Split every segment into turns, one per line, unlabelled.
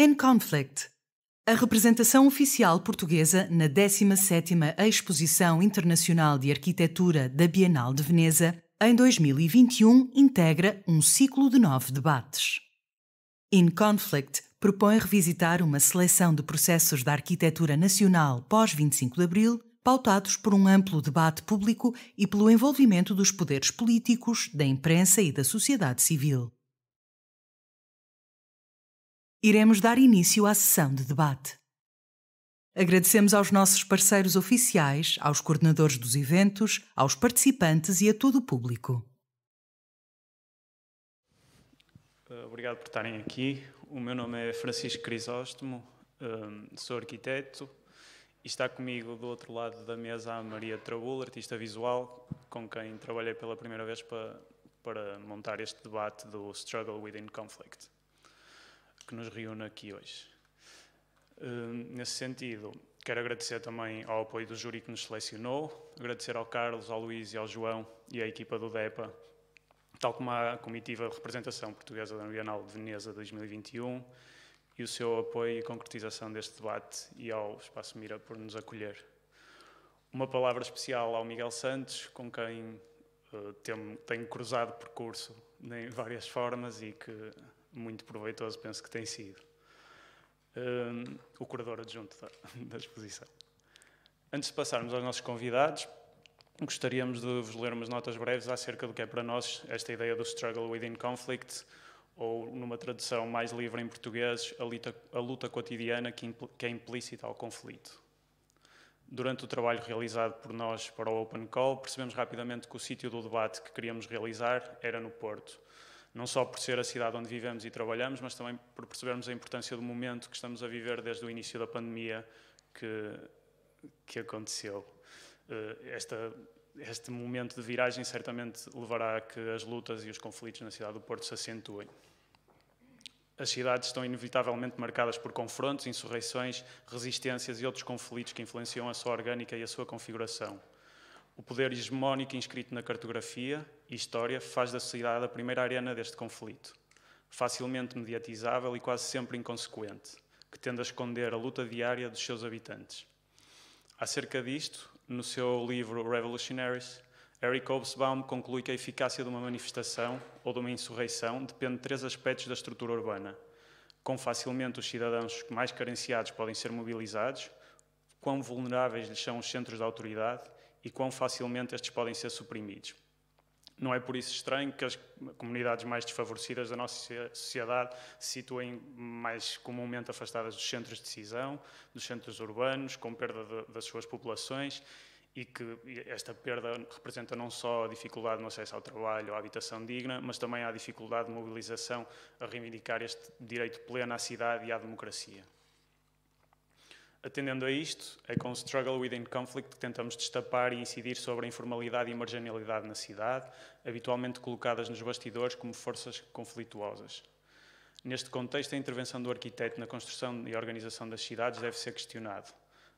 In Conflict a representação oficial portuguesa na 17ª Exposição Internacional de Arquitetura da Bienal de Veneza, em 2021, integra um ciclo de nove debates. In Conflict propõe revisitar uma seleção de processos da arquitetura nacional pós-25 de Abril, pautados por um amplo debate público e pelo envolvimento dos poderes políticos, da imprensa e da sociedade civil iremos dar início à sessão de debate. Agradecemos aos nossos parceiros oficiais, aos coordenadores dos eventos, aos participantes e a todo o público. Eh, obrigado por estarem aqui. O meu nome é Francisco Crisóstomo, ehm, sou arquiteto e está comigo do outro lado da mesa a Maria Traul, artista visual, com quem trabalhei pela primeira vez para, para montar este debate do Struggle Within Conflict que nos reúne aqui hoje. Hum, nesse sentido, quero agradecer também ao apoio do júri que nos selecionou, agradecer ao Carlos, ao Luís e ao João e à equipa do DEPA, tal como à comitiva de representação portuguesa da Bienal de Veneza 2021 e o seu apoio e concretização deste debate e ao Espaço Mira por nos acolher. Uma palavra especial ao Miguel Santos, com quem uh, eh, tenho, tenho cruzado percurso em várias formas e que muito proveitoso, penso que tem sido. Um, o curador adjunto da, da exposição. Antes de passarmos aos nossos convidados, gostaríamos de vos ler umas notas breves acerca do que é para nós esta ideia do struggle within conflict, ou numa tradução mais livre em português, a luta, a luta cotidiana que, impl, que é implícita ao conflito. Durante o trabalho realizado por nós para o Open Call, percebemos rapidamente que o sítio do debate que queríamos realizar era no Porto, não só por ser a cidade onde vivemos e trabalhamos, mas também por percebermos a importância do momento que estamos a viver desde o início da pandemia que, que aconteceu. Eh, esta, este momento de viragem certamente levará a que as lutas e os conflitos na cidade do Porto se acentuem. As cidades estão inevitavelmente marcadas por confrontos, insurreições, resistências e outros conflitos que influenciam a sua orgânica e a sua configuração. O poder hegemónico inscrito na cartografia, e história faz da sociedade a primeira arena deste conflito, facilmente mediatizável e quase sempre inconsequente, que tende a esconder a luta diária dos seus habitantes. Acerca disto, no seu livro Revolutionaries, Eric Hobsbawm conclui que a eficácia de uma manifestação ou de uma insurreição depende de três aspectos da estrutura urbana. Quão facilmente os cidadãos mais carenciados podem ser mobilizados, quão vulneráveis lhes são os centros de autoridade e quão facilmente estes podem ser suprimidos. Não é por isso estranho que as comunidades mais desfavorecidas da nossa sociedade se situem mais comumente afastadas dos centros de decisão, dos centros urbanos, com perda de, das suas populações e que esta perda representa não só a dificuldade no acesso ao trabalho, à habitação digna, mas também a dificuldade de mobilização a reivindicar este direito pleno à cidade e à democracia. Atendendo a isto, é com o Struggle Within Conflict que tentamos destapar e incidir sobre a informalidade e marginalidade na cidade, habitualmente colocadas nos bastidores como forças conflituosas. Neste contexto, a intervenção do arquiteto na construção e organização das cidades deve ser questionado.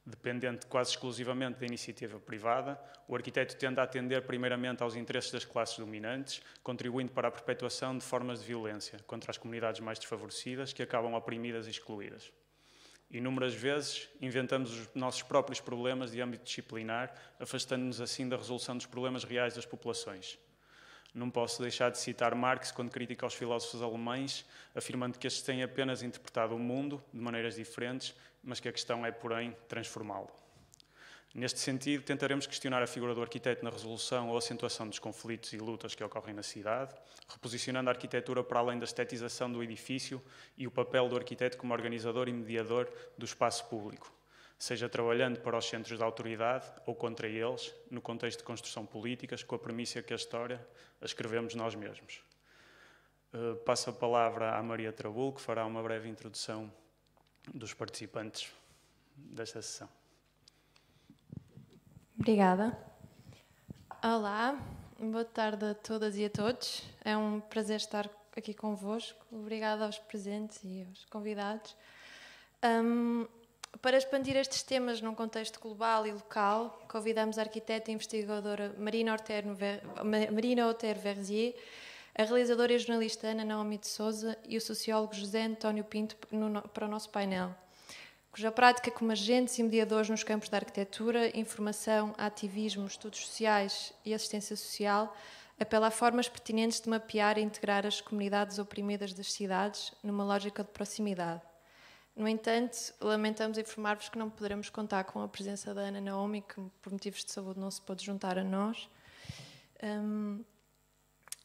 Dependente quase exclusivamente da iniciativa privada, o arquiteto tende a atender primeiramente aos interesses das classes dominantes, contribuindo para a perpetuação de formas de violência contra as comunidades mais desfavorecidas que acabam oprimidas e excluídas. Inúmeras vezes inventamos os nossos próprios problemas de âmbito disciplinar, afastando-nos assim da resolução dos problemas reais das populações. Não posso deixar de citar Marx quando critica os filósofos alemães, afirmando que estes têm apenas interpretado o mundo de maneiras diferentes, mas que a questão é, porém, transformá-lo. Neste sentido, tentaremos questionar a figura do arquiteto na resolução ou acentuação dos conflitos e lutas que ocorrem na cidade, reposicionando a arquitetura para além da estetização do edifício e o papel do arquiteto como organizador e mediador do espaço público, seja trabalhando para os centros da autoridade ou contra eles, no contexto de construção políticas, com a premissa que a história a escrevemos nós mesmos. Eh, passo a palavra à Maria Trabul, que fará uma breve introdução dos participantes desta sessão.
Obrigada. Olá, boa tarde a todas e a todos. É um prazer estar aqui convosco. Obrigada aos presentes e aos convidados. Um, para expandir estes temas num contexto global e local, convidamos a arquiteta e investigadora Marina, Oterno, Marina Otero Verzier, a realizadora e jornalista Ana Naomi de Souza e o sociólogo José António Pinto para o nosso painel cuja prática é como agentes e mediadores nos campos da arquitetura, informação, ativismo, estudos sociais e assistência social apela a formas pertinentes de mapear e integrar as comunidades oprimidas das cidades numa lógica de proximidade. No entanto, lamentamos informar-vos que não poderemos contar com a presença da Ana Naomi, que por motivos de saúde não se pôde juntar a nós. Um, uh,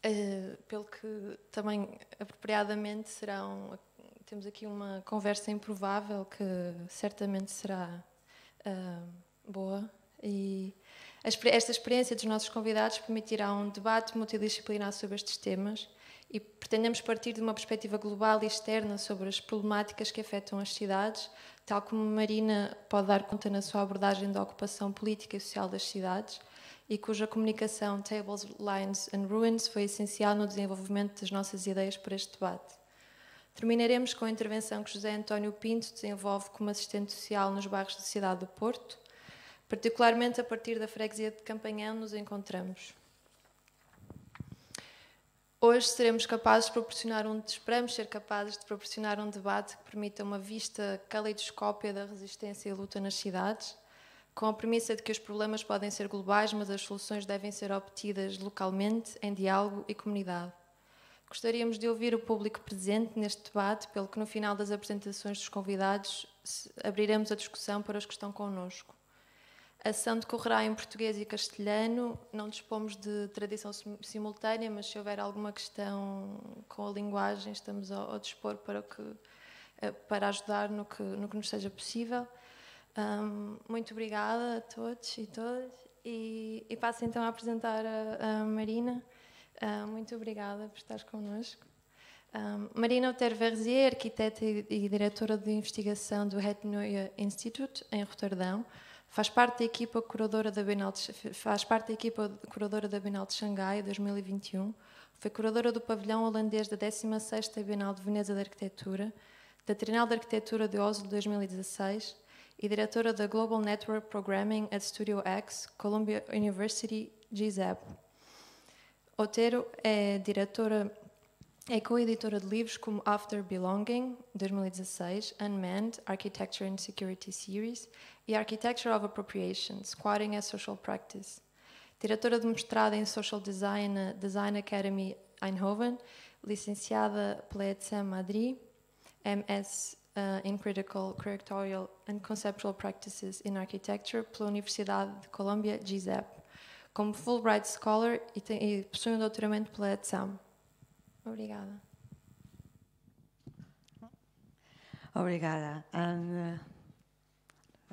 eh, pelo que também apropriadamente serão temos aqui uma conversa improvável que certamente será uh, boa e esta experiência dos nossos convidados permitirá um debate multidisciplinar sobre estes temas e pretendemos partir de uma perspectiva global e externa sobre as problemáticas que afetam as cidades, tal como Marina pode dar conta na sua abordagem da ocupação política e social das cidades e cuja comunicação Tables, Lines and Ruins foi essencial no desenvolvimento das nossas ideias para este debate. Terminaremos com a intervenção que José António Pinto desenvolve como assistente social nos bairros da cidade do Porto. Particularmente a partir da freguesia de Campanhã, nos encontramos. Hoje seremos capazes de proporcionar um esperamos ser capazes de proporcionar um debate que permita uma vista caleidoscópia da resistência e luta nas cidades, com a premissa de que os problemas podem ser globais, mas as soluções devem ser obtidas localmente, em diálogo e comunidade. Gostaríamos de ouvir o público presente neste debate, pelo que no final das apresentações dos convidados abriremos a discussão para os que estão connosco. A sessão decorrerá em português e castelhano, não dispomos de tradição simultânea, mas se houver alguma questão com a linguagem, estamos ao, ao dispor para, que, eh, para ajudar no que, no que nos seja possível. Um, muito obrigada a todos e todas, e, e passo então a apresentar a, a Marina. Ah, muito obrigada por estar connosco. Um, ah, Marina Terverzier, arquiteta e, e, diretora de investigação do Het Neue Institute, em Roterdão, faz parte da equipa curadora da Bienal de, faz parte da equipa curadora da Bienal de Xangai 2021. Foi curadora do pavilhão holandês da 16ª Bienal de Veneza de Arquitetura, da Trinal de Arquitetura de Oslo 2016 e diretora da Global Network Programming at Studio X, Columbia University, GZEP. Otero é diretora é co-editora de livros como After Belonging, 2016, Unmanned, Architecture and Security Series e Architecture of Appropriation, Squatting as Social Practice. Diretora de mestrado em Social Design na Design Academy Eindhoven, licenciada pela ETSEM Madrid, MS uh, eh, in Critical, Curatorial and Conceptual Practices in Architecture pela Universidade de Colômbia, GISEP. como Fulbright Scholar y tem, un possui por doutoramento Obrigada.
Obrigada. Uh,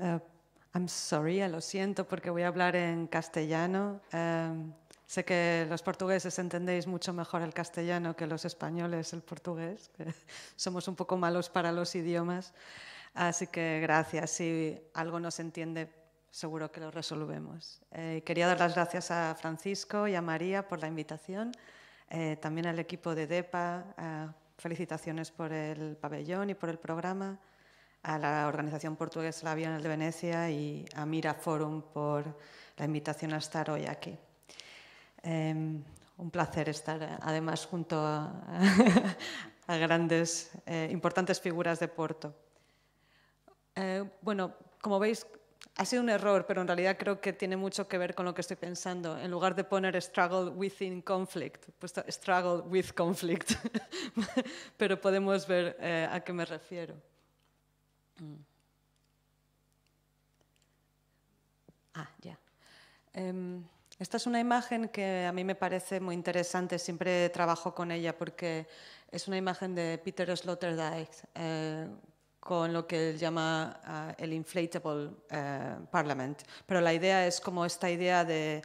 uh, I'm sorry, lo siento porque voy a hablar en castellano. Um, sé que los portugueses entendéis mucho mejor el castellano que los españoles el portugués. somos un poco malos para los idiomas. Así que gracias. Si algo no se entiende, seguro que lo resolvemos. Eh, quería dar las gracias a Francisco y a María por la invitación, eh, también al equipo de DEPA, eh, felicitaciones por el pabellón y por el programa, a la organización portuguesa La Bienal de Venecia y a Mira Forum por la invitación a estar hoy aquí. Em, un placer estar además junto a, a grandes, importantes figuras de Porto. bueno, como veis, ha sido un error, pero en realidad creo que tiene mucho que ver con lo que estoy pensando. En lugar de poner struggle within conflict, he puesto struggle with conflict. pero podemos ver eh, a qué me refiero. Mm. Ah, ya. Em, esta es una imagen que a mí me parece muy interesante, siempre trabajo con ella porque es una imagen de Peter Sloterdijk, eh, con lo que él llama ah, el Inflatable eh, Parliament. Pero la idea es como esta idea de,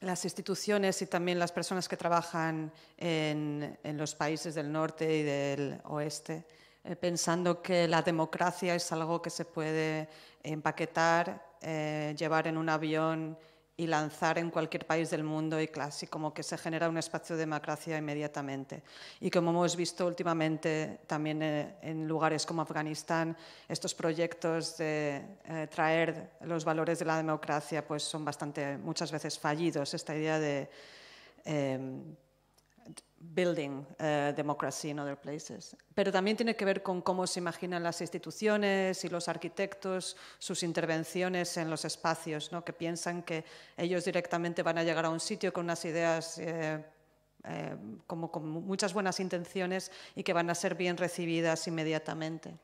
las instituciones y también las personas que trabajan en, los países del norte y del oeste, eh, pensando que la democracia es algo que se puede empaquetar, eh, llevar en un avión y lanzar en cualquier país del mundo y clásico, como que se genera un espacio de democracia inmediatamente. Y como hemos visto últimamente también eh, en lugares como Afganistán, estos proyectos de eh, traer los valores de la democracia pues son bastante, muchas veces fallidos. Esta idea de... Em, building eh, democracy in other places. Pero también tiene que ver con cómo se imaginan las instituciones y los arquitectos sus intervenciones en los espacios, que piensan que ellos directamente van a llegar a un sitio con unas ideas eh, eh, como con muchas buenas intenciones y que van a ser bien recibidas inmediatamente.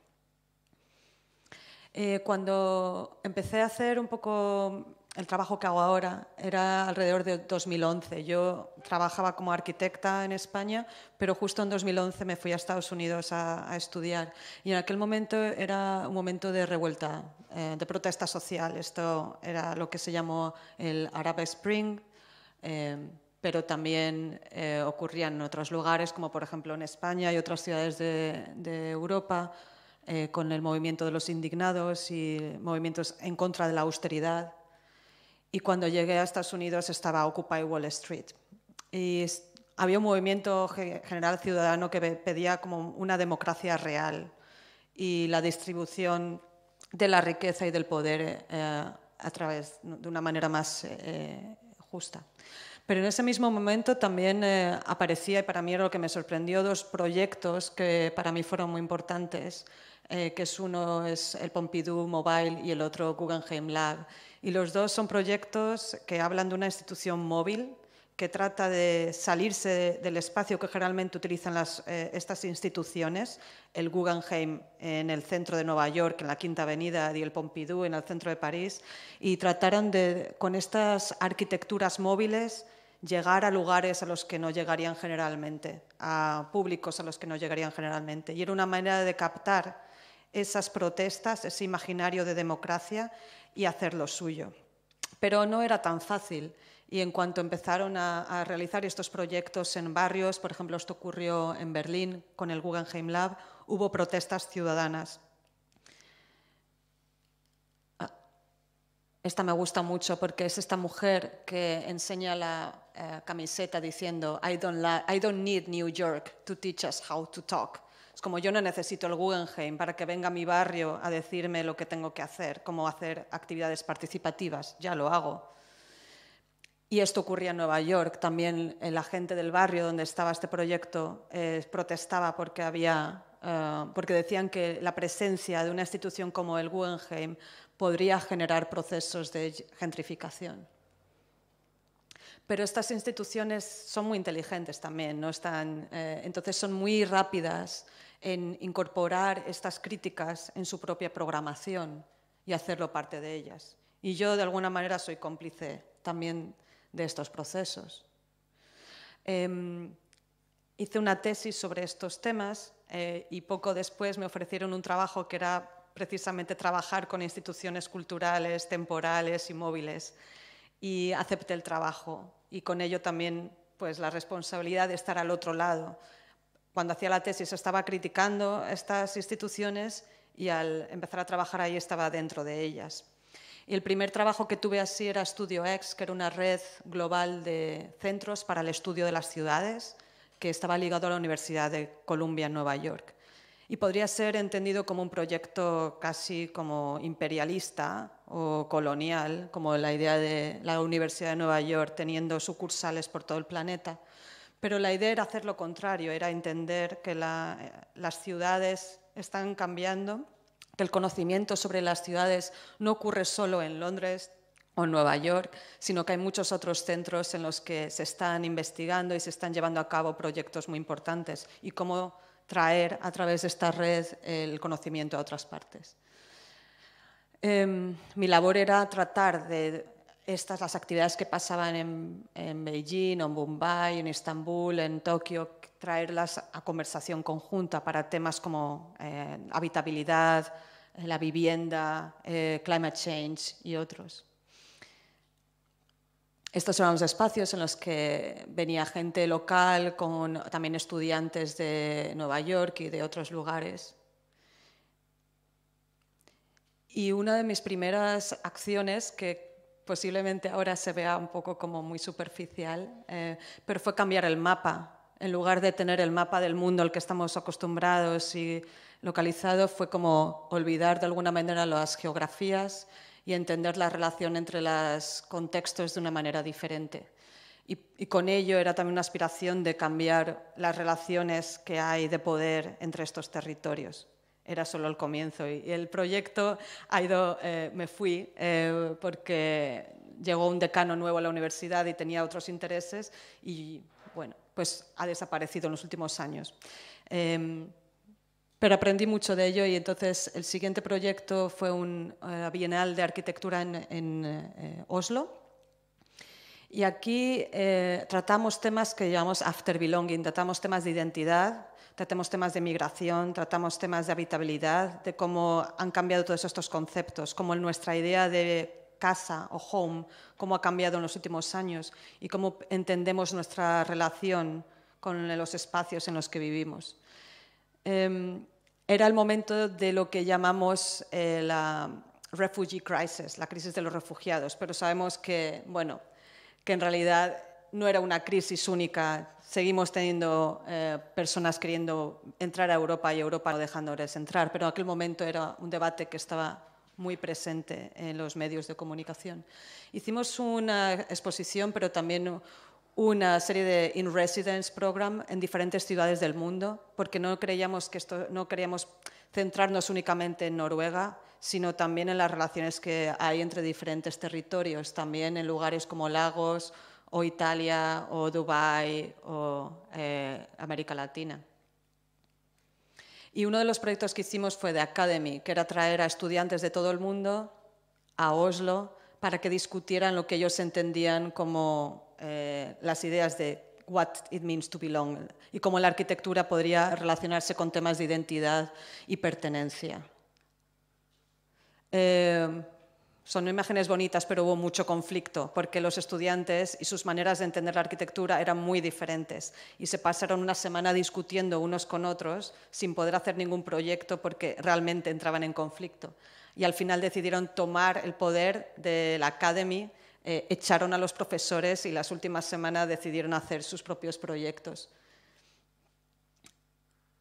cuando empecé a hacer un poco el trabajo que hago ahora era alrededor de 2011. Yo trabajaba como arquitecta en España, pero justo en 2011 me fui a Estados Unidos a, estudiar. Y en aquel momento era un momento de revuelta, eh, de protesta social. Esto era lo que se llamó el Arab Spring. Eh, pero también eh, ocurría en otros lugares, como por ejemplo en España y otras ciudades de, de Europa, con el movimiento de los indignados y movimientos en contra de la austeridad. Y cuando llegué a Estados Unidos estaba Occupy Wall Street. Y había un movimiento general ciudadano que pedía como una democracia real y la distribución de la riqueza y del poder eh, a través de una manera más eh, justa. Pero en ese mismo momento también eh, aparecía, y para mí era lo que me sorprendió, dos proyectos que para mí fueron muy importantes. Eh, que es uno es el Pompidou Mobile y el otro Guggenheim Lab. Y los dos son proyectos que hablan de una institución móvil que trata de salirse del espacio que generalmente utilizan eh, estas instituciones, el Guggenheim en el centro de Nueva York, en la Quinta Avenida, y el Pompidou en el centro de París, y trataron de, con estas arquitecturas móviles, llegar a lugares a los que no llegarían generalmente, a públicos a los que no llegarían generalmente. Y era una manera de captar esas protestas, ese imaginario de democracia y hacerlo suyo. Pero no era tan fácil y en cuanto empezaron a, realizar estos proyectos en barrios, por ejemplo, esto ocurrió en Berlín con el Guggenheim Lab, hubo protestas ciudadanas. Ah, esta me gusta mucho porque es esta mujer que enseña la eh, camiseta diciendo don't, I don't need New York to teach us how to talk. Es como yo no necesito el Guggenheim para que venga a mi barrio a decirme lo que tengo que hacer, cómo hacer actividades participativas, ya lo hago. Y esto ocurría en Nueva York. También la gente del barrio donde estaba este proyecto eh, protestaba porque, eh, porque decían que la presencia de una institución como el Guggenheim podría generar procesos de gentrificación. Pero estas instituciones son muy inteligentes también, Están, eh, entonces son muy rápidas en incorporar estas críticas en su propia programación y hacerlo parte de ellas. Y yo, de alguna manera, soy cómplice también de estos procesos. Em, hice una tesis sobre estos temas eh, y poco después me ofrecieron un trabajo que era precisamente trabajar con instituciones culturales, temporales y móviles. Y acepté el trabajo y con ello también pues, la responsabilidad de estar al otro lado cuando hacía la tesis estaba criticando estas instituciones y al empezar a trabajar ahí estaba dentro de ellas. Y el primer trabajo que tuve así era Studio X, que era una red global de centros para el estudio de las ciudades, que estaba ligado a la Universidad de Columbia en Nueva York. Y podría ser entendido como un proyecto casi como imperialista o colonial, como la idea de la Universidad de Nueva York teniendo sucursales por todo el planeta. Pero la idea era hacer lo contrario, era entender que eh, las ciudades están cambiando, que el conocimiento sobre las ciudades no ocurre solo en Londres, o Nueva York, sino que hay muchos otros centros en los que se están investigando y se están llevando a cabo proyectos muy importantes y cómo traer a través de esta red el conocimiento a otras partes. Em, mi labor era tratar de estas las actividades que pasaban en, Beijing, en Bombay, en Estambul, en Tokio, traerlas a conversación conjunta para temas como eh, habitabilidad, eh, la vivienda, eh, climate change y otros. Estos eran los espacios en los que venía gente local, con también estudiantes de Nueva York y de otros lugares. Y una de mis primeras acciones que posiblemente ahora se vea un poco como muy superficial, eh, pero fue cambiar el mapa. En lugar de tener el mapa del mundo al que estamos acostumbrados y localizado, fue como olvidar de alguna manera las geografías y entender la relación entre los contextos de una manera diferente. y, con ello era también una aspiración de cambiar las relaciones que hay de poder entre estos territorios era solo el comienzo y el proyecto ha ido, eh, me fui eh, porque llegó un decano nuevo a la universidad y tenía otros intereses y bueno, pues ha desaparecido en los últimos años. Em, pero aprendí mucho de ello y entonces el siguiente proyecto fue una eh, Bienal de Arquitectura en, en Oslo. Y aquí tratamos temas que llamamos after belonging, tratamos temas de identidad, tratamos temas de migración, tratamos temas de habitabilidad, de cómo han cambiado todos estos conceptos, como nuestra idea de casa o home, cómo ha cambiado en los últimos años y cómo entendemos nuestra relación con los espacios en los que vivimos. Em, era el momento de lo que llamamos eh, la refugee crisis, la crisis de los refugiados, pero sabemos que, bueno, que en realidad no era una crisis única. Seguimos teniendo eh, personas queriendo entrar a Europa y Europa no dejándoles entrar, pero en aquel momento era un debate que estaba muy presente en los medios de comunicación. Hicimos una exposición, pero también una serie de in residence program en diferentes ciudades del mundo, porque no creíamos que esto no queríamos centrarnos únicamente en Noruega, sino también en las relaciones que hay entre diferentes territorios, también en lugares como Lagos, o Italia o Dubái o eh, América Latina. Y uno de los proyectos que hicimos fue de Academy, que era traer a estudiantes de todo el mundo a Oslo para que discutieran lo que ellos entendían como eh, las ideas de what it means to belong y cómo la arquitectura podría relacionarse con temas de identidad y pertenencia. Eh, son imágenes bonitas, pero hubo mucho conflicto porque los estudiantes y sus maneras de entender la arquitectura eran muy diferentes y se pasaron una semana discutiendo unos con otros sin poder hacer ningún proyecto porque realmente entraban en conflicto. Y al final decidieron tomar el poder de la Academy, eh, echaron a los profesores y las últimas semanas decidieron hacer sus propios proyectos.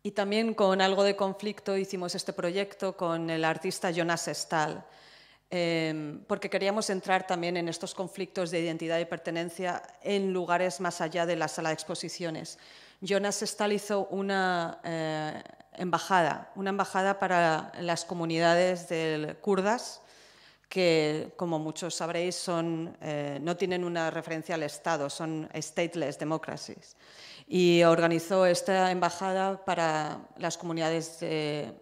Y también con algo de conflicto hicimos este proyecto con el artista Jonas Stahl Em, porque queríamos entrar también en estos conflictos de identidad y pertenencia en lugares más allá de la sala de exposiciones. Jonas Stahl hizo una eh, embajada, una embajada para las comunidades del kurdas, que, como muchos sabréis, son, eh, no tienen una referencia al Estado, son stateless democracies. Y organizó esta embajada para las comunidades de,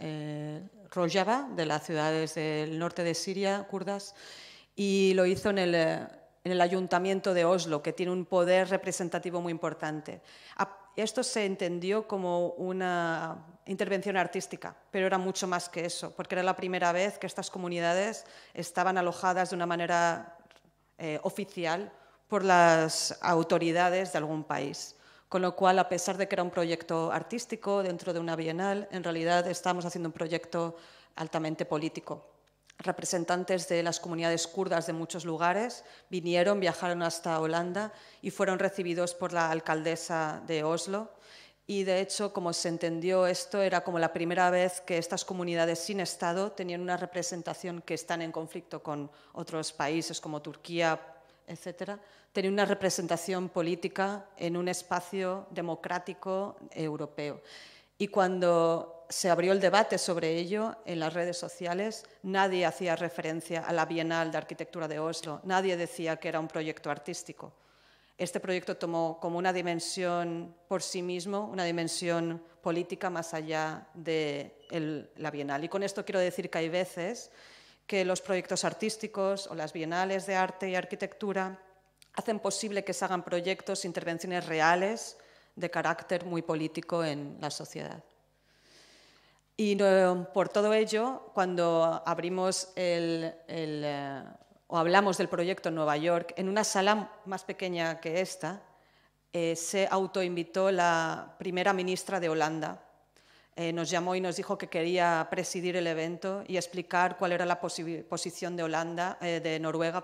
eh, Rojava, de las ciudades del norte de Siria, kurdas, y lo hizo en el, ayuntamiento de Oslo, que tiene un poder representativo muy importante. Esto se entendió como una intervención artística, pero era mucho más que eso, porque era la primera vez que estas comunidades estaban alojadas de una manera eh, oficial por las autoridades de algún país. Con lo cual, a pesar de que era un proyecto artístico dentro de una bienal, en realidad estábamos haciendo un proyecto altamente político. Representantes de las comunidades kurdas de muchos lugares vinieron, viajaron hasta Holanda y fueron recibidos por la alcaldesa de Oslo. Y de hecho, como se entendió esto, era como la primera vez que estas comunidades sin Estado tenían una representación que están en conflicto con otros países como Turquía, etcétera, tenía una representación política en un espacio democrático europeo. Y cuando se abrió el debate sobre ello en las redes sociales, nadie hacía referencia a la Bienal de Arquitectura de Oslo, nadie decía que era un proyecto artístico. Este proyecto tomó como una dimensión por sí mismo, una dimensión política más allá de la Bienal. Y con esto quiero decir que hay veces que los proyectos artísticos o las bienales de arte y arquitectura hacen posible que se hagan proyectos, intervenciones reales de carácter muy político en la sociedad. Y eh, por todo ello, cuando abrimos eh, o hablamos del proyecto en Nueva York, en una sala más pequeña que esta, eh, se autoinvitó la primera ministra de Holanda eh, nos llamó y nos dijo que quería presidir el evento y explicar cuál era la posición de, Holanda, eh, de Noruega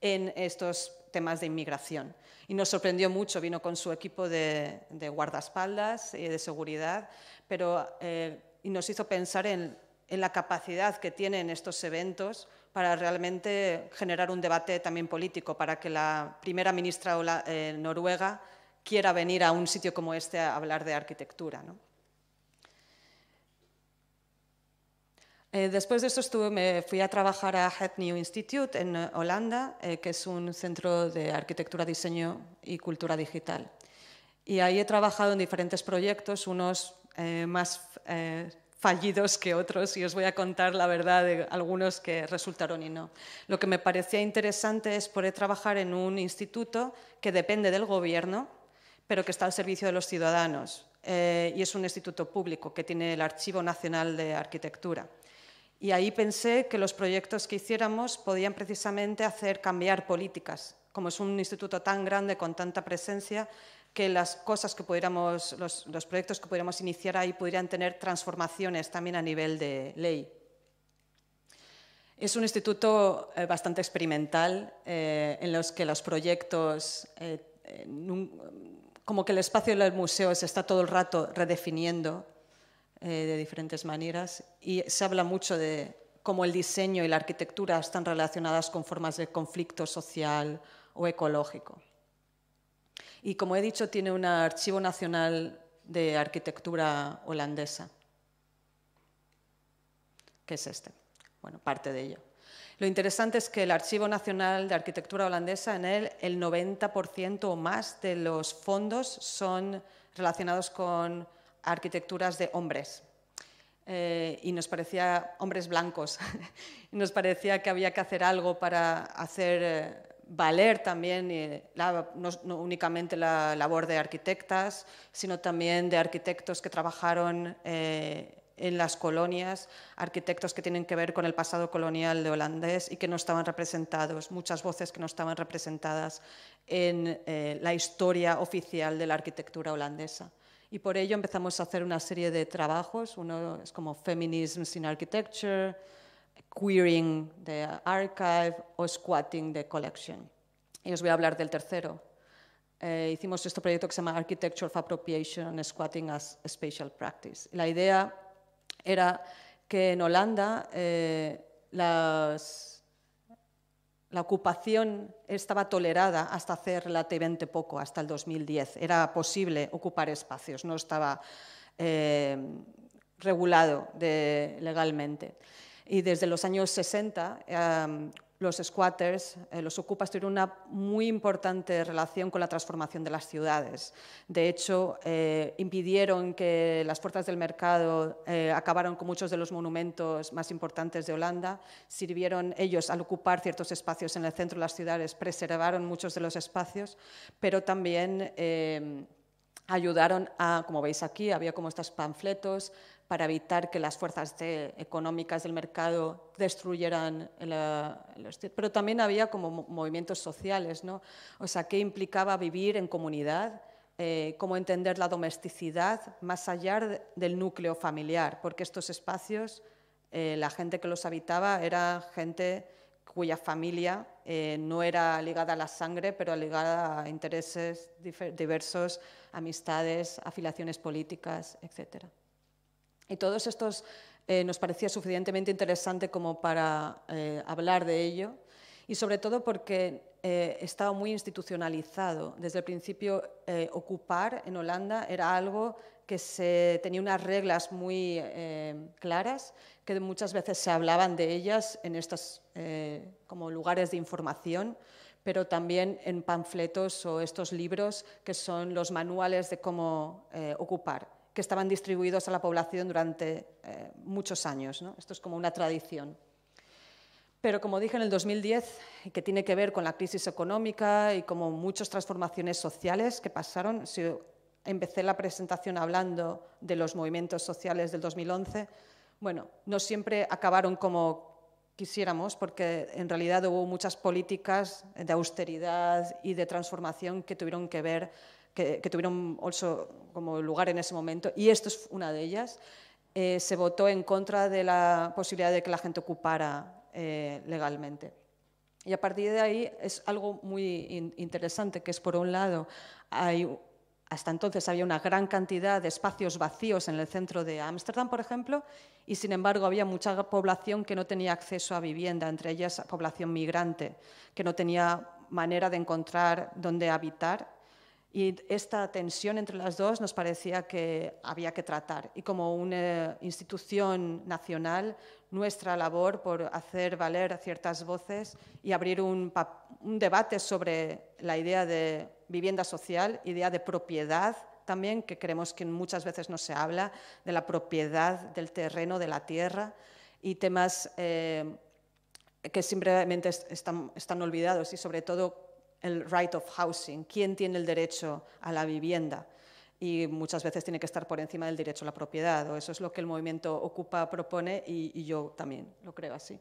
en estos temas de inmigración. Y nos sorprendió mucho, vino con su equipo de, guardaespaldas y de seguridad, pero eh, y nos hizo pensar en, la capacidad que tienen estos eventos para realmente generar un debate también político, para que la primera ministra noruega quiera venir a un sitio como este a hablar de arquitectura. ¿no? Eh, después de eso estuve, me fui a trabajar a Het New Institute en eh, Holanda, eh, que es un centro de arquitectura, diseño y cultura digital. Y ahí he trabajado en diferentes proyectos, unos más fallidos que otros, y os voy a contar la verdad de algunos que resultaron y no. Lo que me parecía interesante es poder trabajar en un instituto que depende del gobierno, pero que está al servicio de los ciudadanos. y es un instituto público que tiene el Archivo Nacional de Arquitectura. Y ahí pensé que los proyectos que hiciéramos podían precisamente hacer cambiar políticas, como es un instituto tan grande con tanta presencia que las cosas que pudiéramos, los, proyectos que pudiéramos iniciar ahí pudieran tener transformaciones también a nivel de ley. Es un instituto eh, bastante experimental eh, en los que los proyectos, eh, como que el espacio del museo se está todo el rato redefiniendo eh, de diferentes maneras y se habla mucho de cómo el diseño y la arquitectura están relacionadas con formas de conflicto social o ecológico. Y como he dicho, tiene un archivo nacional de arquitectura holandesa, que es este, bueno, parte de ello. Lo interesante es que el Archivo Nacional de Arquitectura Holandesa, en él, el 90% o más de los fondos son relacionados con arquitecturas de hombres. Eh, y nos parecía hombres blancos, nos parecía que había que hacer algo para hacer eh, valer también eh, no, no, únicamente la labor de arquitectas, sino también de arquitectos que trabajaron en las colonias, arquitectos que tienen que ver con el pasado colonial de holandés y que no estaban representados, muchas voces que no estaban representadas en la historia oficial de la arquitectura holandesa. Y por ello empezamos a hacer una serie de trabajos, uno es como Feminism in Architecture, Queering the Archive o Squatting the Collection. Y os voy a hablar del tercero. Eh, hicimos este proyecto que se llama Architecture of Appropriation and Squatting as Spatial Practice. La idea era que en Holanda eh, las la ocupación estaba tolerada hasta hace relativamente poco, hasta el 2010. Era posible ocupar espacios, no estaba eh, regulado legalmente. Y desde los años 60, los squatters, eh, los ocupas, tuvieron una muy importante relación con la transformación de las ciudades. De hecho, eh, impidieron que las fuerzas del mercado eh, acabaron con muchos de los monumentos más importantes de Holanda. Sirvieron ellos al ocupar ciertos espacios en el centro de las ciudades, preservaron muchos de los espacios, pero también eh, ayudaron a, como veis aquí, había como estos panfletos para evitar que las fuerzas económicas del mercado destruyeran los... Pero también había como movimientos sociales, ¿no? O sea, ¿qué implicaba vivir en comunidad? Eh, cómo entender la domesticidad más allá del núcleo familiar, porque estos espacios, eh, la gente que los habitaba era gente cuya familia eh, no era ligada a la sangre, pero ligada a intereses diversos, amistades, afiliaciones políticas, etcétera. Y todos estos eh, nos parecía suficientemente interesante como para eh, hablar de ello y sobre todo porque eh, estaba muy institucionalizado. Desde el principio ocupar en Holanda era algo que se tenía unas reglas muy claras, que muchas veces se hablaban de ellas en estos como lugares de información, pero también en panfletos o estos libros que son los manuales de cómo ocupar que estaban distribuidos a la población durante eh, muchos años. Esto es como una tradición. Pero como dije en el 2010, que tiene que ver con la crisis económica y como muchas transformaciones sociales que pasaron, si empecé la presentación hablando de los movimientos sociales del 2011, bueno, no siempre acabaron como quisiéramos, porque en realidad hubo muchas políticas de austeridad y de transformación que tuvieron que ver que, tuvieron como lugar en ese momento, y esto es una de ellas, eh, se votó en contra de la posibilidad de que la gente ocupara eh, legalmente. Y a partir de ahí es algo muy interesante, que es, por un lado, hasta entonces había una gran cantidad de espacios vacíos en el centro de Ámsterdam, por ejemplo, y sin embargo había mucha población que no tenía acceso a vivienda, entre ellas población migrante, que no tenía manera de encontrar dónde habitar y esta tensión entre las dos nos parecía que había que tratar. Y como una eh, institución nacional, nuestra labor por hacer valer ciertas voces y abrir un, debate sobre la idea de vivienda social, idea de propiedad también, que creemos que muchas veces no se habla, de la propiedad del terreno, de la tierra y temas eh, que simplemente están, están olvidados y sobre todo el right of housing, quién tiene el derecho a la vivienda. Y muchas veces tiene que estar por encima del derecho a la propiedad, o eso es lo que el movimiento Ocupa propone y, yo también lo creo así.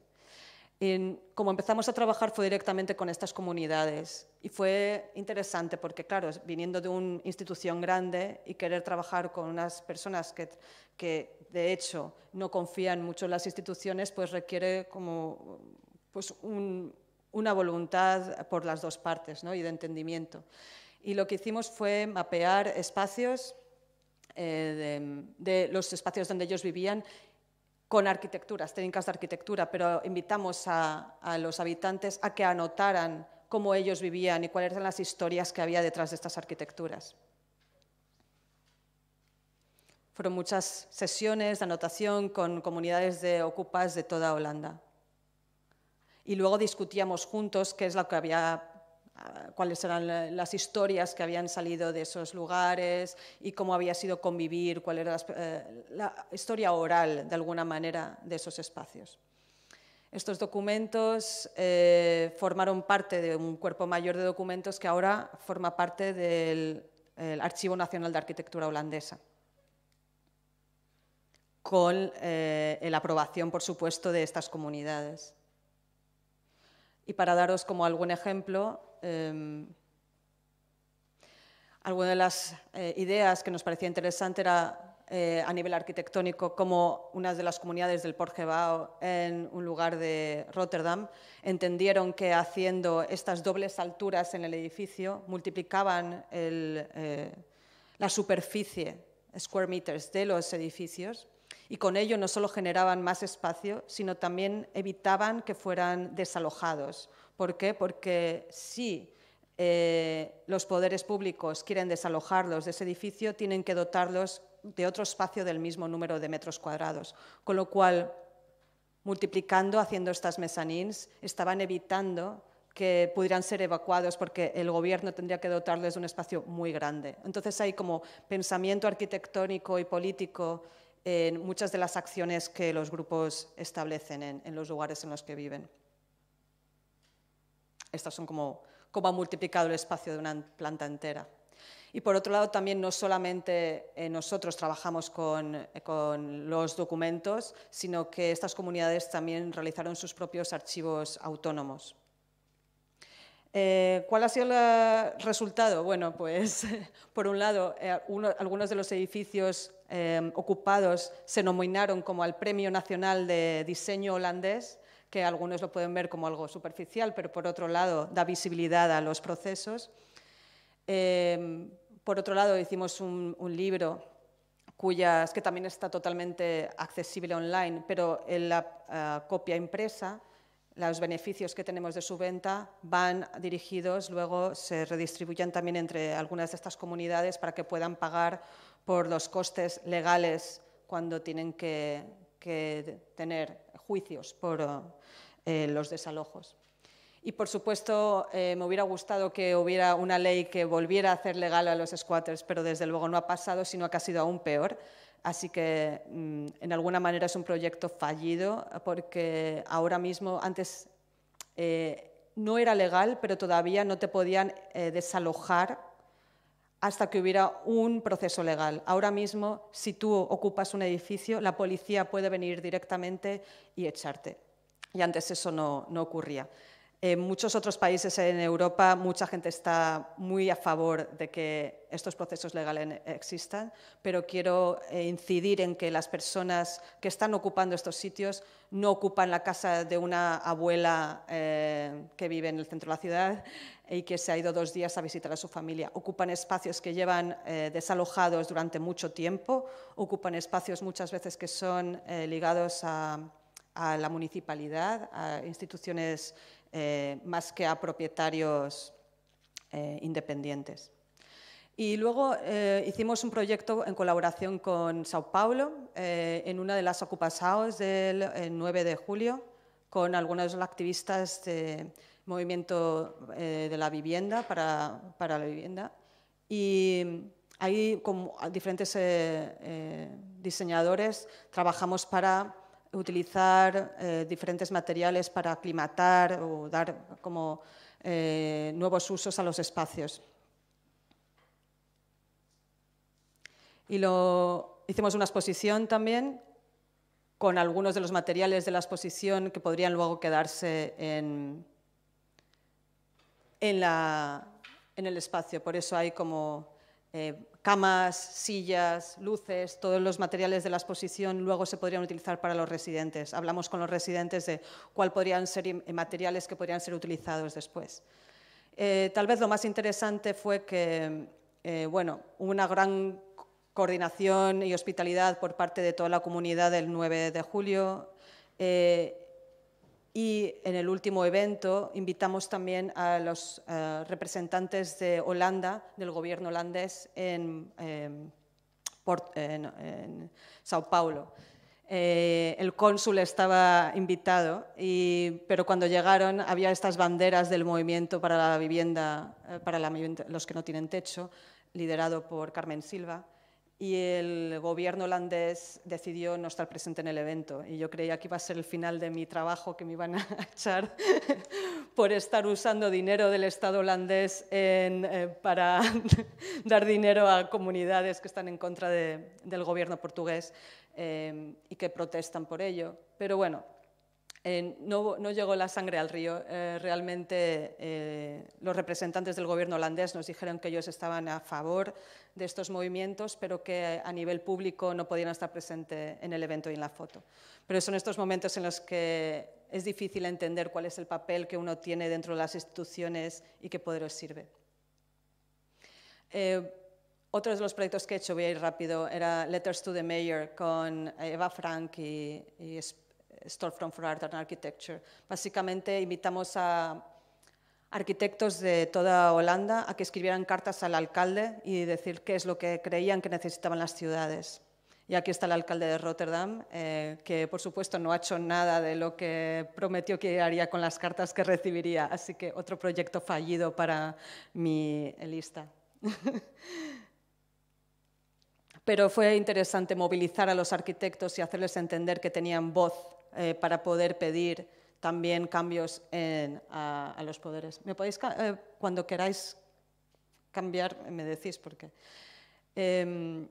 como empezamos a trabajar fue directamente con estas comunidades y fue interesante porque, claro, viniendo de una institución grande y querer trabajar con unas personas que, que de hecho no confían mucho en las instituciones, pues requiere como pues un, una voluntad por las dos partes y de entendimiento. Y lo que hicimos fue mapear espacios eh, de, los espacios donde ellos vivían con arquitecturas, técnicas de arquitectura, pero invitamos a, a, los habitantes a que anotaran cómo ellos vivían y cuáles eran las historias que había detrás de estas arquitecturas. Fueron muchas sesiones de anotación con comunidades de ocupas de toda Holanda y luego discutíamos juntos qué es lo que había ah, cuáles eran las historias que habían salido de esos lugares y cómo había sido convivir, cuál era eh, la, historia oral, de alguna manera, de esos espacios. Estos documentos eh, formaron parte de un cuerpo mayor de documentos que ahora forma parte del Archivo Nacional de Arquitectura Holandesa, con eh, la aprobación, por supuesto, de estas comunidades. Y para daros como algún ejemplo, em, alguna de las eh, ideas que nos parecía interesante era eh, a nivel arquitectónico como unas de las comunidades del Porgebao en un lugar de Rotterdam entendieron que haciendo estas dobles alturas en el edificio multiplicaban eh, la superficie, square meters, de los edificios y con ello no solo generaban más espacio, sino también evitaban que fueran desalojados. ¿Por qué? Porque si eh, los poderes públicos quieren desalojarlos de ese edificio, tienen que dotarlos de otro espacio del mismo número de metros cuadrados, con lo cual multiplicando, haciendo estas mezanins, estaban evitando que pudieran ser evacuados porque el gobierno tendría que dotarles de un espacio muy grande. Entonces hay como pensamiento arquitectónico y político en muchas de las acciones que los grupos establecen en, los lugares en los que viven. Estas son como cómo ha multiplicado el espacio de una planta entera. Y por otro lado, también no solamente eh, nosotros trabajamos eh, con, los documentos, sino que estas comunidades también realizaron sus propios archivos autónomos. Eh, ¿Cuál ha sido el eh, resultado? Bueno, pues por un lado, eh, algunos de los edificios ocupados se nominaron como al Premio Nacional de Diseño Holandés, que algunos lo pueden ver como algo superficial, pero por otro lado da visibilidad a los procesos. Em, por otro lado, hicimos un, libro cuyas, que también está totalmente accesible online, pero en la copia impresa los beneficios que tenemos de su venta van dirigidos, luego se redistribuyen también entre algunas de estas comunidades para que puedan pagar por los costes legales cuando tienen que, tener juicios por eh, los desalojos. Y, por supuesto, eh, me hubiera gustado que hubiera una ley que volviera a hacer legal a los squatters, pero desde luego no ha pasado, sino que ha sido aún peor. Así que, mm, en alguna manera, es un proyecto fallido porque ahora mismo, antes eh, no era legal, pero todavía no te podían eh, desalojar hasta que hubiera un proceso legal. Ahora mismo, si tú ocupas un edificio, la policía puede venir directamente y echarte. Y antes eso no ocurría. En muchos otros países en Europa mucha gente está muy a favor de que estos procesos legales existan, pero quiero eh, incidir en que las personas que están ocupando estos sitios no ocupan la casa de una abuela eh, que vive en el centro de la ciudad y que se ha ido dos días a visitar a su familia. Ocupan espacios que llevan eh, desalojados durante mucho tiempo, ocupan espacios muchas veces que son ligados a, a la municipalidad, a instituciones eh, más que a propietarios eh, independientes. Y luego eh, hicimos un proyecto en colaboración con Sao Paulo en una de las ocupaciones del 9 de julio con algunos activistas de movimiento de la vivienda, para, para la vivienda. Y ahí, con diferentes diseñadores, trabajamos para utilizar eh, diferentes materiales para aclimatar o dar como eh, nuevos usos a los espacios. Y lo, hicimos una exposición también con algunos de los materiales de la exposición que podrían luego quedarse en, en, la, en el espacio. Por eso hay como eh, camas, sillas, luces, todos los materiales de la exposición luego se podrían utilizar para los residentes. Hablamos con los residentes de cuáles podrían ser eh, materiales que podrían ser utilizados después. Eh, tal vez lo más interesante fue que, bueno, una gran coordinación y hospitalidad por parte de toda la comunidad del 9 de julio. Y en el último evento invitamos también a los eh, representantes de Holanda, del gobierno holandés, en, em, Sao Paulo. Eh, el cónsul estaba invitado, pero cuando llegaron había estas banderas del movimiento para la vivienda, eh, para los que no tienen techo, liderado por Carmen Silva y el gobierno holandés decidió no estar presente en el evento. Y yo creía que iba a ser el final de mi trabajo, que me iban a echar por estar usando dinero del Estado holandés eh, para dar dinero a comunidades que están en contra del gobierno portugués eh, y que protestan por ello. Pero bueno, eh, no, llegó la sangre al río. Eh, realmente eh, los representantes del gobierno holandés nos dijeron que ellos estaban a favor de estos movimientos, pero que a nivel público no podían estar presentes en el evento y en la foto. Pero son estos momentos en los que es difícil entender cuál es el papel que uno tiene dentro de las instituciones y qué poderos sirve. otro de los proyectos que he hecho, voy a ir rápido, era Letters to the Mayor con Eva Frank y, y Storefront for Art and Architecture. Básicamente invitamos a arquitectos de toda Holanda a que escribieran cartas al alcalde y decir qué es lo que creían que necesitaban las ciudades. Y aquí está el alcalde de Rotterdam, eh, que por supuesto no ha hecho nada de lo que prometió que haría con las cartas que recibiría. Así que otro proyecto fallido para mi eh, lista. Pero fue interesante movilizar a los arquitectos y hacerles entender que tenían voz eh, para poder pedir también cambios a, los poderes. ¿Me podéis, eh, cuando queráis cambiar, me decís por qué? Em,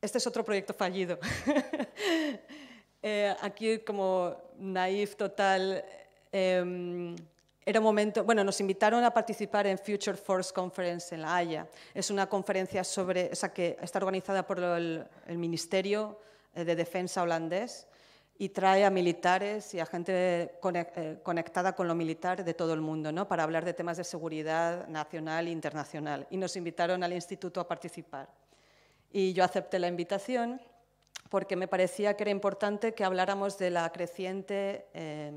este es otro proyecto fallido. Eh, aquí, como naif total, em, era un momento, bueno, nos invitaron a participar en Future Force Conference en La Haya. Es una conferencia sobre, esa que está organizada por el Ministerio eh, de defensa holandés y trae a militares y a gente eh, conectada con lo militar de todo el mundo ¿no? para hablar de temas de seguridad nacional e internacional. Y nos invitaron al instituto a participar. Y yo acepté la invitación porque me parecía que era importante que habláramos de la creciente eh,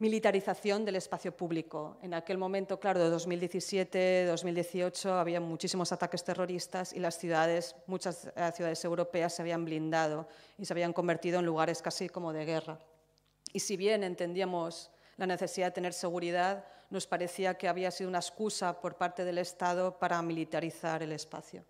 militarización del espacio público. En aquel momento, claro, de 2017, 2018, había muchísimos ataques terroristas y las ciudades, muchas eh, ciudades europeas se habían blindado y se habían convertido en lugares casi como de guerra. Y si bien entendíamos la necesidad de tener seguridad, nos parecía que había sido una excusa por parte del Estado para militarizar el espacio.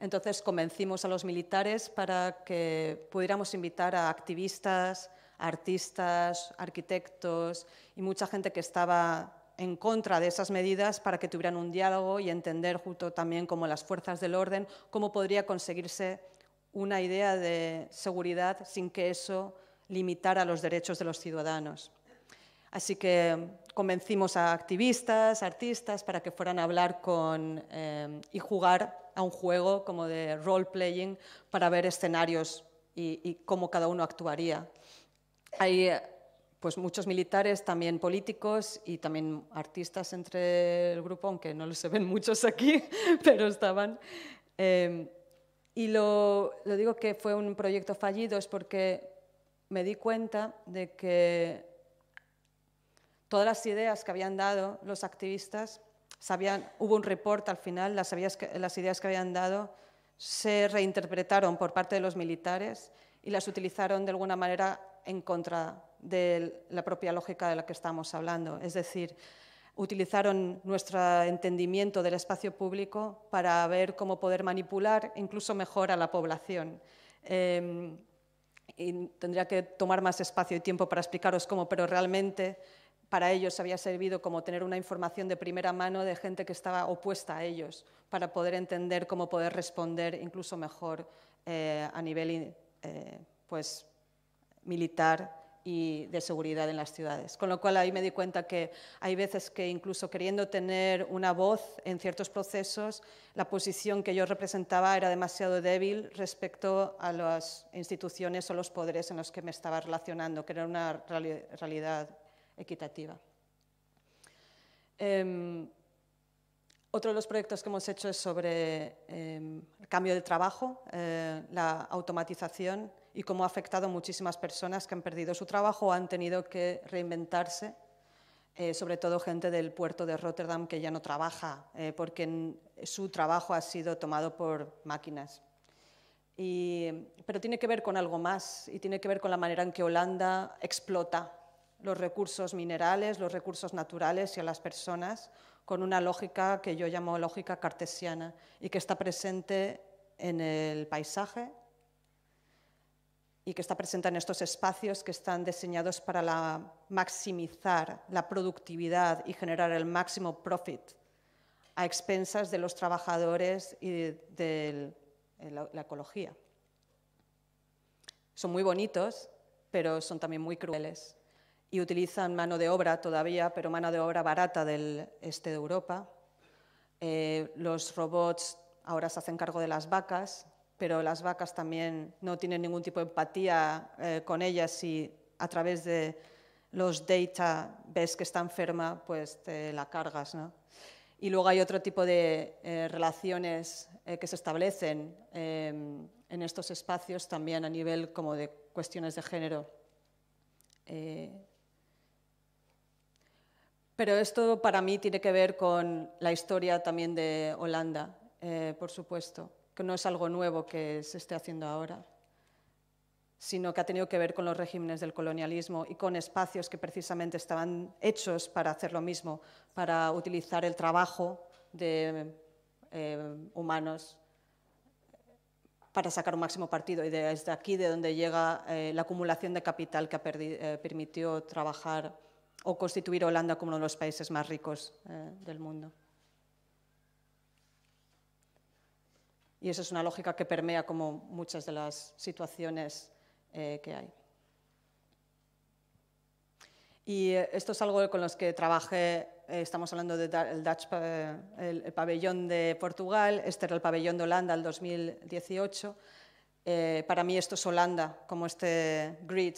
Entonces convencimos a los militares para que pudiéramos invitar a activistas, artistas, arquitectos y mucha gente que estaba en contra de esas medidas para que tuvieran un diálogo y entender junto también como las fuerzas del orden cómo podría conseguirse una idea de seguridad sin que eso limitara los derechos de los ciudadanos. Así que convencimos a activistas, artistas, para que fueran a hablar con eh, y jugar a un juego como de role-playing para ver escenarios y, cómo cada uno actuaría hay eh, pues muchos militares, también políticos y también artistas entre el grupo, aunque no los se ven muchos aquí, pero estaban. Em, y lo, digo que fue un proyecto fallido es porque me di cuenta de que todas las ideas que habían dado los activistas, sabían, hubo un report al final, las, las ideas que habían dado se reinterpretaron por parte de los militares y las utilizaron de alguna manera en contra de la propia lógica de la que estamos hablando. Es decir, utilizaron nuestro entendimiento del espacio público para ver cómo poder manipular incluso mejor a la población. Em, tendría que tomar más espacio y tiempo para explicaros cómo, pero realmente para ellos había servido como tener una información de primera mano de gente que estaba opuesta a ellos, para poder entender cómo poder responder incluso mejor eh, a nivel eh, pues, militar y de seguridad en las ciudades. Con lo cual ahí me di cuenta que hay veces que incluso queriendo tener una voz en ciertos procesos, la posición que yo representaba era demasiado débil respecto a las instituciones o los poderes en los que me estaba relacionando, que era una realidad equitativa. Em, otro de los proyectos que hemos hecho es sobre em, el cambio de trabajo, eh, la automatización y cómo ha afectado a muchísimas personas que han perdido su trabajo o han tenido que reinventarse, eh, sobre todo gente del puerto de Rotterdam que ya no trabaja eh, porque su trabajo ha sido tomado por máquinas. pero tiene que ver con algo más y tiene que ver con la manera en que Holanda explota los recursos minerales, los recursos naturales y a las personas con una lógica que yo llamo lógica cartesiana y que está presente en el paisaje, y que está presente en estos espacios que están diseñados para maximizar la productividad y generar el máximo profit a expensas de los trabajadores y de, la, ecología. Son muy bonitos, pero son también muy crueles y utilizan mano de obra todavía, pero mano de obra barata del este de Europa. Eh, los robots ahora se hacen cargo de las vacas, pero las vacas también no tienen ningún tipo de empatía eh, con ellas y a través de los data ves que está enferma, pues te la cargas. ¿no? Y luego hay otro tipo de eh, relaciones eh, que se establecen em, en estos espacios también a nivel como de cuestiones de género. pero esto para mí tiene que ver con la historia también de Holanda, por supuesto que no es algo nuevo que se esté haciendo ahora, sino que ha tenido que ver con los regímenes del colonialismo y con espacios que precisamente estaban hechos para hacer lo mismo, para utilizar el trabajo de eh, humanos para sacar un máximo partido. Y de aquí de donde llega eh, la acumulación de capital que eh, permitió trabajar o constituir Holanda como uno de los países más ricos del mundo. Y esa es una lógica que permea como muchas de las situaciones eh, que hay. Y eh, esto es algo con los que trabajé, eh, estamos hablando del el, pabellón de Portugal, este era el pabellón de Holanda el 2018. para mí esto es Holanda, como este grid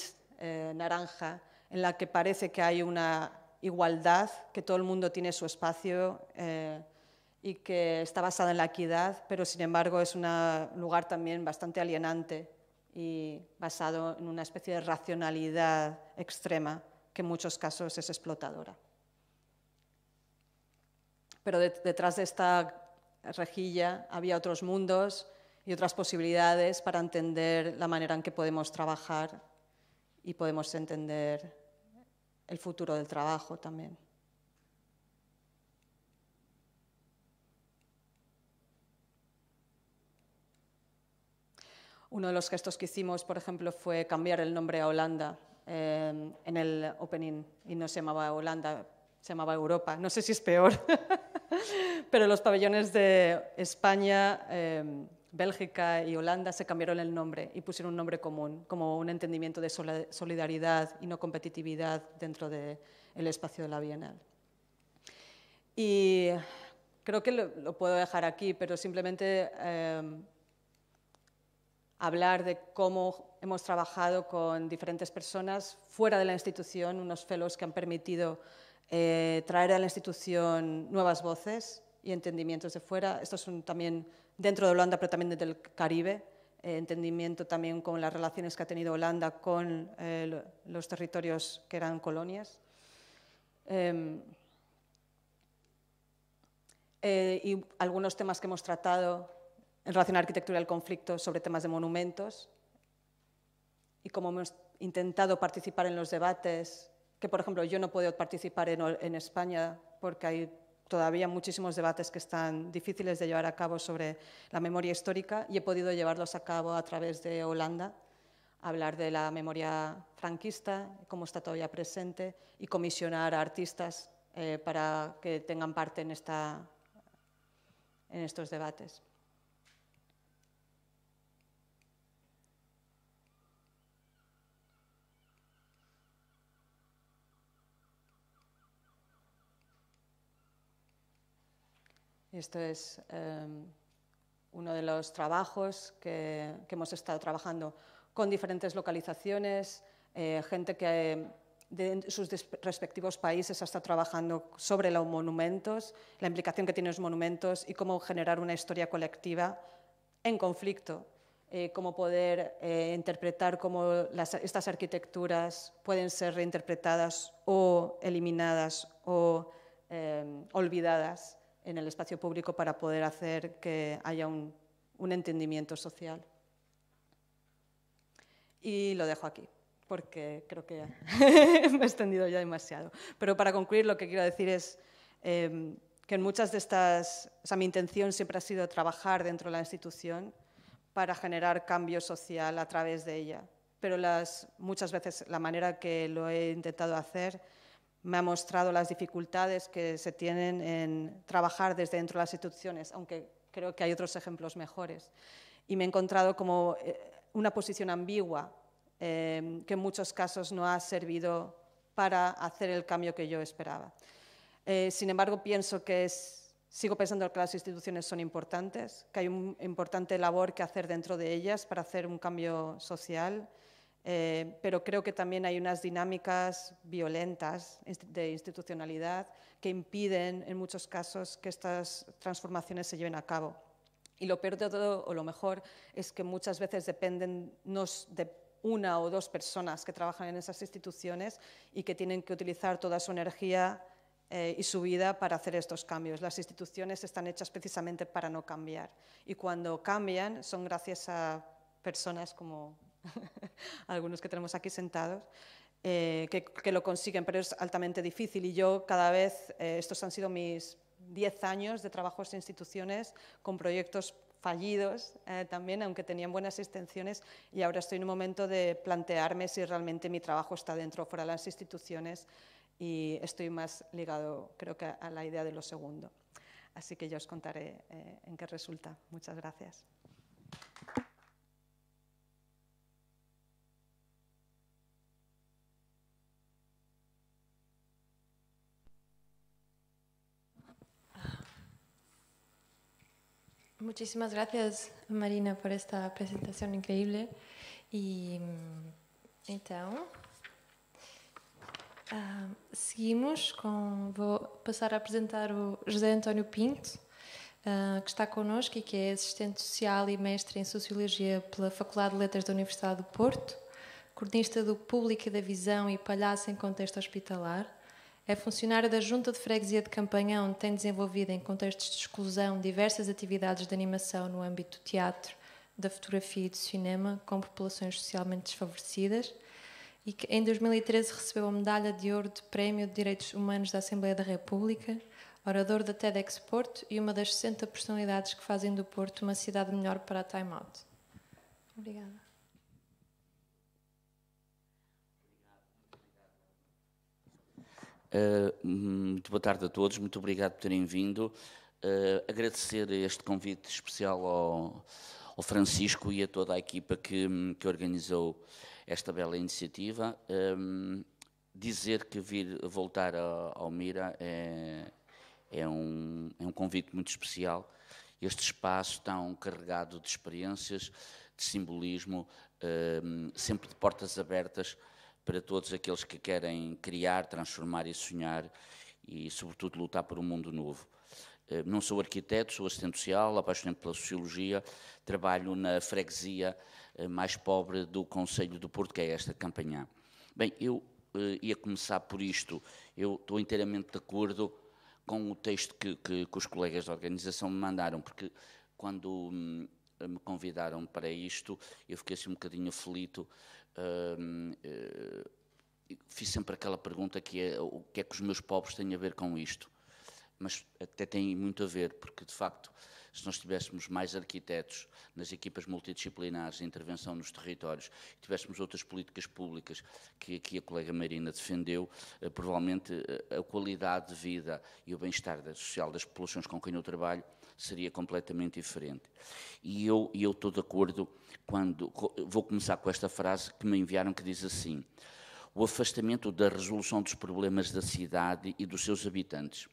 naranja, en la que parece que hay una igualdad, que todo el mundo tiene su espacio, y que está basada en la equidad, pero sin embargo es un lugar también bastante alienante y basado en una especie de racionalidad extrema que en muchos casos es explotadora. Pero detrás de esta rejilla había otros mundos y otras posibilidades para entender la manera en que podemos trabajar y podemos entender el futuro del trabajo también. Uno de los gestos que hicimos, por ejemplo, fue cambiar el nombre a Holanda eh, en el opening y no se llamaba Holanda, se llamaba Europa. No sé si es peor, pero los pabellones de España, eh, Bélgica y Holanda se cambiaron el nombre y pusieron un nombre común, como un entendimiento de solidaridad y no competitividad dentro del espacio de la Bienal. Y creo que lo, puedo dejar aquí, pero simplemente... Eh, hablar de cómo hemos trabajado con diferentes personas fuera de la institución, unos fellows que han permitido eh, traer a la institución nuevas voces y entendimientos de fuera. Estos son también dentro de Holanda, pero también desde el Caribe. Eh, entendimiento también con las relaciones que ha tenido Holanda con eh, los territorios que eran colonias. Em, y algunos temas que hemos tratado en relación a la arquitectura del conflicto sobre temas de monumentos y cómo hemos intentado participar en los debates, que por ejemplo yo no puedo participar en, España porque hay todavía muchísimos debates que están difíciles de llevar a cabo sobre la memoria histórica y he podido llevarlos a cabo a través de Holanda, hablar de la memoria franquista, cómo está todavía presente y comisionar a artistas eh, para que tengan parte en, esta, en estos debates. Esto es em, uno de los trabajos que, hemos estado trabajando con diferentes localizaciones, eh, gente que de sus respectivos países estado trabajando sobre los monumentos, la implicación que tienen los monumentos y cómo generar una historia colectiva en conflicto, eh, cómo poder eh, interpretar cómo estas arquitecturas pueden ser reinterpretadas o eliminadas o em, olvidadas en el espacio público para poder hacer que haya un, entendimiento social. Y lo dejo aquí, porque creo que me he extendido ya demasiado. Pero para concluir, lo que quiero decir es em, que en muchas de estas, o sea, mi intención siempre ha sido trabajar dentro de la institución para generar cambio social a través de ella. Pero las, muchas veces la manera que lo he intentado hacer me ha mostrado las dificultades que se tienen en trabajar desde dentro de las instituciones, aunque creo que hay otros ejemplos mejores. Y me he encontrado como eh, una posición ambigua, eh, que en muchos casos no ha servido para hacer el cambio que yo esperaba. Eh, sin embargo, pienso que sigo pensando que las instituciones son importantes, que hay una importante labor que hacer dentro de ellas para hacer un cambio social eh, pero creo que también hay unas dinámicas violentas de institucionalidad que impiden en muchos casos que estas transformaciones se lleven a cabo. Y lo peor de todo, o lo mejor, es que muchas veces dependen de una o dos personas que trabajan en esas instituciones y que tienen que utilizar toda su energía eh, y su vida para hacer estos cambios. Las instituciones están hechas precisamente para no cambiar. Y cuando cambian son gracias a personas como algunos que tenemos aquí sentados, eh, que, lo consiguen, pero es altamente difícil. Y yo cada vez, eh, estos han sido mis diez años de trabajos en instituciones con proyectos fallidos eh, también, aunque tenían buenas extensiones, y ahora estoy en un momento de plantearme si realmente mi trabajo está dentro o fuera de las instituciones y estoy más ligado, creo que, a la idea de lo segundo. Así que yo os contaré en qué resulta. Muchas gracias.
Muchísimas gracias, Marina, por esta apresentação increíble. E então, uh, seguimos com. Vou passar a apresentar o José António Pinto, uh, que está connosco e que é assistente social e mestre em Sociologia pela Faculdade de Letras da Universidade do Porto, cronista do Público e da Visão e palhaço em contexto hospitalar. É funcionária da Junta de Freguesia de Campanhão, onde tem desenvolvido, em contextos de exclusão, diversas atividades de animação no âmbito do teatro, da fotografia e do cinema, com populações socialmente desfavorecidas. E que em 2013 recebeu a Medalha de Ouro de Prémio de Direitos Humanos da Assembleia da República, orador da TEDx Porto e uma das 60 personalidades que fazem do Porto uma cidade melhor para a Time Out. Obrigada.
Eh, muito hum, boa tarde a todos, muito obrigado por terem vindo. Uh, agradecer este convite especial ao, ao, Francisco e a toda a equipa que, hum, que organizou esta bela iniciativa. Eh, um, dizer que vir voltar a, ao Mira é, é, um, é um convite muito especial. Este espaço tão carregado de experiências, de simbolismo, um, sempre de portas abertas para todos aqueles que querem criar, transformar e sonhar e, sobretudo, lutar por um mundo novo. Eh, não sou arquiteto, sou assistente social, apaixonado pela sociologia, trabalho na freguesia eh, mais pobre do Conselho do Porto, que é esta campanha. Campanhã. Bem, eu eh, ia começar por isto. Eu estou inteiramente de acordo com o texto que, que, que os colegas da organização me mandaram, porque quando hum, me convidaram para isto, eu fiquei assim um bocadinho aflito, eh, fiz sempre aquela pergunta que é o que é que os meus pobres têm a ver com isto? Mas até tem muito a ver, porque de facto, se nós tivéssemos mais arquitetos nas equipas multidisciplinares, de intervenção nos territórios, tivéssemos outras políticas públicas que aqui a colega Marina defendeu, eh, provavelmente eh, a qualidade de vida e o bem-estar social das populações com quem eu trabalho seria completamente diferente. E eu estou de acordo quando vou começar com esta frase que me enviaram que diz assim: o afastamento da resolução dos problemas da cidade e dos seus habitantes,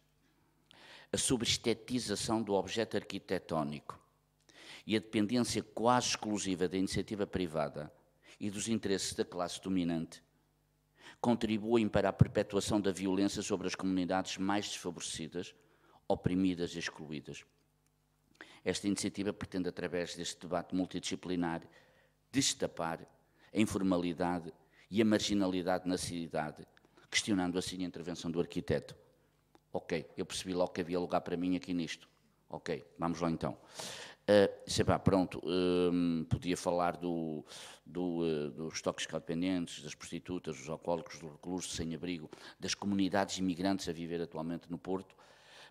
a subestetização do objeto arquitetónico e a dependência quase exclusiva da iniciativa privada e dos interesses da classe dominante contribuem para a perpetuação da violência sobre as comunidades mais desfavorecidas, oprimidas e excluídas. Esta iniciativa pretende, através deste debate multidisciplinar, destapar a informalidade e a marginalidade na cidade, questionando assim a intervenção do arquiteto. Ok, eu percebi logo que havia lugar para mim aqui nisto. Ok, vamos lá então. Uh, sei lá, pronto, um, ehm, podia falar do, do, uh, dos toques codependentes, das prostitutas, dos alcoólicos, dos reclusos sem abrigo, das comunidades imigrantes a viver atualmente no Porto,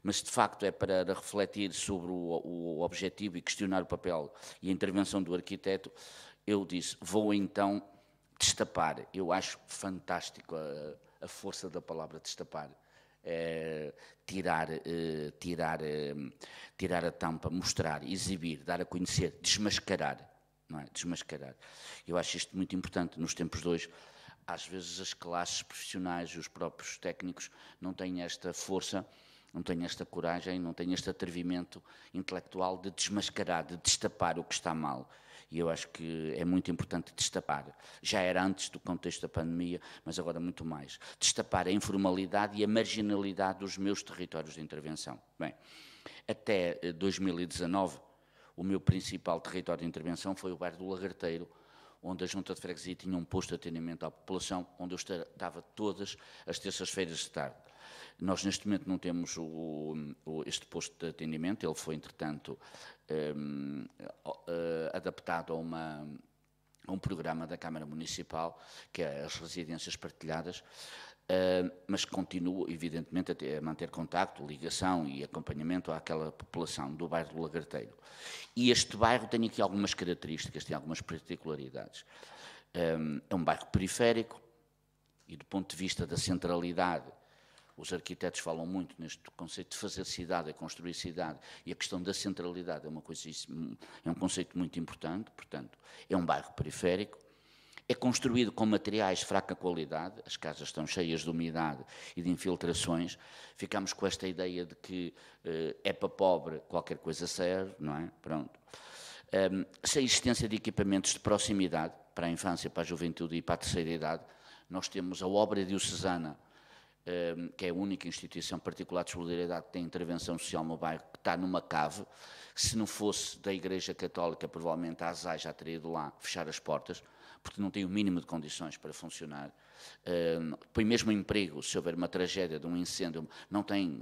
mas de facto é para refletir sobre o, o objetivo e questionar o papel e a intervenção do arquiteto, eu disse, vou então destapar. Eu acho fantástico a, a força da palavra destapar. É, tirar, é, tirar, é, tirar a tampa, mostrar, exibir, dar a conhecer, desmascarar, não é? Desmascarar. Eu acho isto muito importante nos tempos de hoje. Às vezes as classes profissionais, e os próprios técnicos, não têm esta força não tenho esta coragem, não tenho este atrevimento intelectual de desmascarar, de destapar o que está mal. E eu acho que é muito importante destapar. Já era antes do contexto da pandemia, mas agora muito mais. Destapar a informalidade e a marginalidade dos meus territórios de intervenção. Bem, até 2019, eh, o meu principal território de intervenção foi o bairro do Lagarteiro, onde a Junta de Freguesia tinha um posto de atendimento à população, onde eu estava todas as terças-feiras de tarde. Nós, neste momento, não temos o, o, este posto de atendimento, ele foi, entretanto, um, ehm, eh, adaptado a uma um programa da Câmara Municipal, que é as residências partilhadas, uh, mas continuo, evidentemente, a, ter, a, manter contacto, ligação e acompanhamento àquela população do bairro do Lagarteiro. E este bairro tem aqui algumas características, tem algumas particularidades. Um, ehm, é um bairro periférico e, do ponto de vista da centralidade, os arquitetos falam muito neste conceito de fazer cidade, é construir cidade, e a questão da centralidade é uma coisa hum, é um conceito muito importante, portanto, é um bairro periférico, é construído com materiais de fraca qualidade, as casas estão cheias de umidade e de infiltrações. Ficamos com esta ideia de que eh, é para pobre, qualquer coisa serve, não é? Pronto. Um, sem existência de equipamentos de proximidade para a infância, para a juventude e para a terceira idade, nós temos a obra diocesana Ehm, que é a única instituição particular de solidariedade que tem intervenção social no bairro, que está numa cave. Se não fosse da Igreja Católica, provavelmente a ASAI já teria ido lá fechar as portas, porque não tem o mínimo de condições para funcionar. Ehm, põe mesmo emprego, se houver uma tragédia de um incêndio, não tem,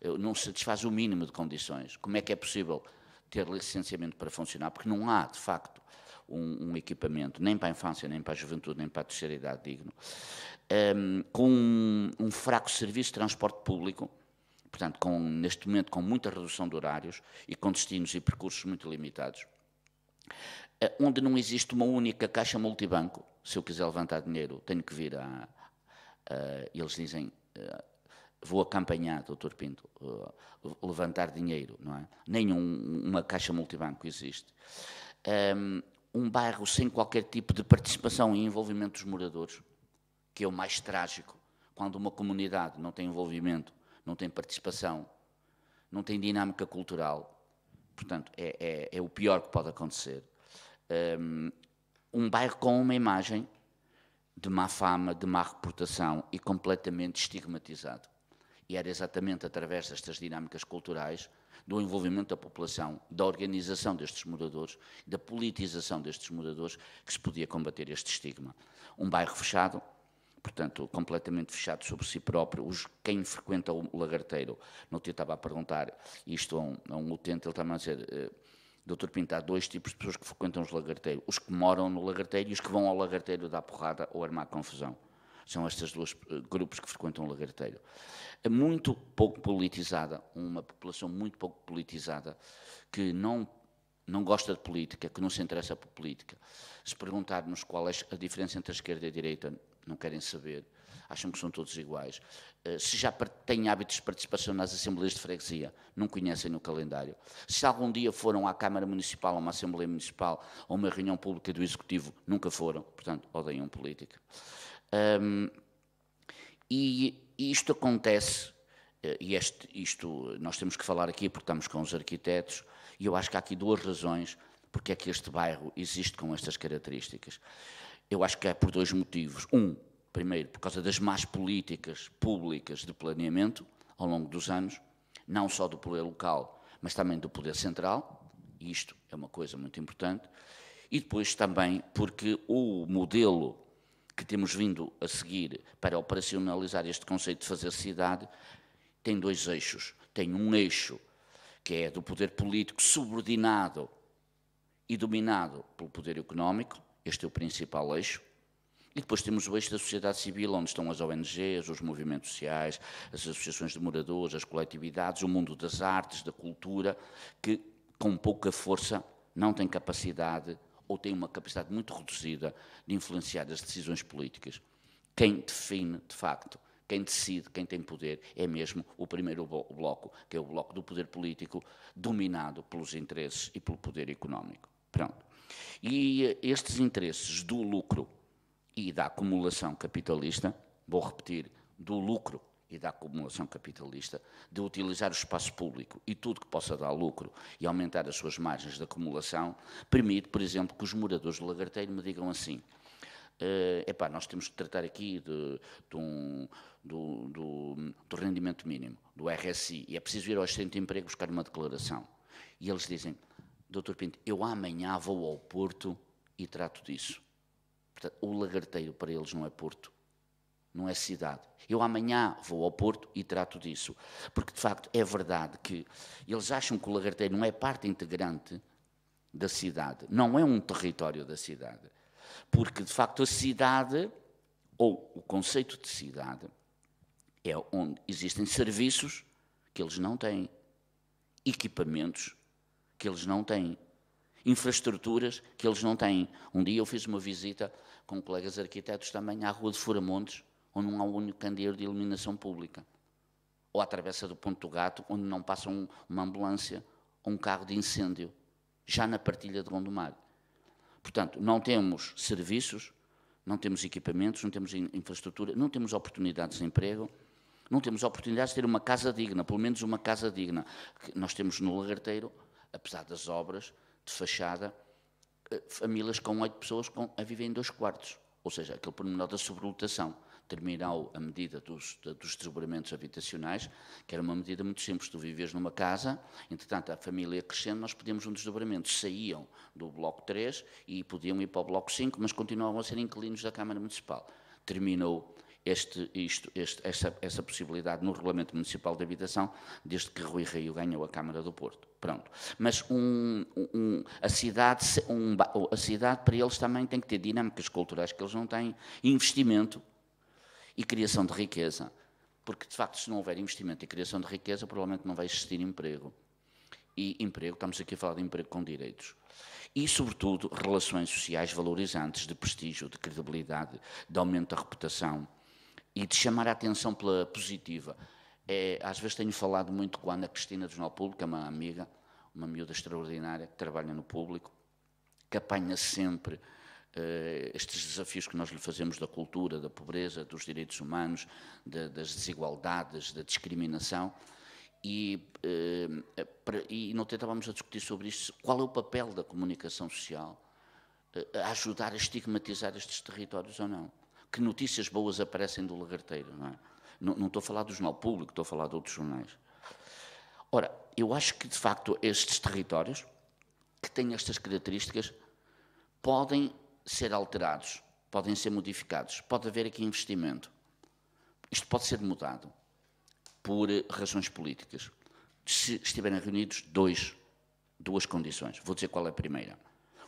eh, não satisfaz o mínimo de condições. Como é que é possível ter licenciamento para funcionar? Porque não há, de facto, um, um, equipamento, nem para a infância, nem para a juventude, nem para a terceira idade digno, um, com um, um fraco serviço de transporte público, portanto, com, neste momento com muita redução de horários e com destinos e percursos muito limitados, ah, onde não existe uma única caixa multibanco. Se eu quiser levantar dinheiro, tenho que vir a. a eles dizem. Ah, vou acompanhar, doutor Pinto, ah, levantar dinheiro, não é? Nenhuma caixa multibanco existe. Um, um bairro sem qualquer tipo de participação e envolvimento dos moradores, que é o mais trágico, quando uma comunidade não tem envolvimento, não tem participação, não tem dinâmica cultural, portanto, é, é, é o pior que pode acontecer. Um, um bairro com uma imagem de má fama, de má reputação e completamente estigmatizado. E era exatamente através destas dinâmicas culturais do envolvimento da população, da organização destes moradores, da politização destes moradores, que se podia combater este estigma. Um bairro fechado, portanto, completamente fechado sobre si próprio. Os, quem frequenta o lagarteiro, no dia estava a perguntar isto a um, a um utente, ele estava a dizer, eh, doutor Pinto, há dois tipos de pessoas que frequentam os lagarteiros, os que moram no lagarteiro e os que vão ao lagarteiro dar porrada ou armar confusão. São estes dois eh, grupos que frequentam o Lagarteiro. É muito pouco politizada, uma população muito pouco politizada, que não, não gosta de política, que não se interessa por política. Se perguntarmos qual é a diferença entre a esquerda e a direita, não querem saber acham que são todos iguais. Eh, se já têm hábitos de participação nas assembleias de freguesia, não conhecem no calendário. Se algum dia foram à Câmara Municipal, a uma Assembleia Municipal, a uma reunião pública do Executivo, nunca foram, portanto, odeiam política. Um, e isto acontece, eh, e este, isto nós temos que falar aqui porque estamos com os arquitetos, e eu acho que há aqui duas razões porque é que este bairro existe com estas características. Eu acho que é por dois motivos. Um, primeiro, por causa das más políticas públicas de planeamento ao longo dos anos, não só do poder local, mas também do poder central, isto é uma coisa muito importante, e depois também porque o modelo que temos vindo a seguir para operacionalizar este conceito de fazer cidade tem dois eixos. Tem um eixo que é do poder político subordinado e dominado pelo poder económico, este é o principal eixo. E depois temos o eixo da sociedade civil, onde estão as ONGs, os movimentos sociais, as associações de moradores, as coletividades, o mundo das artes, da cultura, que com pouca força não tem capacidade ou tem uma capacidade muito reduzida de influenciar as decisões políticas. Quem define, de facto, quem decide, quem tem poder, é mesmo o primeiro bloco, que é o bloco do poder político, dominado pelos interesses e pelo poder económico. Pronto. E eh, estes interesses do lucro e da acumulação capitalista, vou repetir, do lucro e da acumulação capitalista, de utilizar o espaço público e tudo que possa dar lucro e aumentar as suas margens de acumulação, permite, por exemplo, que os moradores do Lagarteiro me digam assim: é epá, nós temos que tratar aqui de, de um, do, do, do, rendimento mínimo, do RSI, e é preciso ir ao centro de emprego buscar uma declaração. E eles dizem, doutor Pinto, eu amanhã vou ao Porto e trato disso. Portanto, o lagarteiro para eles não é Porto, não é cidade. Eu amanhã vou ao Porto e trato disso. Porque, de facto, é verdade que eles acham que o Lagarteiro não é parte integrante da cidade, não é um território da cidade. Porque, de facto, a cidade, ou o conceito de cidade, é onde existem serviços que eles não têm, equipamentos que eles não têm, infraestruturas que eles não têm. Um dia eu fiz uma visita com colegas arquitetos também à Rua de Furamontes, onde não há um único candeeiro de iluminação pública. Ou a travessa do Ponto do Gato, onde não passa um, uma ambulância ou um carro de incêndio, já na partilha de Gondomar. Portanto, não temos serviços, não temos equipamentos, não temos infraestrutura, não temos oportunidades de emprego, não temos oportunidades de ter uma casa digna, pelo menos uma casa digna. Nós temos no Lagarteiro, apesar das obras de fachada, eh, famílias com oito pessoas com, a viver em dois quartos. Ou seja, aquele pormenor da sobrelotação terminou a medida dos, dos desdobramentos habitacionais, que era uma medida muito simples. Tu vivias numa casa, entretanto, a família crescendo, nós podíamos um desdobramento. Saíam do Bloco 3 e podiam ir para o Bloco 5, mas continuavam a ser inquilinos da Câmara Municipal. Terminou este, isto, este, esta, essa possibilidade no Regulamento Municipal de Habitação, desde que Rui Rio ganhou a Câmara do Porto. Pronto. Mas um, um, a, cidade, um, a cidade, para eles, também tem que ter dinâmicas culturais que eles não têm, investimento e criação de riqueza. Porque, de facto, se não houver investimento e criação de riqueza, provavelmente não vai existir emprego. E emprego, estamos aqui a falar de emprego com direitos. E, sobretudo, relações sociais valorizantes, de prestígio, de credibilidade, de aumento da reputação e de chamar a atenção pela positiva. É, às vezes tenho falado muito com a Ana Cristina do Jornal Público, é uma amiga, uma miúda extraordinária que trabalha no público, que apanha sempre eh, estes desafios que nós lhe fazemos da cultura, da pobreza, dos direitos humanos, de, das desigualdades, da discriminação. E, eh, e não tentávamos a discutir sobre isto, qual é o papel da comunicação social eh, a ajudar a estigmatizar estes territórios ou não. Que notícias boas aparecem do lagarteiro, não é? não estou a falar do jornal público, estou a falar de outros jornais. Ora, eu acho que, de facto, estes territórios que têm estas características podem ser alterados, podem ser modificados, pode haver aqui investimento. Isto pode ser mudado por eh, razões políticas. Se estiverem reunidos dois, duas condições. Vou dizer qual é a primeira.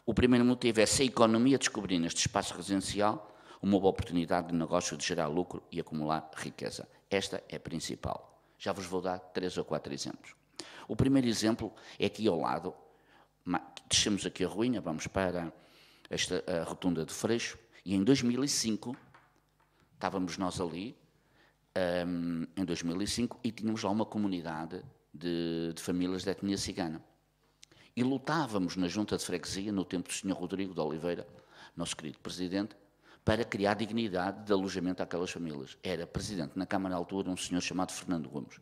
O primeiro motivo é se a economia descobrir neste espaço residencial uma boa oportunidade de negócio de gerar lucro e acumular riqueza. Esta é a principal. Já vos vou dar três ou quatro exemplos. O primeiro exemplo é aqui ao lado. Descemos aqui a ruína, vamos para esta, a rotunda de Freixo, e em 2005, estávamos nós ali, um, em 2005, e tínhamos lá uma comunidade de, de famílias de etnia cigana. E lutávamos na junta de freguesia, no tempo do Sr. Rodrigo de Oliveira, nosso querido presidente, para criar dignidade de alojamento àquelas famílias. Era presidente na Câmara na altura um senhor chamado Fernando Gomes.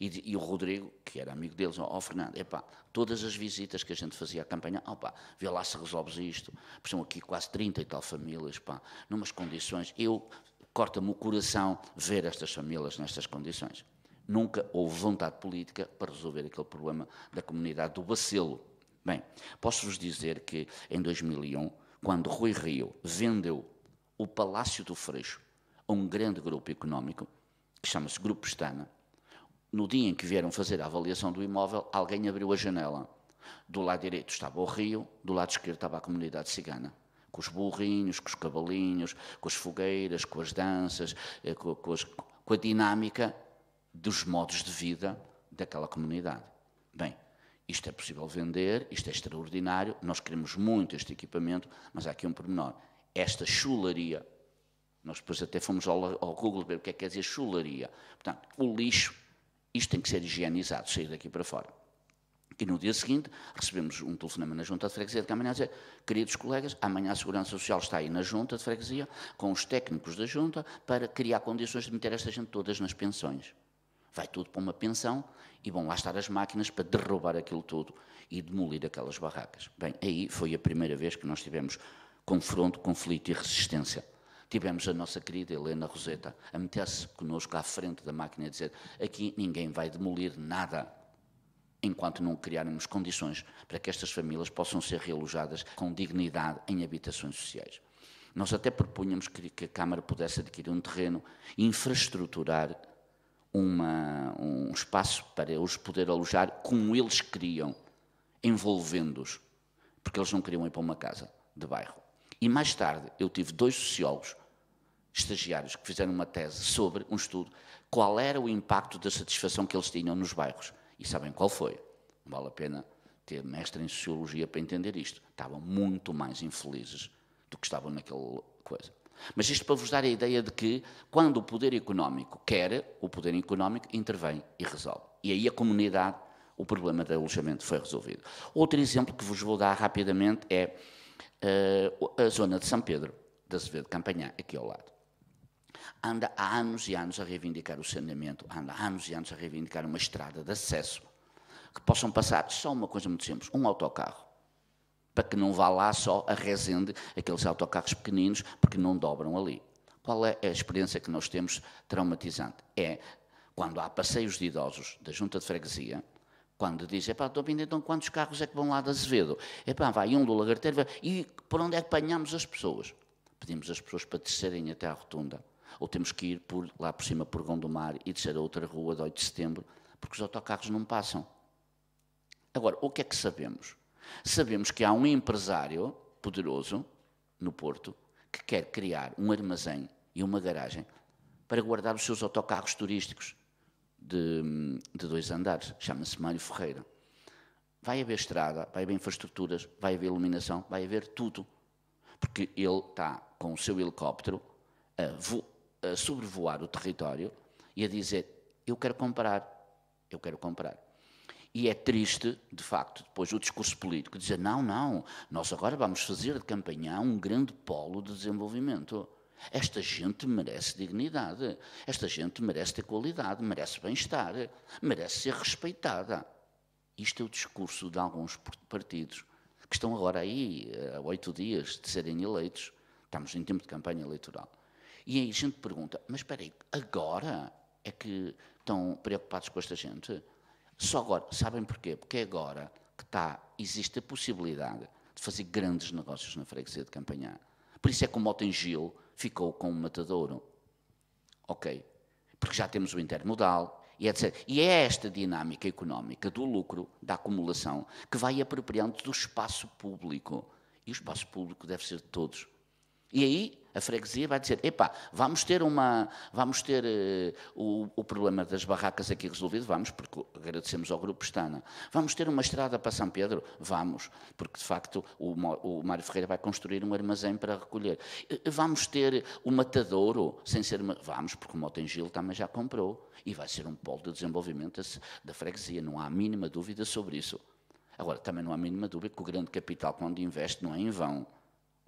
E, e o Rodrigo, que era amigo deles, ó oh, Fernando, epá, todas as visitas que a gente fazia à campanha, ó oh, pá, vê lá se resolves isto. São aqui quase 30 e tal famílias, pá, numas condições. Eu, corta-me o coração ver estas famílias nestas condições. Nunca houve vontade política para resolver aquele problema da comunidade do Bacelo. Bem, posso-vos dizer que em 2001, quando Rui Rio vendeu o Palácio do Freixo a um grande grupo económico, que chama-se Grupo Estana, no dia em que vieram fazer a avaliação do imóvel, alguém abriu a janela. Do lado direito estava o rio, do lado esquerdo estava a comunidade cigana. Com os burrinhos, com os cavalinhos, com as fogueiras, com as danças, eh, com, com, as, com a dinâmica dos modos de vida daquela comunidade. Bem, isto é possível vender, isto é extraordinário, nós queremos muito este equipamento, mas há aqui um pormenor. Esta chularia, nós depois até fomos ao, ao Google ver o que é que quer é dizer chularia. Portanto, o lixo isto tem que ser higienizado, sair daqui para fora. E no dia seguinte recebemos um telefonema na junta de freguesia de Caminhão a dizer: queridos colegas, amanhã a Segurança Social está aí na junta de freguesia com os técnicos da junta para criar condições de meter esta gente todas nas pensões. Vai tudo para uma pensão e vão lá estar as máquinas para derrubar aquilo tudo e demolir aquelas barracas. Bem, aí foi a primeira vez que nós tivemos confronto, conflito e resistência tivemos a nossa querida Helena Roseta a meter-se connosco à frente da máquina e dizer: aqui ninguém vai demolir nada. Enquanto não criarmos condições para que estas famílias possam ser realojadas com dignidade em habitações sociais. Nós até propunhamos que, a Câmara pudesse adquirir um terreno e infraestruturar uma, um espaço para os poder alojar como eles queriam, envolvendo-os, porque eles não queriam ir para uma casa de bairro. E mais tarde eu tive dois sociólogos, estagiários, que fizeram uma tese sobre um estudo qual era o impacto da satisfação que eles tinham nos bairros. E sabem qual foi? Não vale a pena ter mestre em sociologia para entender isto. Estavam muito mais infelizes do que estavam naquela coisa. Mas isto para vos dar a ideia de que, quando o poder económico quer, o poder económico intervém e resolve. E aí a comunidade, o problema do alojamento foi resolvido. Outro exemplo que vos vou dar rapidamente é eh, a zona de São Pedro, da Azevedo Campanhã, aqui ao lado. Anda há anos e anos a reivindicar o saneamento, anda há anos e anos a reivindicar uma estrada de acesso, que possam passar só uma coisa muito simples, um autocarro, para que não vá lá só a Resende, aqueles autocarros pequeninos, porque não dobram ali. Qual é a experiência que nós temos traumatizante? É quando há passeios de idosos da junta de freguesia, quando diz, epá, Domingos, então quantos carros é que vão lá de Azevedo? Epá, vai um do Lagarteiro, e por onde é que apanhamos as pessoas? Pedimos as pessoas para descerem até à rotunda. Ou temos que ir por, lá por cima, por Gondomar, e descer a outra rua de 8 de setembro, porque os autocarros não passam. Agora, o que é que sabemos? Sabemos que há um empresário poderoso no Porto que quer criar um armazém e uma garagem para guardar os seus autocarros turísticos de, de dois andares, chama-se Mário Ferreira. Vai haver estrada, vai haver infraestruturas, vai haver iluminação, vai haver tudo. Porque ele está com o seu helicóptero a, a sobrevoar o território e a dizer: Eu quero comprar, eu quero comprar. E é triste, de facto, depois o discurso político dizer: não, não, nós agora vamos fazer de campanha um grande polo de desenvolvimento. Esta gente merece dignidade, esta gente merece ter qualidade, merece bem-estar, merece ser respeitada. Isto é o discurso de alguns partidos que estão agora aí, a eh, oito dias de serem eleitos. Estamos em tempo de campanha eleitoral. E aí a gente pergunta: mas espera aí, agora é que estão preocupados com esta gente? Só agora. Sabem porquê? Porque é agora que está, existe a possibilidade de fazer grandes negócios na freguesia de Campanhã. Por isso é que o Motem Gil ficou com o matadouro. Ok? Porque já temos o intermodal, e etc. E é esta dinâmica económica do lucro, da acumulação, que vai apropriando do espaço público. E o espaço público deve ser de todos. E aí a freguesia vai dizer: epá, vamos ter, uma, vamos ter uh, o, o, problema das barracas aqui resolvido? Vamos, porque agradecemos ao Grupo Estana. Vamos ter uma estrada para São Pedro? Vamos, porque de facto o, o Mário Ferreira vai construir um armazém para recolher. Vamos ter o Matadouro, sem ser. Vamos, porque o Motengil também já comprou. E vai ser um polo de desenvolvimento da freguesia, não há a mínima dúvida sobre isso. Agora, também não há a mínima dúvida que o grande capital, quando investe, não é em vão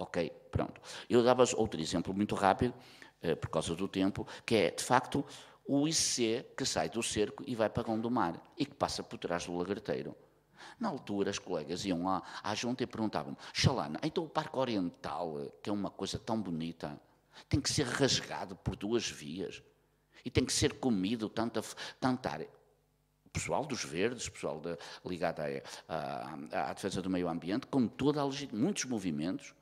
Ok, pronto. Eu dava outro exemplo muito rápido, eh, por causa do tempo, que é, de facto, o IC que sai do cerco e vai para Gondomar e que passa por trás do lagarteiro. Na altura, as colegas iam lá à junta e perguntavam: Xalana, então o Parque Oriental, eh, que é uma coisa tão bonita, tem que ser rasgado por duas vias e tem que ser comido tanta, tanta área. pessoal dos verdes, pessoal de, ligado à, eh, à, à, defesa do meio ambiente, com toda a muitos movimentos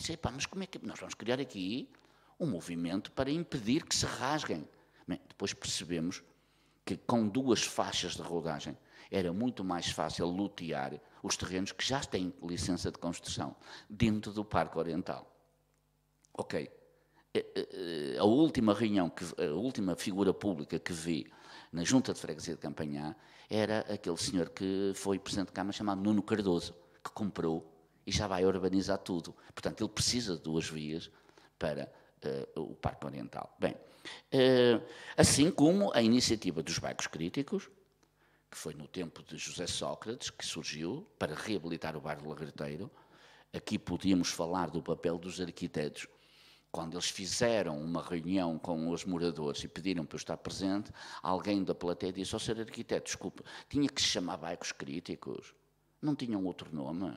dizer, pá, mas como é que nós vamos criar aqui um movimento para impedir que se rasguem? Bem, depois percebemos que com duas faixas de rodagem era muito mais fácil lutear os terrenos que já têm licença de construção dentro do Parque Oriental. Ok. Eh, eh, eh, a última reunião, que, a última figura pública que vi na Junta de Freguesia de Campanhã era aquele senhor que foi presidente de Câmara chamado Nuno Cardoso, que comprou e já vai urbanizar tudo. Portanto, ele precisa de duas vias para uh, o Parque Oriental. Bem, uh, assim como a iniciativa dos bairros críticos, que foi no tempo de José Sócrates, que surgiu para reabilitar o bairro Lagreteiro, aqui podíamos falar do papel dos arquitetos. Quando eles fizeram uma reunião com os moradores e pediram para eu estar presente, alguém da plateia disse: Ó, oh, ser arquiteto, desculpe, tinha que se chamar Baicos críticos. Não tinham outro nome.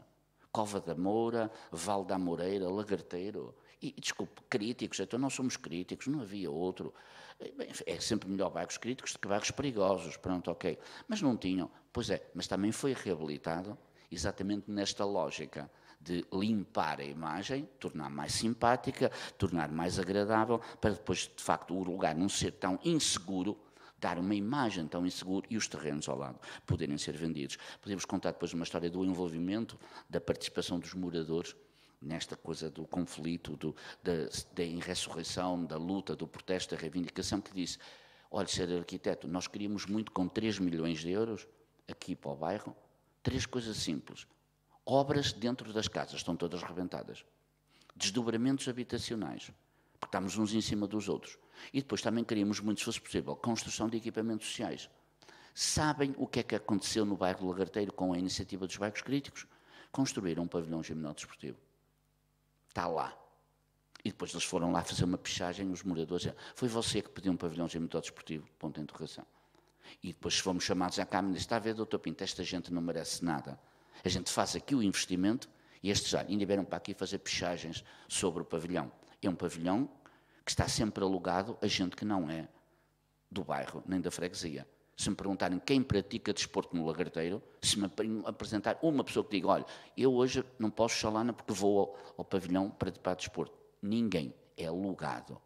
Cova da Moura, Val da Moreira, Lagarteiro. E, desculpe, críticos, então não somos críticos, não havia outro. Eh, bem, é sempre melhor bairros críticos do que bairros perigosos, pronto, ok. Mas não tinham. Pois é, mas também foi reabilitado exatamente nesta lógica de limpar a imagem, tornar mais simpática, tornar mais agradável, para depois, de facto, o lugar não ser tão inseguro dar uma imagem tão insegura e os terrenos ao lado poderem ser vendidos. Podemos contar depois uma história do envolvimento, da participação dos moradores nesta coisa do conflito, do, da, da da luta, do protesto, da reivindicação, que disse, olha, ser arquiteto, nós queríamos muito com 3 milhões de euros, aqui para o bairro, três coisas simples. Obras dentro das casas, estão todas rebentadas. Desdobramentos habitacionais porque estamos uns em cima dos outros. E depois também queríamos muito, se fosse possível, construção de equipamentos sociais. Sabem o que é que aconteceu no bairro do Lagarteiro com a iniciativa dos bairros críticos? Construíram um pavilhão desportivo. Está lá. E depois eles foram lá fazer uma pichagem, os moradores foi você que pediu um pavilhão desportivo, ponto de interrogação. E depois fomos chamados à Câmara e disse, está a ver, doutor Pinto, esta gente não merece nada. A gente faz aqui o investimento e estes já ainda vieram para aqui fazer pichagens sobre o pavilhão é um pavilhão que está sempre alugado a gente que não é do bairro nem da freguesia. Se me perguntarem quem pratica desporto no Lagarteiro, se me apresentar uma pessoa que diga: olha, eu hoje não posso chalana porque vou ao, ao pavilhão praticar desporto. Ninguém. É alugado.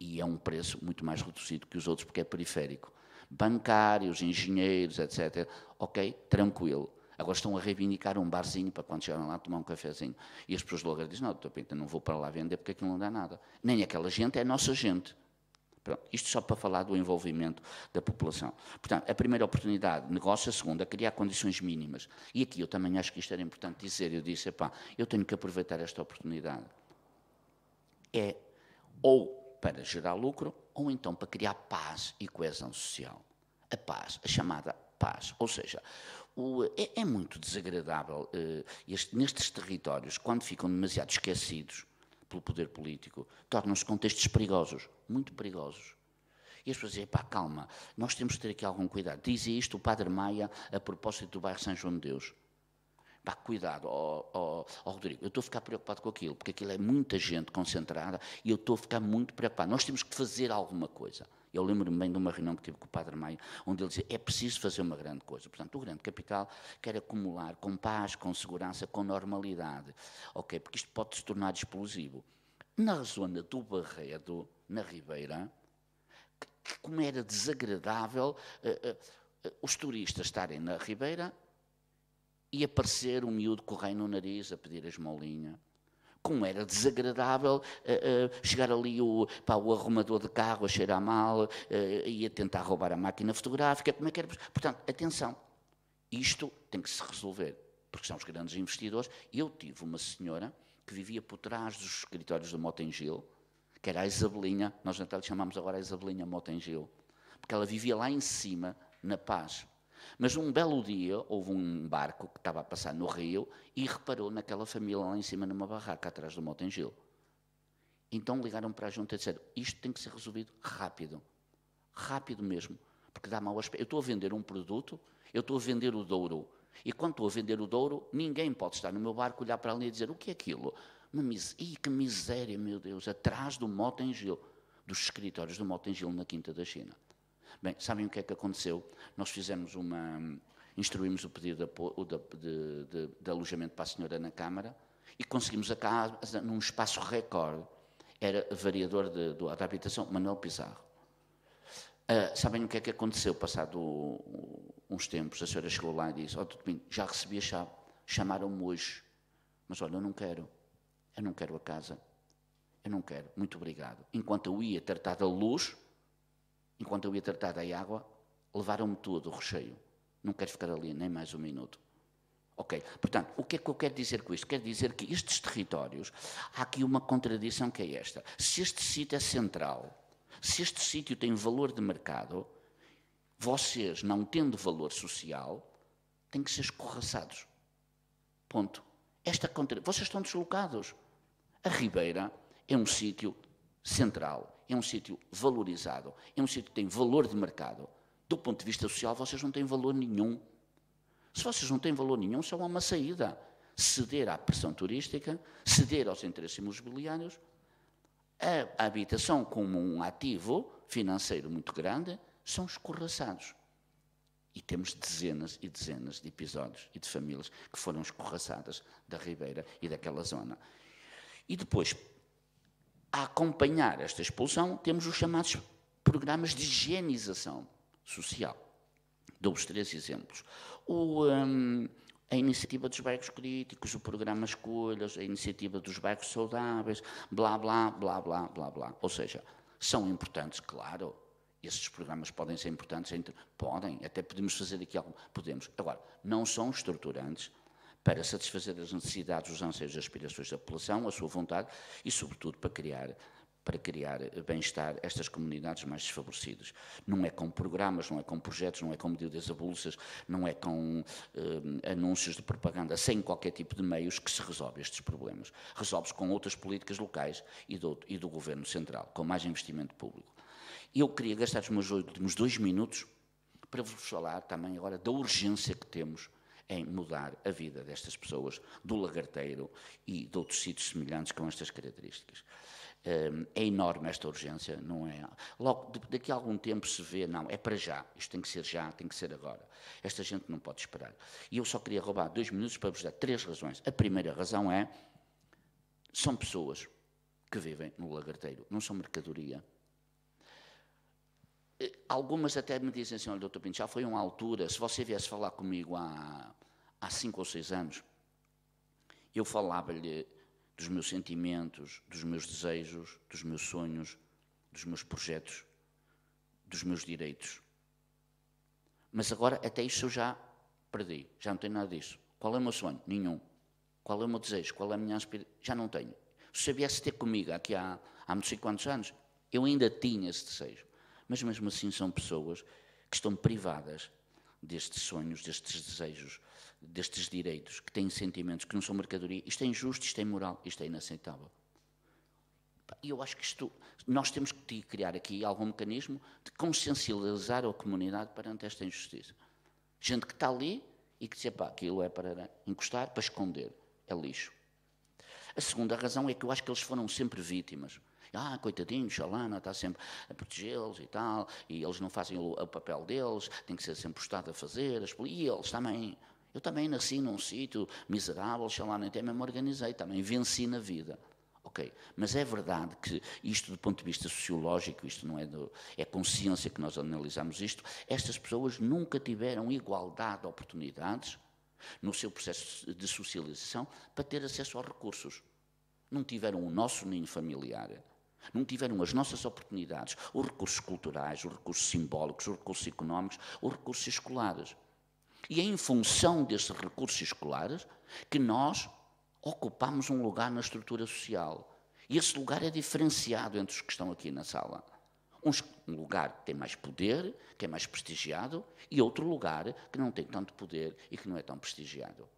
E é um preço muito mais reduzido que os outros porque é periférico. Bancários, engenheiros, etc. Ok? Tranquilo. Agora estão a reivindicar um barzinho para quando chegarem lá tomar um cafezinho. E as pessoas logo dizem, não, doutor Pinto, não vou para lá vender porque aquilo não dá nada. Nem aquela gente é nossa gente. Pronto, isto só para falar do envolvimento da população. Portanto, a primeira oportunidade, negócio, a segunda, criar condições mínimas. E aqui eu também acho que isto era importante dizer. Eu disse, pá, eu tenho que aproveitar esta oportunidade. É ou para gerar lucro, ou então para criar paz e coesão social. A paz, a chamada paz. Ou seja, o, é, é, muito desagradável eh, este, nestes territórios, quando ficam demasiado esquecidos pelo poder político, tornam-se contextos perigosos, muito perigosos. E as pessoas dizem, pá, calma, nós temos de ter aqui algum cuidado. Dizia isto o Padre Maia a propósito do bairro São João de Deus. Pá, cuidado, ó, ó, ó Rodrigo, eu estou a ficar preocupado com aquilo, porque aquilo é muita gente concentrada e eu estou a ficar muito preocupado. Nós temos que fazer alguma coisa. Eu lembro-me bem de uma reunião que tive com o Padre Maio, onde ele dizia: é preciso fazer uma grande coisa. Portanto, o grande capital quer acumular com paz, com segurança, com normalidade. Ok, porque isto pode se tornar explosivo. Na zona do Barredo, na Ribeira, que, como era desagradável uh, uh, uh, os turistas estarem na Ribeira e aparecer um miúdo correndo no nariz a pedir as molinhas como era desagradável uh, uh, chegar ali o, pá, o arrumador de carro a cheirar mal, uh, eh, ia tentar roubar a máquina fotográfica, como é que era? Portanto, atenção, isto tem que se resolver, porque são os grandes investidores. Eu tive uma senhora que vivia por trás dos escritórios da Motengil, que era a Isabelinha, nós na lhe chamamos agora a Isabelinha Motengil, porque ela vivia lá em cima, na Paz. Mas um belo dia houve um barco que estava a passar no rio e reparou naquela família lá em cima numa barraca atrás do Motengil. Então ligaram para a junta e disseram: Isto tem que ser resolvido rápido. Rápido mesmo. Porque dá mau aspecto. Eu estou a vender um produto, eu estou a vender o Douro. E quando estou a vender o Douro, ninguém pode estar no meu barco, olhar para ali e dizer: O que é aquilo? Uma mis... Ih, que miséria, meu Deus! Atrás do Motengil, dos escritórios do Motengil na Quinta da China. Bem, sabem o que é que aconteceu? Nós fizemos uma. instruímos o pedido de, de, de, de alojamento para a senhora na Câmara e conseguimos a casa num espaço recorde. Era variador de, da habitação, Manuel Pizarro. Uh, sabem o que é que aconteceu? Passado uns tempos, a senhora chegou lá e disse: "Olha, oh, Tudo já recebi a chave, chamaram-me hoje. Mas olha, eu não quero, eu não quero a casa, eu não quero, muito obrigado. Enquanto eu ia tratar da luz, enquanto eu ia tratar da água, levaram-me tudo, o recheio. Não queres ficar ali nem mais um minuto. Ok, portanto, o que é que eu quero dizer com isto? Quero dizer que estes territórios, há aqui uma contradição que é esta. Se este sítio é central, se este sítio tem valor de mercado, vocês, não tendo valor social, têm que ser escorraçados. Ponto. Esta contra... Vocês estão deslocados. A Ribeira é um sítio central é um sítio valorizado, é um sítio que tem valor de mercado. Do ponto de vista social, vocês não têm valor nenhum. Se vocês não têm valor nenhum, só há é uma saída: ceder à pressão turística, ceder aos interesses imobiliários, a habitação como um ativo financeiro muito grande, são escorraçados. E temos dezenas e dezenas de episódios e de famílias que foram escorraçadas da Ribeira e daquela zona. E depois, a acompanhar esta expulsão, temos os chamados programas de higienização social. Dou-vos três exemplos. O, um, a iniciativa dos bairros críticos, o programa Escolhas, a iniciativa dos bairros saudáveis, blá, blá, blá, blá, blá, blá. Ou seja, são importantes, claro. Esses programas podem ser importantes, podem, até podemos fazer aqui algo, podemos. Agora, não são estruturantes para satisfazer as necessidades, os anseios e as aspirações da população, a sua vontade e, sobretudo, para criar para criar bem-estar a estas comunidades mais desfavorecidas. Não é com programas, não é com projetos, não é com medidas avulsas, não é com eh, anúncios de propaganda, sem qualquer tipo de meios, que se resolve estes problemas. Resolve-se com outras políticas locais e do, e do governo central, com mais investimento público. Eu queria gastar os meus últimos dois minutos para vos falar também agora da urgência que temos em mudar a vida destas pessoas do Lagarteiro e de outros sítios semelhantes com estas características. Hum, é enorme esta urgência, não é? Logo, daqui a algum tempo se vê, não, é para já, isto tem que ser já, tem que ser agora. Esta gente não pode esperar. E eu só queria roubar dois minutos para vos dar três razões. A primeira razão é: são pessoas que vivem no lagarteiro, não são mercadoria, eh, algumas até me dizem assim, olha, doutor Pinto, já foi uma altura, se você viesse falar comigo há, há cinco ou seis anos, eu falava-lhe dos meus sentimentos, dos meus desejos, dos meus sonhos, dos meus projetos, dos meus direitos. Mas agora até isso eu já perdi, já não tenho nada disso. Qual é o meu sonho? Nenhum. Qual é o meu desejo? Qual é a minha aspiração? Já não tenho. Se você viesse ter comigo aqui há, há não sei quantos anos, eu ainda tinha esse desejo mas mesmo assim são pessoas que estão privadas destes sonhos, destes desejos, destes direitos, que têm sentimentos, que não são mercadoria. Isto é injusto, isto é imoral, isto é inaceitável. E eu acho que isto, nós temos que criar aqui algum mecanismo de consciencializar a comunidade perante esta injustiça. Gente que está ali e que diz, pá, aquilo é para encostar, para esconder, é lixo. A segunda razão é que eu acho que eles foram sempre vítimas ah, coitadinhos, Xalana está sempre a protegê-los e tal, e eles não fazem o, o papel deles, tem que ser sempre o Estado a fazer, as, e eles também. Eu também nasci num sítio miserável, Xalana, até mesmo organizei, também venci na vida. Ok, mas é verdade que isto do ponto de vista sociológico, isto não é do, é consciência que nós analisamos isto, estas pessoas nunca tiveram igualdade de oportunidades no seu processo de socialização para ter acesso aos recursos. Não tiveram o nosso ninho familiar, não tiveram as nossas oportunidades, os recursos culturais, os recursos simbólicos, os recursos económicos, os recursos escolares. E é em função desses recursos escolares que nós ocupamos um lugar na estrutura social. E esse lugar é diferenciado entre os que estão aqui na sala. Um lugar que tem mais poder, que é mais prestigiado, e outro lugar que não tem tanto poder e que não é tão prestigiado.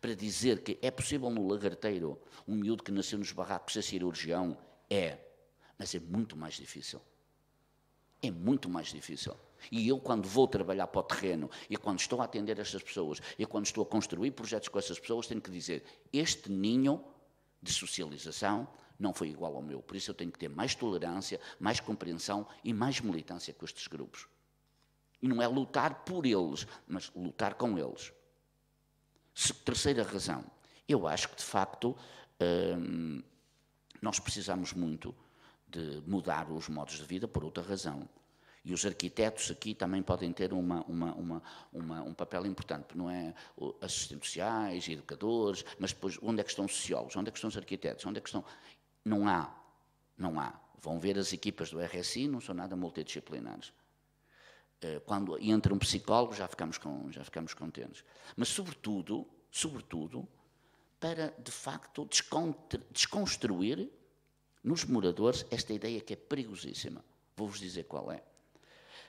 Para dizer que é possível no lagarteiro um miúdo que nasceu nos barracos ser cirurgião, é mas é muito mais difícil. É muito mais difícil. E eu, quando vou trabalhar para o terreno, e quando estou a atender estas pessoas, e quando estou a construir projetos com essas pessoas, tenho que dizer: este ninho de socialização não foi igual ao meu. Por isso, eu tenho que ter mais tolerância, mais compreensão e mais militância com estes grupos. E não é lutar por eles, mas lutar com eles. Terceira razão. Eu acho que, de facto, hum, nós precisamos muito de mudar os modos de vida por outra razão. E os arquitetos aqui também podem ter uma, uma, uma, uma um papel importante, não é? Assistentes sociais, educadores, mas depois onde é que estão os sociólogos, onde é que estão os arquitetos, onde é que estão. Não há, não há. Vão ver as equipas do RSI, não são nada multidisciplinares. Eh, quando entra um psicólogo, já ficamos, com, já ficamos contentes. Mas, sobretudo, sobretudo, para de facto desconstruir nos moradores esta ideia que é perigosíssima. Vou-vos dizer qual é.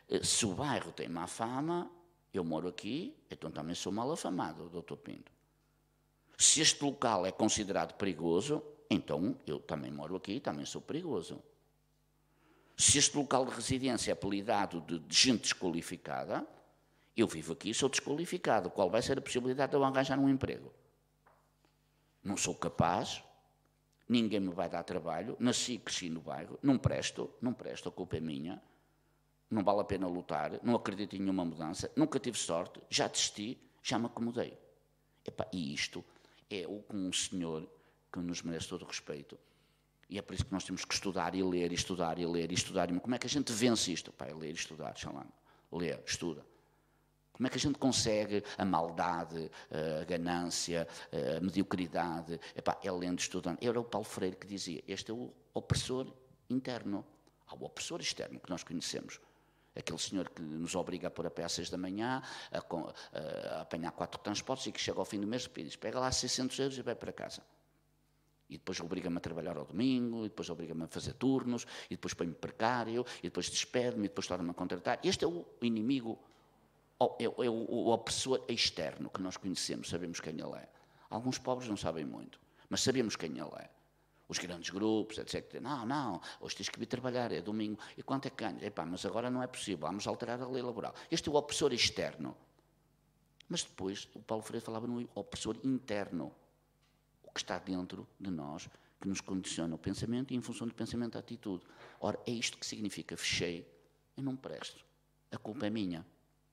Eh, se o bairro tem má fama, eu moro aqui, então também sou mal afamado, doutor Pinto. Se este local é considerado perigoso, então eu também moro aqui e também sou perigoso. Se este local de residência é apelidado de gente desqualificada, eu vivo aqui e sou desqualificado. Qual vai ser a possibilidade de eu arranjar um emprego? Não sou capaz, ninguém me vai dar trabalho, nasci e cresci no bairro, não presto, não presto, a culpa é minha, não vale a pena lutar, não acredito em nenhuma mudança, nunca tive sorte, já desisti, já me acomodei. Epa, e isto é o com um senhor que nos merece todo o respeito. E é por isso que nós temos que estudar e ler, e estudar e ler, e estudar. E como é que a gente vence isto? Pá, é ler e estudar, xalana. Lê, estuda. Como é que a gente consegue a maldade, a ganância, a mediocridade? Epá, é lendo, estudando. Era o Paulo Freire que dizia: este é o opressor interno. Há o opressor externo que nós conhecemos. Aquele senhor que nos obriga a pôr a pé às seis da manhã, a, a, a apanhar quatro transportes e que chega ao fim do mês e diz: pega lá 600 euros e vai para casa. E depois obriga-me a trabalhar ao domingo, e depois obriga-me a fazer turnos, e depois põe-me precário, e depois despede-me, e depois torna-me a contratar. Este é o inimigo é, é o, a pessoa externo que nós conhecemos, sabemos quem ele é. Alguns pobres não sabem muito, mas sabemos quem ele é. Os grandes grupos, etc. Não, não, hoje tens que vir trabalhar, é domingo. E quanto é que ganhas? Epá, mas agora não é possível, vamos alterar a lei laboral. Este é o opressor externo. Mas depois o Paulo Freire falava no opressor interno, o que está dentro de nós, que nos condiciona o pensamento e em função do pensamento a atitude. Ora, é isto que significa fechei e não presto. A culpa é minha.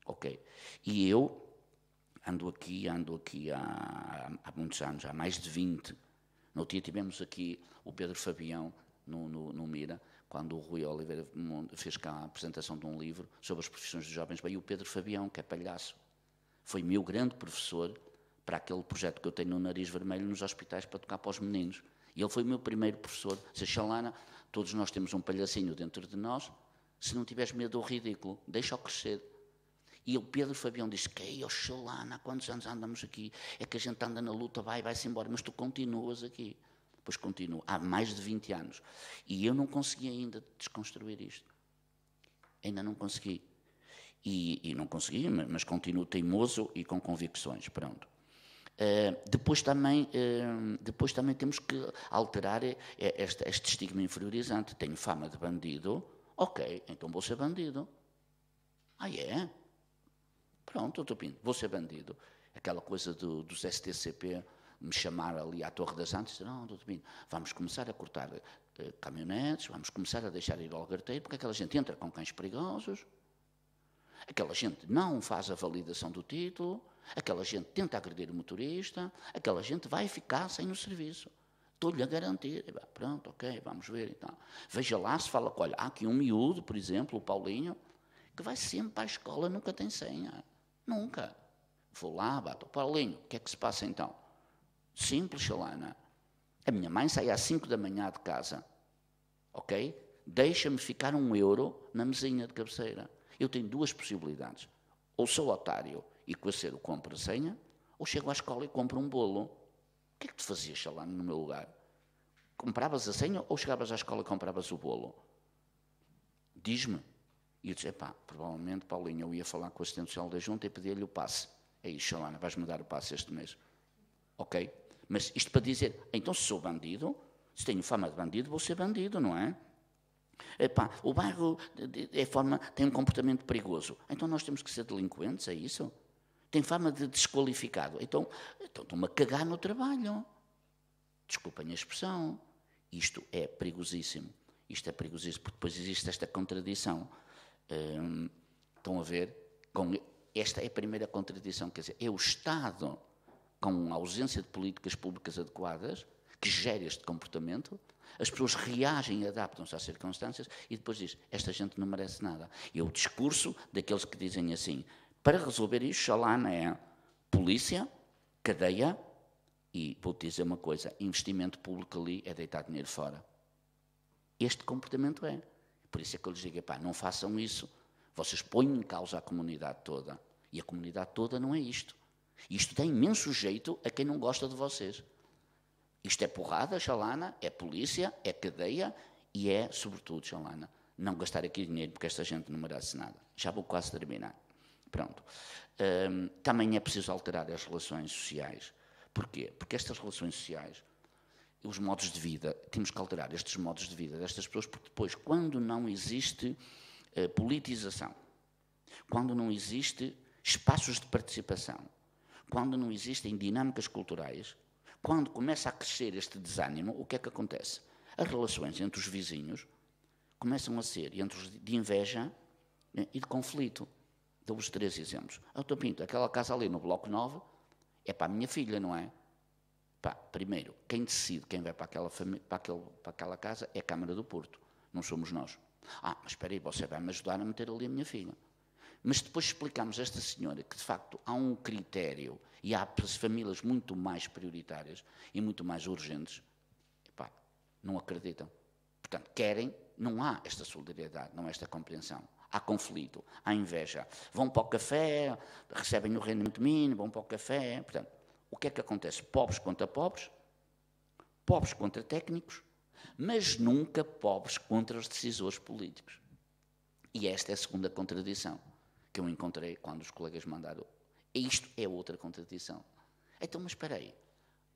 Ok. E eu ando aqui, ando aqui há, há muitos anos, há mais de 20. No dia tivemos aqui o Pedro Fabião no, no, no Mira, quando o Rui Oliveira fez cá a apresentação de um livro sobre as profissões dos jovens, e o Pedro Fabião, que é palhaço. Foi meu grande professor para aquele projeto que eu tenho no Nariz Vermelho nos hospitais para tocar para os meninos. E ele foi o meu primeiro professor. Seixalana, todos nós temos um palhacinho dentro de nós. Se não tiveres medo do ridículo, deixa-o crescer. E o Pedro Fabião diz: Que oxalana, há quantos anos andamos aqui? É que a gente anda na luta, vai, vai-se embora, mas tu continuas aqui. Pois continuo, há mais de 20 anos. E eu não consegui ainda desconstruir isto. Ainda não consegui. E, e não consegui, mas continuo teimoso e com convicções. Pronto. Uh, depois, também, uh, depois também temos que alterar eh, este, este, estigma inferiorizante. Tenho fama de bandido, ok, então vou ser bandido. Ah, é? Pronto, doutor Pinto, vou ser bandido. Aquela coisa do, dos STCP me chamar ali à Torre das Antas e dizer, não, doutor Pinto, vamos começar a cortar eh, caminhonetes, vamos começar a deixar ir ao garteiro, porque aquela gente entra com cães perigosos, aquela gente não faz a validação do título, aquela gente tenta agredir o motorista, aquela gente vai ficar sem o serviço. Estou-lhe a garantir. E, bah, pronto, ok, vamos ver. Então. Veja lá se fala, olha, há aqui um miúdo, por exemplo, o Paulinho, que vai sempre para a escola, nunca tem senha. Nunca. Vou lá, bato o Paulinho. O que é que se passa então? Simples, Xalana. A minha mãe sai às 5 da manhã de casa. Ok? Deixa-me ficar um euro na mesinha de cabeceira. Eu tenho duas possibilidades. Ou sou otário e com a o compro a senha, ou chego à escola e compro um bolo. O que é que tu fazias, Xalana, no meu lugar? Compravas a senha ou chegavas à escola e compravas o bolo? Diz-me. E eu disse, epá, provavelmente, Paulinho, eu ia falar com o assistente social da Junta e pedir-lhe o passe. É isso, Xalana, vais-me dar o passe este mês. Ok? Mas isto para dizer, então se sou bandido, se tenho fama de bandido, vou ser bandido, não é? Epá, o bairro é forma, tem um comportamento perigoso. Então nós temos que ser delinquentes, é isso? Tem fama de desqualificado. Então, então estou-me a cagar no trabalho. Desculpem a expressão. Isto é perigosíssimo. Isto é perigosíssimo, porque depois existe esta contradição. Hum, estão a ver? Com, esta é a primeira contradição, quer dizer, é o Estado, com ausência de políticas públicas adequadas, que gera este comportamento, as pessoas reagem e adaptam-se às circunstâncias e depois diz, esta gente não merece nada. E é o discurso daqueles que dizem assim, para resolver isto, Xalana é polícia, cadeia e, vou-te dizer uma coisa, investimento público ali é deitar dinheiro fora. Este comportamento é. Por isso é que eu lhes digo, pá, não façam isso. Vocês põem em causa a comunidade toda. E a comunidade toda não é isto. Isto tem imenso jeito a quem não gosta de vocês. Isto é porrada, Xalana, é polícia, é cadeia e é, sobretudo, Xalana, não gastar aqui dinheiro porque esta gente não merece nada. Já vou quase terminar. Pronto. Hum, também é preciso alterar as relações sociais. Porquê? Porque estas relações sociais os modos de vida. Temos que alterar estes modos de vida destas pessoas, porque depois, quando não existe eh, politização, quando não existe espaços de participação, quando não existem dinâmicas culturais, quando começa a crescer este desânimo, o que é que acontece? As relações entre os vizinhos começam a ser entre os de inveja né, e de conflito. Dou-vos três exemplos. Eu estou pinto, aquela casa ali no Bloco 9 é para a minha filha, não é? Pá, primeiro, quem decide quem vai para aquela, para, aquele, para aquela casa é a Câmara do Porto, não somos nós. Ah, mas espera aí, você vai me ajudar a meter ali a minha filha. Mas depois explicamos a esta senhora que, de facto, há um critério e há famílias muito mais prioritárias e muito mais urgentes, não acreditam. Portanto, querem, não há esta solidariedade, não há esta compreensão. Há conflito, há inveja. Vão para o café, recebem o rendimento mínimo, vão para o café. Portanto, o que é que acontece? Pobres contra pobres, pobres contra técnicos, mas nunca pobres contra os decisores políticos. E esta é a segunda contradição que eu encontrei quando os colegas mandaram. Isto é outra contradição. Então, mas espera aí.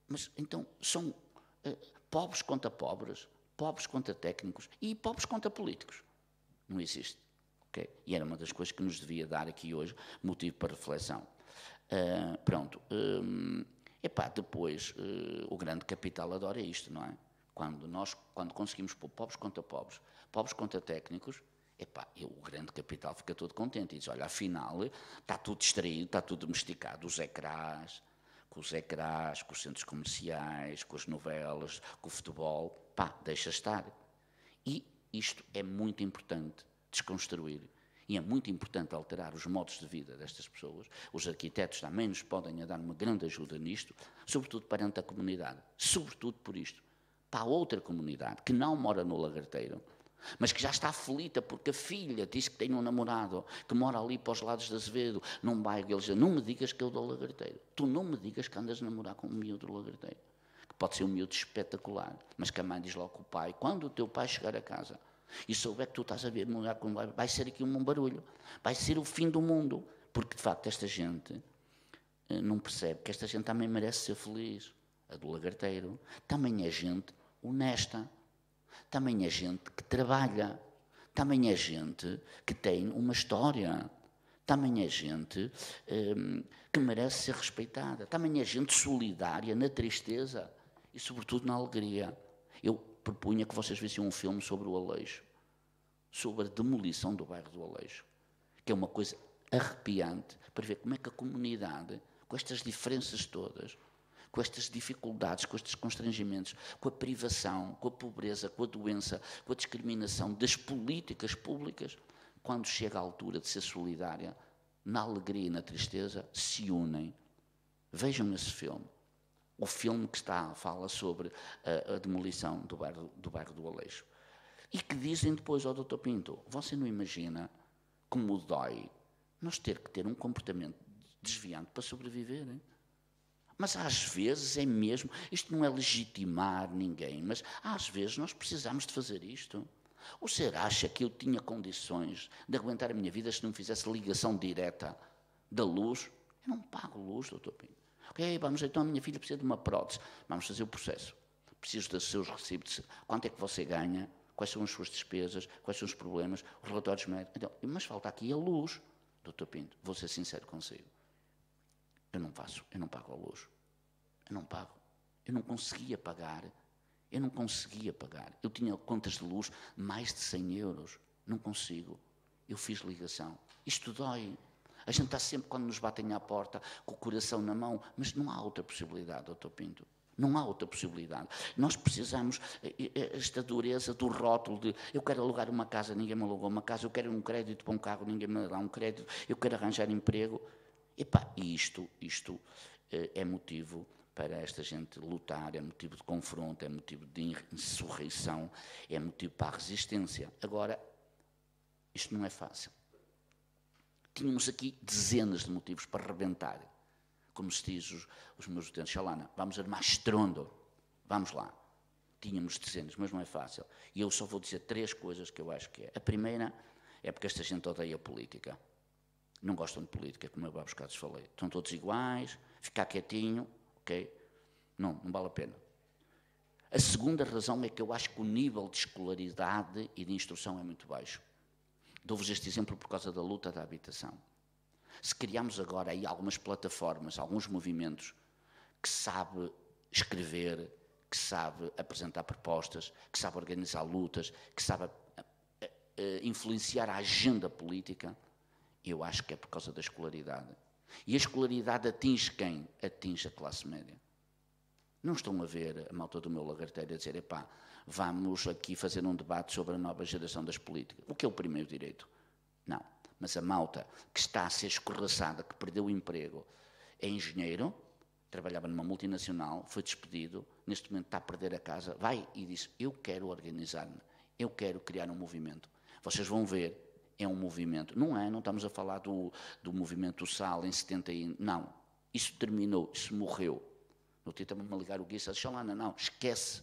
Mas então são uh, pobres contra pobres, pobres contra técnicos e pobres contra políticos. Não existe. Okay? E era uma das coisas que nos devia dar aqui hoje motivo para reflexão. Uh, pronto. Uh, epá, depois uh, o grande capital adora isto, não é? Quando nós quando conseguimos pôr pobres contra pobres, pobres contra técnicos, epá, eu, o grande capital fica todo contente e diz: olha, afinal está tudo distraído, está tudo domesticado, os ecrãs, com os ecrãs, com os centros comerciais, com as novelas, com o futebol, pá, deixa estar. E isto é muito importante desconstruir e é muito importante alterar os modos de vida destas pessoas. Os arquitetos também nos podem dar uma grande ajuda nisto, sobretudo perante a comunidade, sobretudo por isto. Para a outra comunidade que não mora no Lagarteiro, mas que já está aflita porque a filha diz que tem um namorado que mora ali para os lados de Azevedo, num bairro, ele diz, não me digas que eu dou lagarteiro. Tu não me digas que andas a namorar com um miúdo do lagarteiro. Que pode ser um miúdo espetacular, mas que a mãe diz logo o pai, quando o teu pai chegar a casa, e souber que tu estás a ver vai, ser aqui um barulho, vai ser o fim do mundo, porque de facto esta gente eh, não percebe que esta gente também merece ser feliz. A do lagarteiro também é gente honesta, também é gente que trabalha, também é gente que tem uma história, também é gente ehm, que merece ser respeitada, também é gente solidária na tristeza e, sobretudo, na alegria. Eu propunha que vocês vissem um filme sobre o Aleixo, sobre a demolição do bairro do Aleixo, que é uma coisa arrepiante para ver como é que a comunidade, com estas diferenças todas, com estas dificuldades, com estes constrangimentos, com a privação, com a pobreza, com a doença, com a discriminação das políticas públicas, quando chega a altura de ser solidária, na alegria e na tristeza, se unem. Vejam esse filme o filme que está fala sobre a, a demolição do bairro, do bairro do Aleixo. E que dizem depois ao Dr. Pinto: Você não imagina como dói nós ter que ter um comportamento desviante para sobreviver? Hein? Mas às vezes é mesmo, isto não é legitimar ninguém, mas às vezes nós precisamos de fazer isto. O senhor acha que eu tinha condições de aguentar a minha vida se não fizesse ligação direta da luz? Eu não pago luz, doutor Pinto. Ok, vamos então, a minha filha precisa de uma prótese. Vamos fazer o processo. Preciso dos seus recibos. Quanto é que você ganha? Quais são as suas despesas? Quais são os problemas? Os relatórios médicos? Então, mas falta aqui a luz, doutor Pinto. Vou ser sincero consigo. Eu não faço, eu não pago a luz. Eu não pago. Eu não conseguia pagar. Eu não conseguia pagar. Eu tinha contas de luz mais de 100 euros. Não consigo. Eu fiz ligação. Isto dói. A gente está sempre, quando nos batem à porta, com o coração na mão, mas não há outra possibilidade, doutor Pinto. Não há outra possibilidade. Nós precisamos eh, eh, eh, esta dureza do rótulo de eu quero alugar uma casa, ninguém me alugou uma casa, eu quero um crédito para um carro, ninguém me dá um crédito, eu quero arranjar emprego. Epá, isto, isto é motivo para esta gente lutar, é motivo de confronto, é motivo de insurreição, é motivo para a resistência. Agora, isto não é fácil. Tínhamos aqui dezenas de motivos para rebentar. Como se diz os, os meus utentes, Xalana, vamos armar estrondo. Vamos lá. Tínhamos dezenas, mas não é fácil. E eu só vou dizer três coisas que eu acho que é. A primeira é porque esta gente odeia política. Não gostam de política, como eu há bocados falei. Estão todos iguais, ficar quietinho, ok? Não, não vale a pena. A segunda razão é que eu acho que o nível de escolaridade e de instrução é muito baixo. Dou-vos este exemplo por causa da luta da habitação. Se criarmos agora aí algumas plataformas, alguns movimentos que sabe escrever, que sabe apresentar propostas, que sabe organizar lutas, que sabe eh, eh, eh, influenciar a agenda política, eu acho que é por causa da escolaridade. E a escolaridade atinge quem? Atinge a classe média. Não estão a ver a malta do meu lagarteiro a dizer, epá, vamos aqui fazer um debate sobre a nova geração das políticas. O que é o primeiro direito? Não. Mas a malta que está a ser escorraçada, que perdeu o emprego, é engenheiro, trabalhava numa multinacional, foi despedido, neste momento está a perder a casa, vai e diz: Eu quero organizar-me, eu quero criar um movimento. Vocês vão ver, é um movimento. Não é, não estamos a falar do, do movimento Sal em 71. e. Não. Isso terminou, isso morreu. não tenta me ligar o guia e lá não, não, esquece.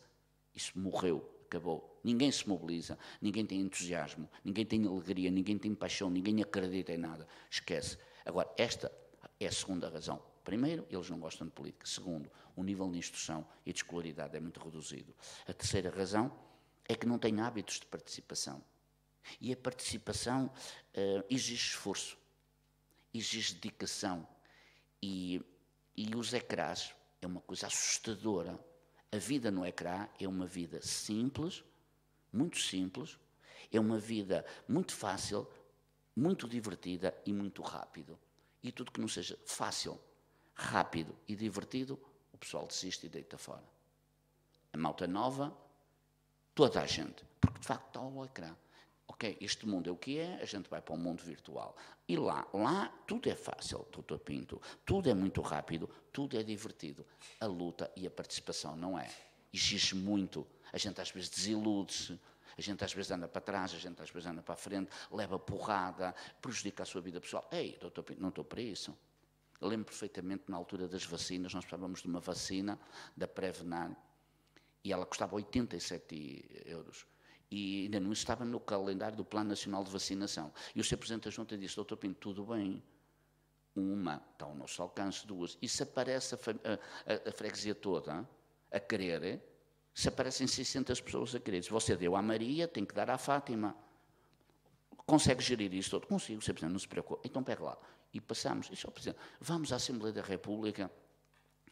Isso morreu, acabou. Ninguém se mobiliza, ninguém tem entusiasmo, ninguém tem alegria, ninguém tem paixão, ninguém acredita em nada. Esquece. Agora, esta é a segunda razão. Primeiro, eles não gostam de política. Segundo, o nível de instrução e de escolaridade é muito reduzido. A terceira razão é que não têm hábitos de participação. E a participação uh, exige esforço, exige dedicação. E, e os ecrãs é uma coisa assustadora a vida no ecrã é, é uma vida simples, muito simples, é uma vida muito fácil, muito divertida e muito rápido. E tudo que não seja fácil, rápido e divertido, o pessoal desiste e deita fora. A malta nova, toda a gente, porque de facto está ao ecrã ok, este mundo é o que é, a gente vai para o um mundo virtual. E lá, lá tudo é fácil, doutor Pinto, tudo é muito rápido, tudo é divertido. A luta e a participação não é. Exige muito. A gente às vezes desilude-se, a gente às vezes anda para trás, a gente às vezes anda para a frente, leva porrada, prejudica a sua vida pessoal. Ei, doutor Pinto, não estou para isso. Eu lembro perfeitamente na altura das vacinas, nós precisávamos de uma vacina da Prevenar e ela custava 87 euros e ainda não estava no calendário do Plano Nacional de Vacinação. E o Sr. Presidente da Junta disse, doutor Pinto, tudo bem, uma está ao nosso alcance, duas. E se aparece a, a, a freguesia toda a querer, se aparecem 600 pessoas a querer, se você deu à Maria, tem que dar à Fátima. Consegue gerir isso todo? Consigo, Sr. Presidente, não se preocupe. Então pega lá. E passamos. E, Sr. Presidente, vamos à Assembleia da República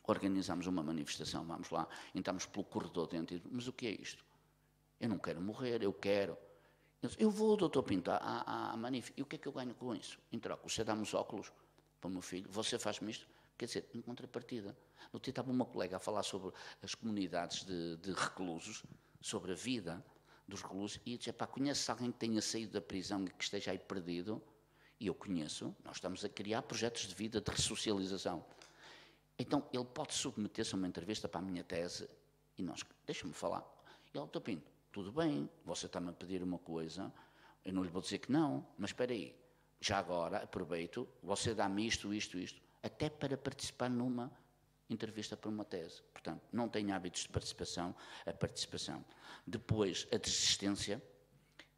organizamos uma manifestação, vamos lá, entramos pelo corredor dentro, mas o que é isto? Eu não quero morrer, eu quero. Eu, eu vou, doutor Pinto, a, a, E o que é que eu ganho com isso? Em troca, você dá-me os óculos para o meu filho, você faz-me isto. Quer dizer, em contrapartida. No dia estava uma colega a falar sobre as comunidades de, de reclusos, sobre a vida dos reclusos, e dizia, pá, conhece alguém que tenha saído da prisão e que esteja aí perdido? E eu conheço, nós estamos a criar projetos de vida de ressocialização. Então, ele pode submeter-se a uma entrevista para a minha tese e nós, deixa-me falar. E ele, Pinto, tudo bem, você está-me a pedir uma coisa, eu não lhe vou dizer que não, mas espera aí, já agora aproveito, você dá-me isto, isto, isto, até para participar numa entrevista para uma tese. Portanto, não tem hábitos de participação, a participação. Depois, a desistência,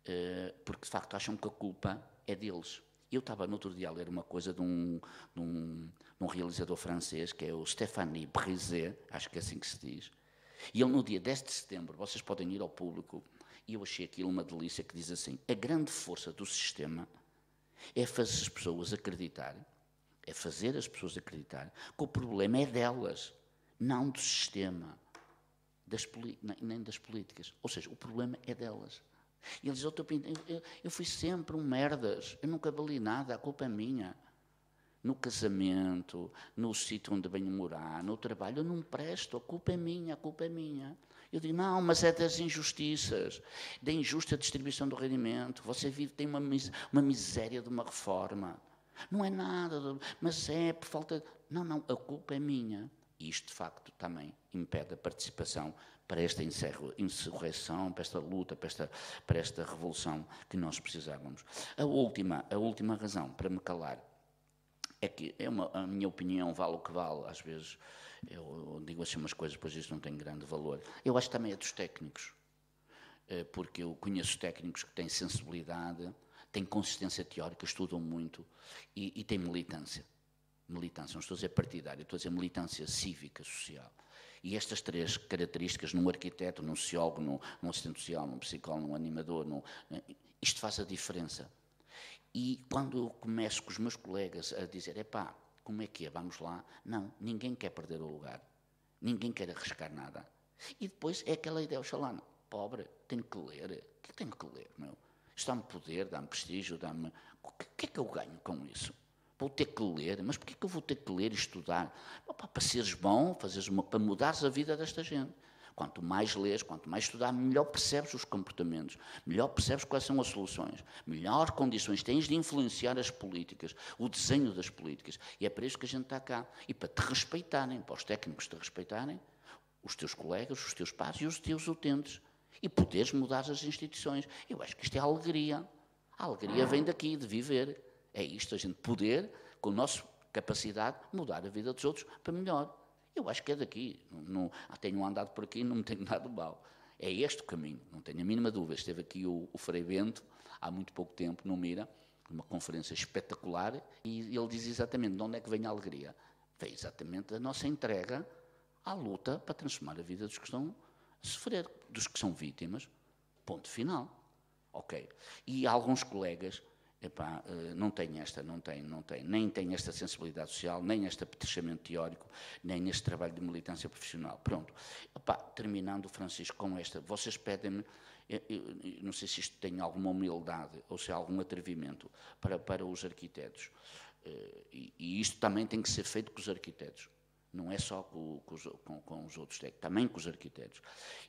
eh, porque de facto acham que a culpa é deles. Eu estava no outro dia a ler uma coisa de um, de um, de um realizador francês, que é o Stéphane Brisé, acho que é assim que se diz, e ele, no dia 10 de setembro, vocês podem ir ao público, e eu achei aquilo uma delícia, que diz assim: a grande força do sistema é fazer as pessoas acreditarem, é fazer as pessoas acreditarem que o problema é delas, não do sistema, das nem das políticas. Ou seja, o problema é delas. E ele diz, eu, eu, eu fui sempre um merdas, eu nunca vali nada, a culpa é minha no casamento, no sítio onde venho morar, no trabalho, eu não presto, a culpa é minha, a culpa é minha. Eu digo, não, mas é das injustiças, da injusta distribuição do rendimento. Você vive, tem uma, uma miséria de uma reforma. Não é nada, mas é por falta. Não, não, a culpa é minha. E isto, de facto, também impede a participação para esta insurreição, para esta luta, para esta, para esta revolução que nós precisávamos. A última, a última razão para me calar é que é uma, a minha opinião vale o que vale. Às vezes eu digo assim umas coisas, pois isso não tem grande valor. Eu acho também é dos técnicos, eh, porque eu conheço técnicos que têm sensibilidade, têm consistência teórica, estudam muito e, e têm militância. Militância, não estou a dizer partidária, estou a dizer militância cívica, social. E estas três características, num arquiteto, num sociólogo, num, num assistente social, num psicólogo, num animador, num, eh, isto faz a diferença. E quando eu começo com os meus colegas a dizer, epá, como é que é, vamos lá, não, ninguém quer perder o lugar, ninguém quer arriscar nada. E depois é aquela ideia, oxalá, pobre, tenho que ler, o que tenho que ler, meu? Isto dá-me poder, dá-me prestígio, dá-me... O que é que eu ganho com isso? Vou ter que ler, mas porquê que eu vou ter que ler e estudar? Opa, para seres bom, fazeres uma, para mudares a vida desta gente. Quanto mais lês, quanto mais estudar, melhor percebes os comportamentos, melhor percebes quais são as soluções, melhores condições tens de influenciar as políticas, o desenho das políticas. E é para isso que a gente está cá. E para te respeitarem, para os técnicos te respeitarem, os teus colegas, os teus pais e os teus utentes. E poderes mudar as instituições. Eu acho que isto é alegria. A alegria vem daqui, de viver. É isto, a gente poder, com a nossa capacidade, mudar a vida dos outros para melhor. Eu acho que é daqui. Não, não, ah, tenho andado por aqui e não me tenho dado mal. É este o caminho, não tenho a mínima dúvida. Esteve aqui o, o Frei Bento, há muito pouco tempo, no Mira, numa conferência espetacular, e ele diz exatamente de onde é que vem a alegria. Vem exatamente da nossa entrega à luta para transformar a vida dos que estão a sofrer, dos que são vítimas. Ponto final. Ok. E alguns colegas Epá, eh, não tem esta, não tem, não tem, nem tem esta sensibilidade social, nem este apetrechamento teórico, nem este trabalho de militância profissional. Pronto. Epá, terminando, Francisco, com esta, vocês pedem-me, eh, eh, não sei se isto tem alguma humildade ou se há algum atrevimento para, para os arquitetos, e, e isto também tem que ser feito com os arquitetos. Não é só com, com, os, com, com os, outros técnicos, também com os arquitetos.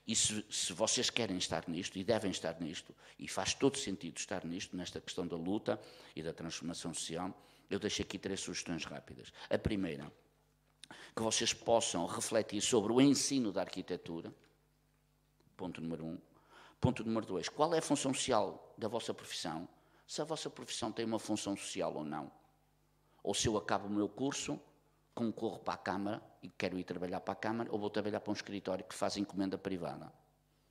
E se, se, vocês querem estar nisto, e devem estar nisto, e faz todo sentido estar nisto, nesta questão da luta e da transformação social, eu deixo aqui três sugestões rápidas. A primeira, que vocês possam refletir sobre o ensino da arquitetura, ponto número um. Ponto número dois, qual é a função social da vossa profissão? Se a vossa profissão tem uma função social ou não. Ou se eu acabo o meu curso concorro para a Câmara e quero ir trabalhar para a Câmara ou vou trabalhar para um escritório que faz encomenda privada.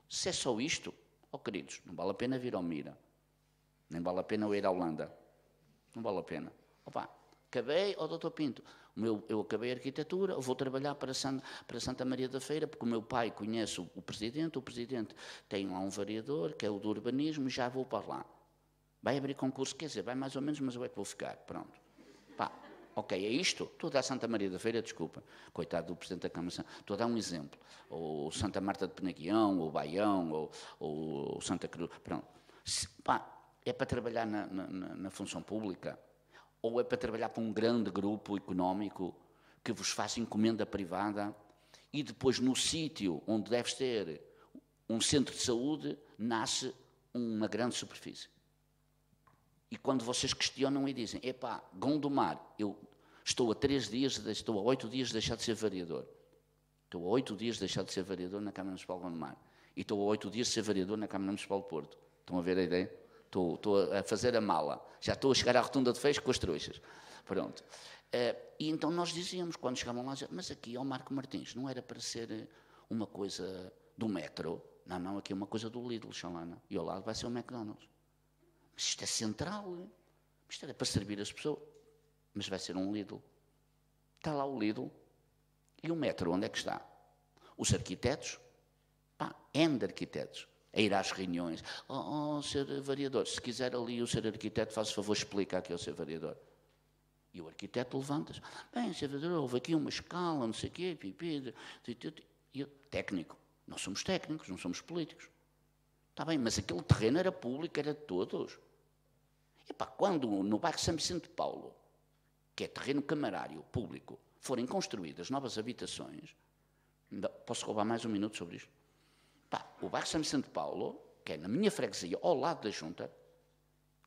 Se é só isto, oh queridos, não vale a pena vir ao Mira, nem vale a pena ir à Holanda, não vale a pena. Opa, acabei, ó oh, doutor Pinto, meu, eu acabei a arquitetura, vou trabalhar para, para, Santa Maria da Feira, porque o meu pai conhece o, o, presidente, o presidente tem lá um vereador, que é o do urbanismo, já vou para lá. Vai abrir concurso, quer dizer, vai mais ou menos, mas eu é que vou ficar, pronto. Ok, é isto? Estou a dar Santa Maria da Feira, desculpa. Coitado do Presidente da Câmara. Estou a dar um exemplo. Ou Santa Marta de Penaguião, ou Baião, ou, ou Santa Cruz. Pronto. Se, pá, é para trabalhar na, na, na função pública? Ou é para trabalhar para um grande grupo económico que vos faz encomenda privada e depois no sítio onde deve ter um centro de saúde nasce uma grande superfície. E quando vocês questionam e dizem, epá, Gondomar, eu Estou a três dias, estou a oito dias de deixar de ser vereador. Estou a oito dias de deixar de ser vereador na Câmara Municipal de Mar E estou a oito dias de ser vereador na Câmara Municipal de Porto. Estão a ver a ideia? Estou, estou a fazer a mala. Já estou a chegar à rotunda de fecho com as trouxas. Pronto. Eh, e então nós dizíamos, quando chegavam lá, mas aqui é o Marco Martins, não era para ser eh, uma coisa do metro. Não, não, aqui é uma coisa do Lidl, Xalana. E ao lado vai ser o McDonald's. Mas isto é central. Isto era para servir as pessoas mas vai ser um Lidl. Está lá o Lidl. E o metro, onde é que está? Os arquitetos? Pá, N arquitetos. A ir às reuniões. Oh, oh, ser variador, se quiser ali o ser arquiteto, faz favor, explica aqui ao ser variador. E o arquiteto levanta-se. Bem, ser variador, houve aqui uma escala, não sei o quê, pipi. E técnico. Nós somos técnicos, não somos políticos. Está bem, mas aquele terreno era público, era de todos. E pá, quando no bairro São Vicente de Paulo que é terreno camarário público, forem construídas novas habitações, posso roubar mais um minuto sobre isto? Pá, o bairro São Vicente Paulo, que é na minha freguesia, ao lado da Junta,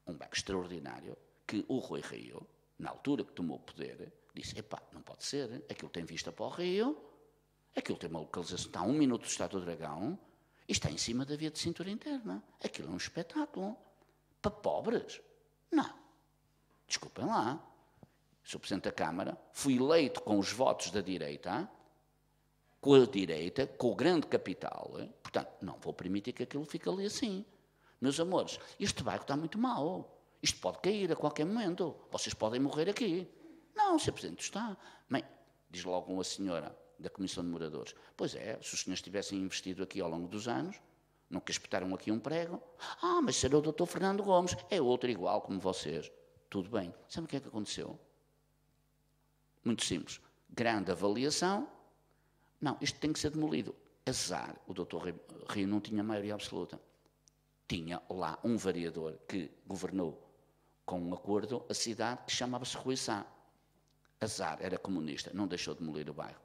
um bairro extraordinário, que o Rui Rio, na altura que tomou o poder, disse, epá, não pode ser, aquilo tem vista para o rio, aquilo tem uma localização, está a um minuto do Estado do Dragão, e está em cima da via de cintura interna. Aquilo é um espetáculo. Para pobres? Não. Desculpem lá. Sr. Presidente da Câmara, fui eleito com os votos da direita, com a direita, com o grande capital. Portanto, não vou permitir que aquilo fique ali assim. Meus amores, este bairro está muito mal, Isto pode cair a qualquer momento. Vocês podem morrer aqui. Não, Sr. Presidente, está. Bem, diz logo uma senhora da Comissão de Moradores. Pois é, se os senhores tivessem investido aqui ao longo dos anos, nunca espetaram aqui um prego. Ah, mas será o doutor Fernando Gomes. É outro igual como vocês. Tudo bem. Sabe o que é que aconteceu? Muito simples. Grande avaliação. Não, isto tem que ser demolido. Azar, o doutor Rio não tinha maioria absoluta. Tinha lá um vereador que governou com um acordo a cidade que chamava-se Rui Sá. Azar, era comunista, não deixou demolir o bairro.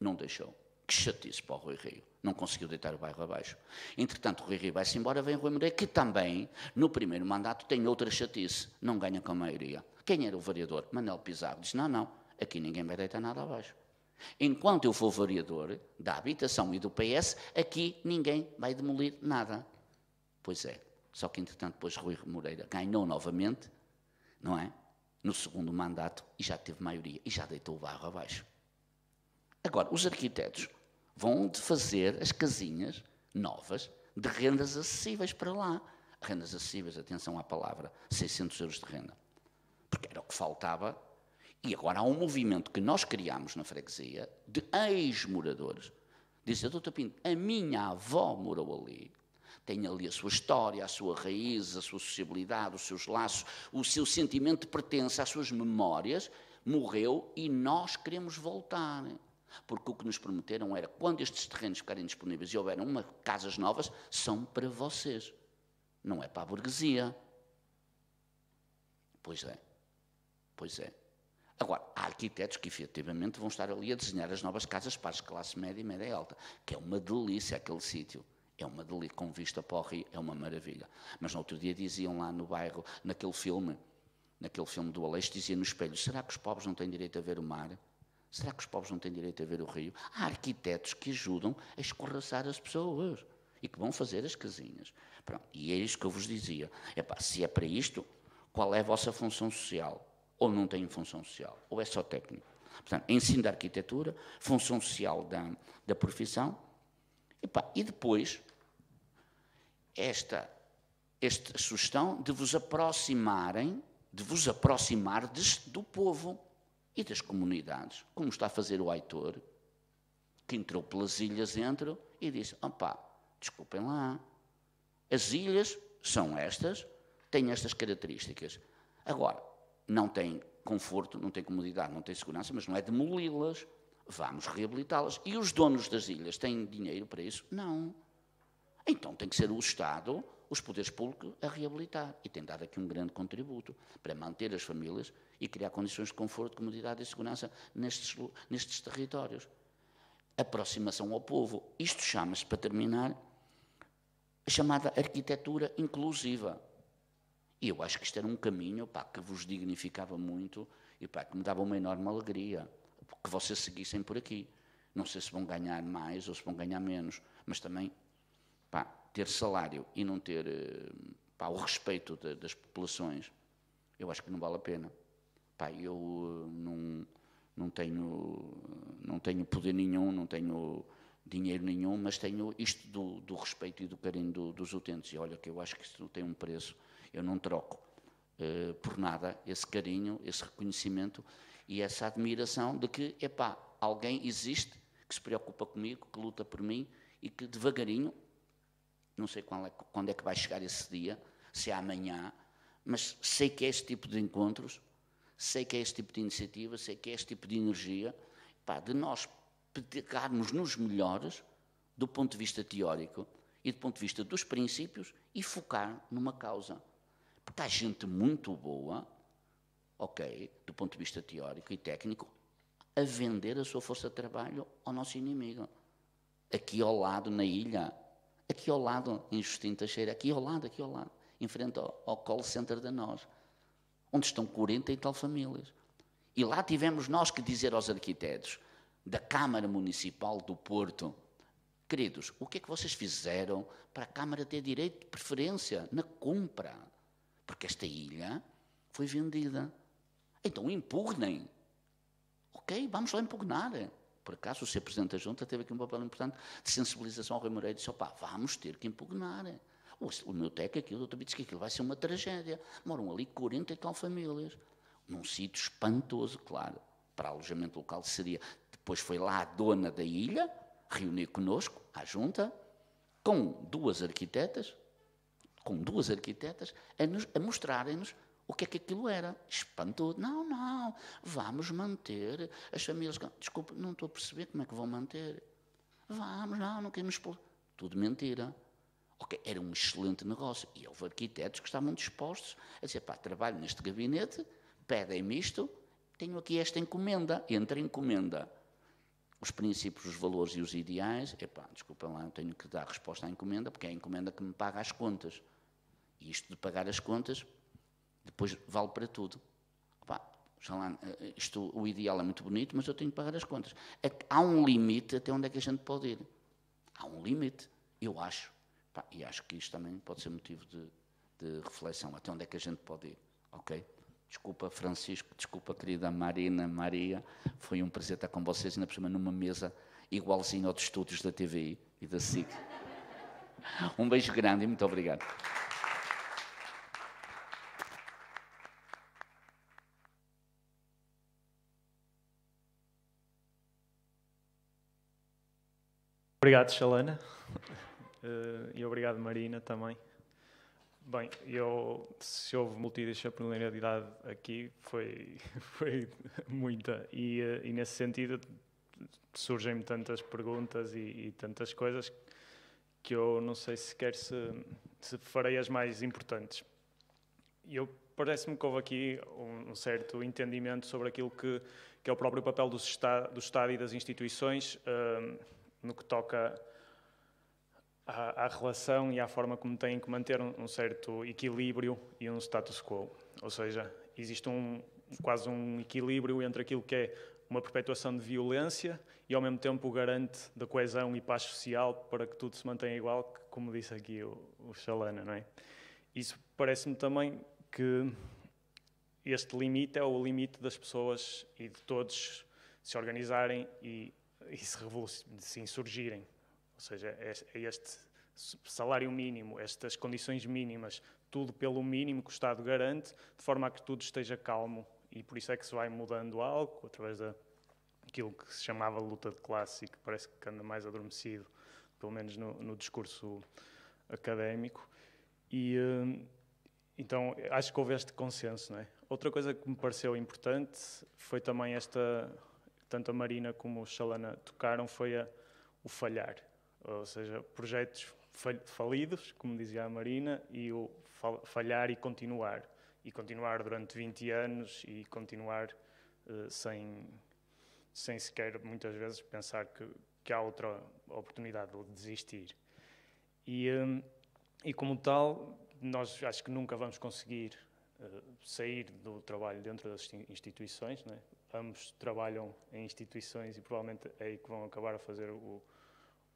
Não deixou. Que chatice para o Rui Rio. Não conseguiu deitar o bairro abaixo. Entretanto, o Rui Rio vai-se embora, vem o Rui Moreira, que também, no primeiro mandato, tem outra chatice. Não ganha com a maioria. Quem era o vereador? Manuel Pizarro. Diz, não, não, aqui ninguém vai deitar nada abaixo. Enquanto eu for vereador da habitação e do PS, aqui ninguém vai demolir nada. Pois é. Só que, entretanto, depois Rui Moreira ganhou novamente, não é? No segundo mandato e já teve maioria e já deitou o bairro abaixo. Agora, os arquitetos vão de fazer as casinhas novas de rendas acessíveis para lá. Rendas acessíveis, atenção à palavra, 600 euros de renda. Porque era o que faltava. E agora há um movimento que nós criámos na freguesia de ex-moradores. Dizem, doutor Pinto, a minha avó morou ali. Tem ali a sua história, a sua raiz, a sua sociabilidade, os seus laços, o seu sentimento de pertença, as suas memórias. Morreu e nós queremos voltar porque o que nos prometeram era quando estes terrenos ficarem disponíveis e houver uma, casas novas, são para vocês, não é para a burguesia. Pois é, pois é. Agora, há arquitetos que efetivamente vão estar ali a desenhar as novas casas para as classe média e média alta, que é uma delícia aquele sítio. É uma delícia, com vista para o Rio, é uma maravilha. Mas no outro dia diziam lá no bairro, naquele filme, naquele filme do Aleixo, diziam no espelho, será que os pobres não têm direito a ver o mar? Será que os povos não têm direito a ver o rio? Há arquitetos que ajudam a escorraçar as pessoas e que vão fazer as casinhas. Pronto, e é isto que eu vos dizia. Epá, se é para isto, qual é a vossa função social? Ou não tem função social, ou é só técnico. Portanto, ensino da arquitetura, função social da, da profissão. Epá, e depois, esta, esta sugestão de vos aproximarem, de vos aproximar de, do povo e das comunidades, como está a fazer o Aitor, que entrou pelas ilhas dentro e disse: opá, desculpem lá, as ilhas são estas, têm estas características. Agora, não tem conforto, não tem comodidade, não tem segurança, mas não é demoli-las, vamos reabilitá-las. E os donos das ilhas têm dinheiro para isso? Não. Então tem que ser o Estado os poderes públicos a reabilitar e tem dado aqui um grande contributo para manter as famílias e criar condições de conforto, comodidade e segurança nestes, nestes territórios. Aproximação ao povo. Isto chama-se, para terminar, a chamada arquitetura inclusiva. E eu acho que isto era um caminho pá, que vos dignificava muito e pá, que me dava uma enorme alegria que vocês seguissem por aqui. Não sei se vão ganhar mais ou se vão ganhar menos, mas também, pá, ter salário e não ter eh, pá, o respeito de, das populações, eu acho que não vale a pena. Pá, eu eh, não, não, tenho, não tenho poder nenhum, não tenho dinheiro nenhum, mas tenho isto do, do respeito e do carinho do, dos utentes. E olha que eu acho que isso tem um preço, eu não troco uh, por nada esse carinho, esse reconhecimento e essa admiração de que, epá, alguém existe que se preocupa comigo, que luta por mim e que devagarinho não sei quando é, quando é que vai chegar esse dia, se é amanhã, mas sei que é esse tipo de encontros, sei que é esse tipo de iniciativa, sei que é esse tipo de energia, pá, de nós pegarmos nos melhores do ponto de vista teórico e do ponto de vista dos princípios e focar numa causa. Porque há gente muito boa, ok, do ponto de vista teórico e técnico, a vender a sua força de trabalho ao nosso inimigo. Aqui ao lado, na ilha, aqui ao lado, em Justin Teixeira, aqui ao lado, aqui ao lado, em frente ao, ao call center da nós, onde estão 40 e tal famílias. E lá tivemos nós que dizer aos arquitetos da Câmara Municipal do Porto, queridos, o que é que vocês fizeram para a Câmara ter direito de preferência na compra? Porque esta ilha foi vendida. Então impugnem. Ok, vamos lá impugnar por acaso o ser Presidente da Junta teve aqui um papel importante de sensibilização ao Rui Moreira e disse, opá, vamos ter que impugnar. O, o meu técnico é aqui, o doutor disse que aquilo vai ser uma tragédia. Moram ali 40 e tal famílias, num sítio espantoso, claro, para alojamento local seria. Depois foi lá a dona da ilha, reunir conosco, a junta, com duas arquitetas, com duas arquitetas, a, nos, a mostrarem-nos o que é que aquilo era? Espantou. Não, não, vamos manter as famílias. Desculpe, não estou a perceber como é que vão manter. Vamos, não, não queremos expor. Tudo mentira. Ok, era um excelente negócio. E houve arquitetos que estavam dispostos a dizer: pá, trabalho neste gabinete, pedem-me isto, tenho aqui esta encomenda, entre encomenda. Os princípios, os valores e os ideais, epá, desculpa lá, tenho que dar resposta à encomenda, porque é a encomenda que me paga as contas. E isto de pagar as contas depois vale para tudo. Opa, lá, isto, o ideal é muito bonito, mas eu tenho que pagar as contas. É há um limite até onde é que a gente pode ir. Há um limite, eu acho. Opa, e acho que isto também pode ser motivo de, de reflexão. Até onde é que a gente pode ir? Ok? Desculpa, Francisco, desculpa, querida Marina, Maria. Foi um prazer estar com vocês, ainda por cima, numa mesa igualzinho aos estúdios da TVI e da SIC. Um beijo grande e muito obrigado.
Obrigado, Xalana. Eh, e obrigado, Marina, também. Bem, eu, se houve multidisciplinaridade aqui, foi, foi muita. E, eh, e nesse sentido surgem-me tantas perguntas e, e, tantas coisas que eu não sei sequer se, se farei as mais importantes. Eu parece-me que houve aqui um, um, certo entendimento sobre aquilo que, que é o próprio papel do, esta, do Estado e das instituições. Uh, no que toca à, à, relação e à forma como têm que manter um, um, certo equilíbrio e um status quo. Ou seja, existe um, quase um equilíbrio entre aquilo que é uma perpetuação de violência e, ao mesmo tempo, o garante da coesão e paz social para que tudo se mantenha igual, como disse aqui o, o Chalana, não é? Isso parece-me também que este limite é o limite das pessoas e de todos se organizarem e e se, se insurgirem. Ou seja, é, é este salário mínimo, estas condições mínimas, tudo pelo mínimo que o Estado garante, de forma a que tudo esteja calmo. E por isso é que se vai mudando algo, através daquilo que se chamava luta de classe e que parece que anda mais adormecido, pelo menos no, no discurso académico. E hum, então acho que houve este consenso. Não é? Outra coisa que me pareceu importante foi também esta tanto a Marina como o Xalana tocaram foi a, o falhar, ou seja, projetos falidos, como dizia a Marina, e o falhar e continuar, e continuar durante 20 anos e continuar uh, sem, sem sequer muitas vezes pensar que, que há outra oportunidade de desistir. E, um, e como tal, nós acho que nunca vamos conseguir uh, sair do trabalho dentro das instituições, né? ambos trabalham em instituições e provavelmente é aí que vão acabar a fazer o,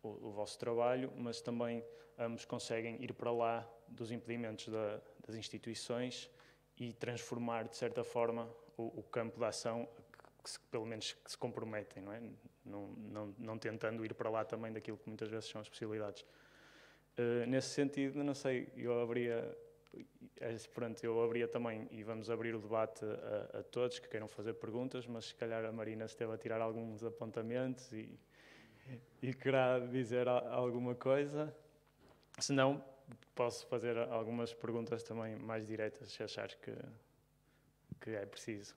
o, o vosso trabalho, mas também ambos conseguem ir para lá dos impedimentos da, das instituições e transformar, de certa forma, o, o campo de ação que, se, pelo menos que se comprometem, não é? Não, não, não, tentando ir para lá também daquilo que muitas vezes são as possibilidades. Uh, nesse sentido, não sei, eu abria eh, pronto, eu abria também, e vamos abrir o debate a, a, todos que queiram fazer perguntas, mas se calhar a Marina esteve a tirar alguns apontamentos e, e querá dizer alguma coisa. Se não, posso fazer algumas perguntas também mais diretas, se achares que, que é preciso.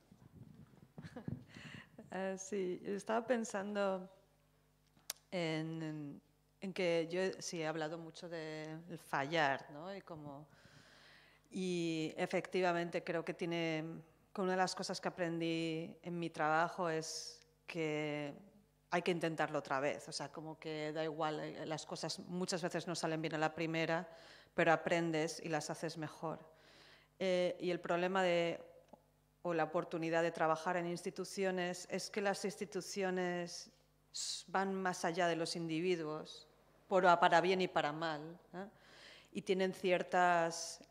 Uh, ah, eu estava pensando em que eu sim, he hablado muito de fallar, não e como Y efectivamente creo que tiene, una de las cosas que aprendí en mi trabajo es que hay que intentarlo otra vez, o sea, como que da igual, eh, las cosas muchas veces no salen bien a la primera, pero aprendes y las haces mejor. Eh, y el problema de, o la oportunidad de trabajar en instituciones es que las instituciones van más allá de los individuos, por, para bien y para mal, y tienen ciertas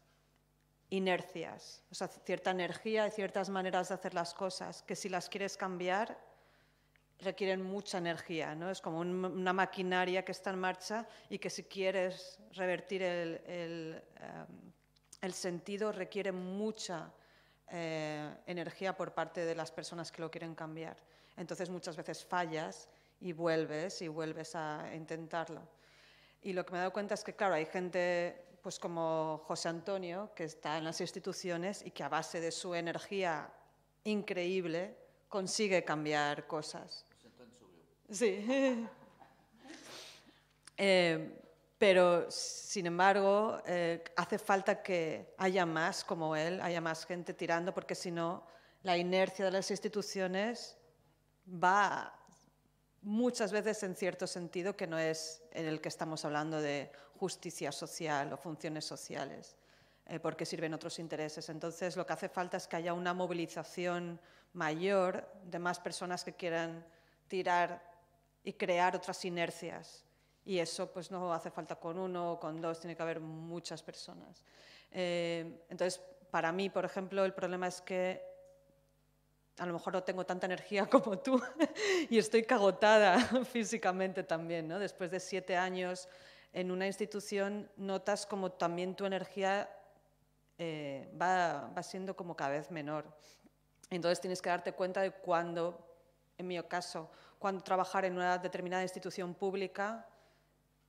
inercias, o sea, cierta energía y ciertas maneras de hacer las cosas, que si las quieres cambiar requieren mucha energía, ¿no? Es como una maquinaria que está en marcha y que si quieres revertir el, em, sentido requiere mucha eh, energía por parte de las personas que lo quieren cambiar. Entonces muchas veces fallas y vuelves y vuelves a intentarlo. Y lo que me he dado cuenta es que, claro, hay gente pues como José Antonio, que está en las instituciones y que a base de su energía increíble consigue cambiar cosas. Sí. Eh, pero, sin embargo, eh, hace falta que haya más como él, haya más gente tirando, porque si no, la inercia de las instituciones va muchas veces en cierto sentido que no es en el que estamos hablando de justicia social o funciones sociales, eh, porque sirven otros intereses. Entonces, lo que hace falta es que haya una movilización mayor de más personas que quieran tirar y crear otras inercias. Y eso pues no hace falta con uno o con dos, tiene que haber muchas personas. Eh, entonces, para mí, por ejemplo, el problema es que a lo mejor no tengo tanta energía como tú y estoy cagotada físicamente también, ¿no? Después de siete años en una institución notas como también tu energía eh, va, va, siendo como cada vez menor. Entonces tienes que darte cuenta de cuando, en mi caso, cuando trabajar en una determinada institución pública,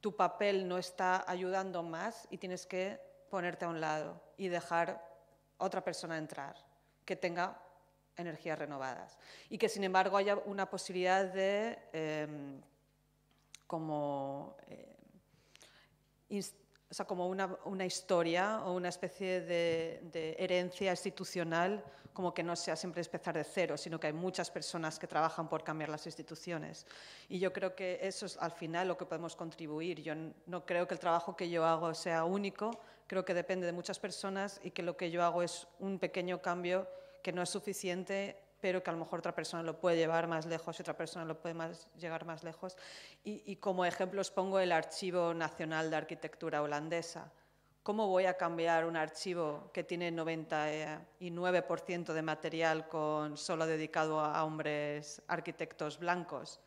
tu papel no está ayudando más y tienes que ponerte a un lado y dejar a otra persona entrar, que tenga energías renovadas. Y que, sin embargo, haya una posibilidad de em, como, eh, o sea, como una, historia o una especie de, de, herencia institucional, como que no sea siempre empezar de cero, sino que hay muchas personas que trabajan por cambiar las instituciones. Y yo creo que eso es al final lo que podemos contribuir. Yo no creo que el trabajo que yo hago sea único, creo que depende de muchas personas y que lo que yo hago es un pequeño cambio que no es suficiente pero que a lo mejor otra persona lo puede llevar más lejos y otra persona lo puede llegar más lejos. Y, como ejemplo os pongo el Archivo Nacional de Arquitectura Holandesa. ¿Cómo voy a cambiar un archivo que tiene 99% de material con solo dedicado a hombres arquitectos blancos?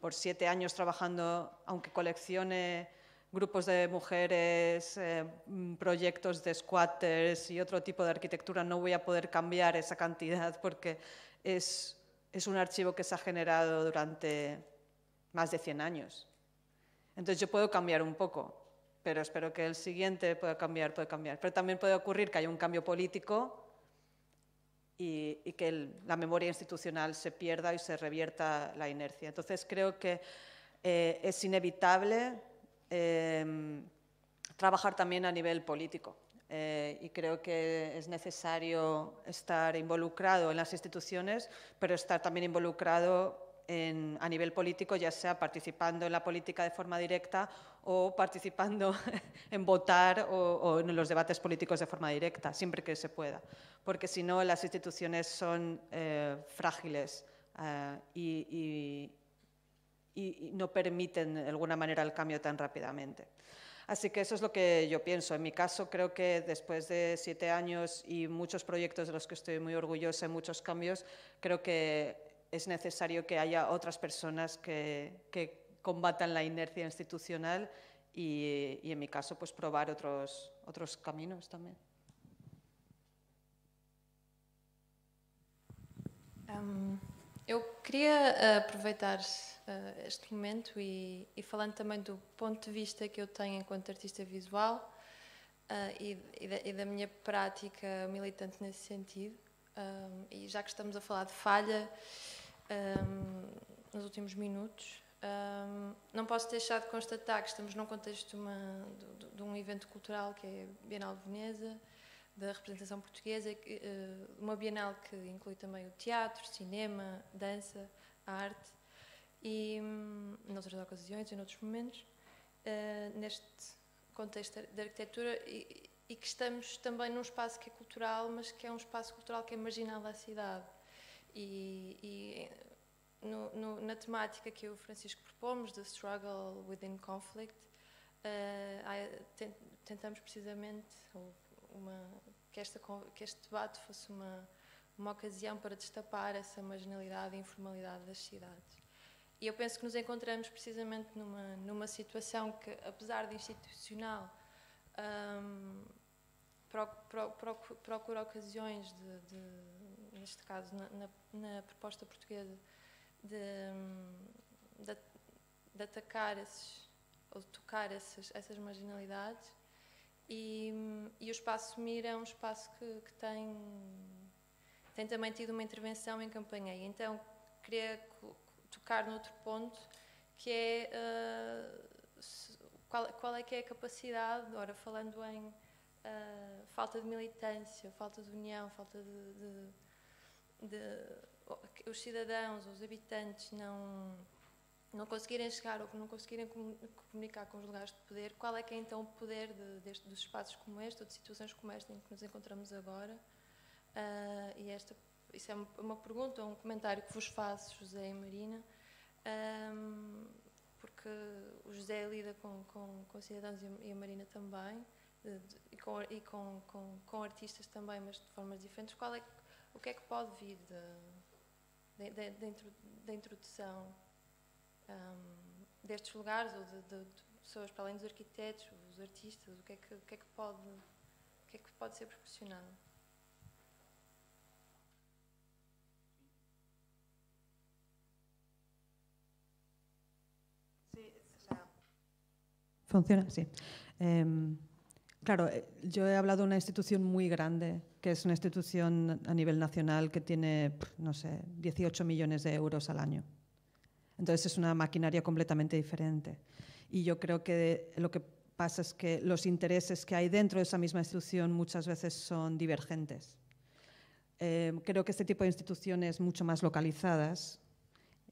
Por siete años trabajando, aunque coleccione grupos de mujeres, eh, mm, proyectos de squatters y otro tipo de arquitectura, no voy a poder cambiar esa cantidad porque es, es un archivo que se ha generado durante más de 100 años. Entonces yo puedo cambiar un poco, pero espero que el siguiente pueda cambiar, puede cambiar. Pero también puede ocurrir que haya un cambio político y, que la memoria institucional se pierda y se revierta la inercia. Entonces creo que eh, es inevitable Em, trabajar también a nivel político. Eh, y creo que es necesario estar involucrado en las instituciones, pero estar también involucrado en, a nivel político, ya sea participando en la política de forma directa o participando en votar o, en los debates políticos de forma directa, siempre que se pueda, porque si no las instituciones son eh, frágiles eh, y y, no permiten eh, de alguna manera el cambio tan rápidamente. Así que eso es lo que yo pienso. En mi caso, creo que después de siete años y muchos proyectos de los que estoy muy orgullosa, muchos cambios, creo que es necesario que haya otras personas que, que combatan la inercia institucional y, en mi caso, pues probar otros, otros caminos también. Um. Eu queria
eh, aproveitar eh, este momento e, e, falando também do ponto de vista que eu tenho enquanto artista visual eh, e, e, da, e da, minha prática militante nesse sentido, e já que estamos a falar de falha nos últimos minutos, um, não posso deixar de constatar que estamos num contexto de, uma, de, de um evento cultural que é a Bienal de Veneza da representação portuguesa, é eh, uma Bienal que inclui também o teatro, cinema, dança, arte e, em hum, outras ocasiões, em outros momentos, eh, neste contexto da arquitetura e, que estamos também num espaço que é cultural, mas que é um espaço cultural que é marginal à cidade. E, e no, no, na temática que eu e o Francisco propomos, de Struggle Within Conflict, uh, tentamos precisamente, ou uma que, esta, que este debate fosse uma, uma ocasião para destapar essa marginalidade e informalidade das cidades. E eu penso que nos encontramos precisamente numa, numa situação que, apesar de institucional, um, procura, procura ocasiões de, de, neste caso, na, na, na proposta portuguesa, de, hum, de, de, atacar esses, ou tocar essas marginalidades e, e, o espaço Mir é um espaço que, que, tem, tem também tido uma intervenção em campanha. então, queria tocar noutro ponto, que é uh, qual, qual, é que é a capacidade, ora, falando em uh, falta de militância, falta de união, falta de, de, de os cidadãos, os habitantes não não conseguirem chegar ou que não conseguirem comunicar com os lugares de poder, qual é que é então o poder de, deste, dos espaços como este ou de situações como esta em que nos encontramos agora? Uh, e esta, isso é uma pergunta, um comentário que vos faço, José e Marina, um, ah, porque o José lida com, com, com cidadãos e a Marina também, de, de, e, com, e com, com, com, artistas também, mas de formas diferentes. Qual é, o que é que pode vir da de, de, introdução? de estos lugares o de, de, de, pessoas para além dos arquitetos, os artistas, o que é que, o que, é que pode, que ser proporcionado?
Sí, Funciona, sí. Em, claro, eh, yo he hablado de una institución muy grande, que es una institución a nivel nacional que tiene, no sé, 18 millones de euros al año. Entonces es una maquinaria completamente diferente. Y yo creo que lo que pasa es que los intereses que hay dentro de esa misma institución muchas veces son divergentes. Eh, creo que este tipo de instituciones mucho más localizadas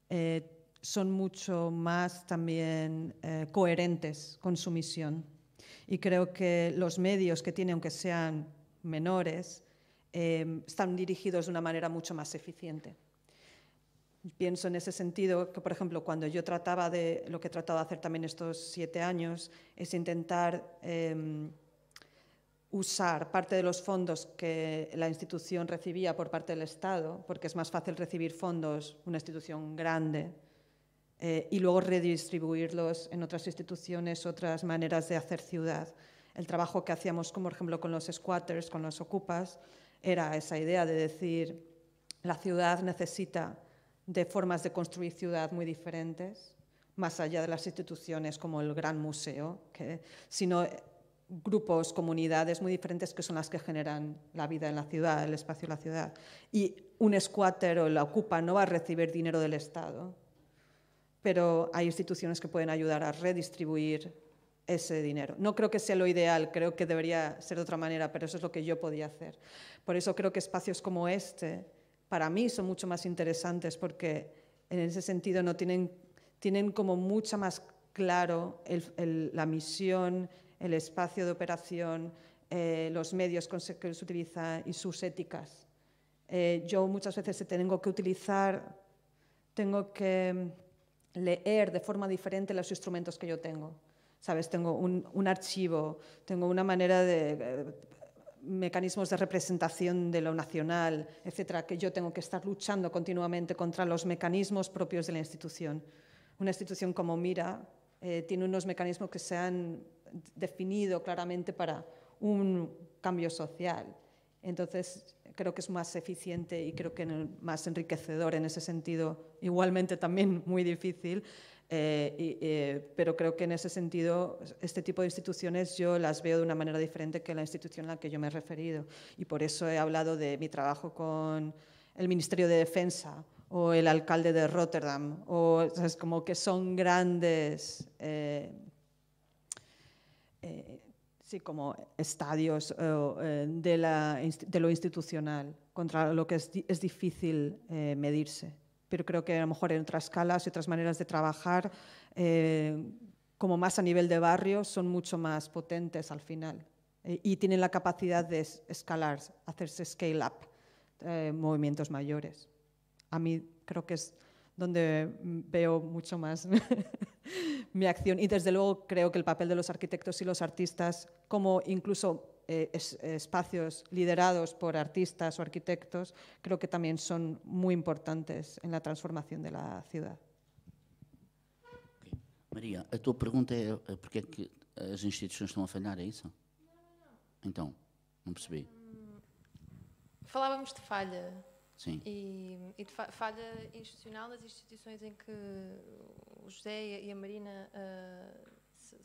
eh, son mucho más también eh, coherentes con su misión. Y creo que los medios que tienen, aunque sean menores, están dirigidos de una manera mucho más eficiente. Pienso en ese sentido que, por ejemplo, cuando yo trataba de, lo que he tratado de hacer también estos siete años, es intentar em, usar parte de los fondos que la institución recibía por parte del Estado, porque es más fácil recibir fondos una institución grande, eh, y luego redistribuirlos en otras instituciones, otras maneras de hacer ciudad. El trabajo que hacíamos, como por ejemplo con los squatters, con los ocupas, era esa idea de decir, la ciudad necesita de formas de construir ciudad muy diferentes, más allá de las instituciones como el Gran Museo, sino eh, grupos, comunidades muy diferentes que son las que generan la vida en la ciudad, el espacio de la ciudad. Y un squatter o la ocupa no va a recibir dinero del Estado, pero hay instituciones que pueden ayudar a redistribuir ese dinero. No creo que sea lo ideal, creo que debería ser de otra manera, pero eso es lo que yo podía hacer. Por eso creo que espacios como este, para mí son mucho más interesantes porque en ese sentido no tienen, tienen como mucho más claro la misión, el espacio de operación, eh, los medios que se utiliza y sus éticas. Eh, yo muchas veces tengo que utilizar, tengo que mm, leer de forma diferente los instrumentos que yo tengo. ¿Sabes? Tengo un archivo, tengo una manera de eh, mecanismos de representación de lo nacional, etcétera, que yo tengo que estar luchando continuamente contra los mecanismos propios de la institución. Una institución como Mira eh, tiene unos mecanismos que se han definido claramente para un cambio social. Entonces, creo que es más eficiente y creo que más enriquecedor en ese sentido, igualmente también muy difícil, eh, eh, pero creo que en ese sentido, este tipo de instituciones yo las veo de una manera diferente que la institución a la que yo me he referido. Y por eso he hablado de mi trabajo con el Ministerio de Defensa o el alcalde de Rotterdam, o es como que son grandes, eh, sí, como estadios de, de, lo institucional, contra lo que es, es difícil medirse pero creo que a lo mejor en otras escalas y otras maneras de trabajar, eh, como más a nivel de barrio, son mucho más potentes al final eh, y tienen la capacidad de escalar, hacerse scale up, eh, movimientos mayores. A mí creo que es donde veo mucho más mi acción y desde luego creo que el papel de los arquitectos y los artistas, como incluso eh, espacios liderados por artistas o arquitectos, creo que también son muy importantes en la transformación de la ciudad.
Maria, a tua pergunta é, é porque é que as instituições estão a falhar, é isso? Então, não percebi.
falávamos de falha. Sim. E, e de falha institucional nas instituições em que o José e a Marina uh, se,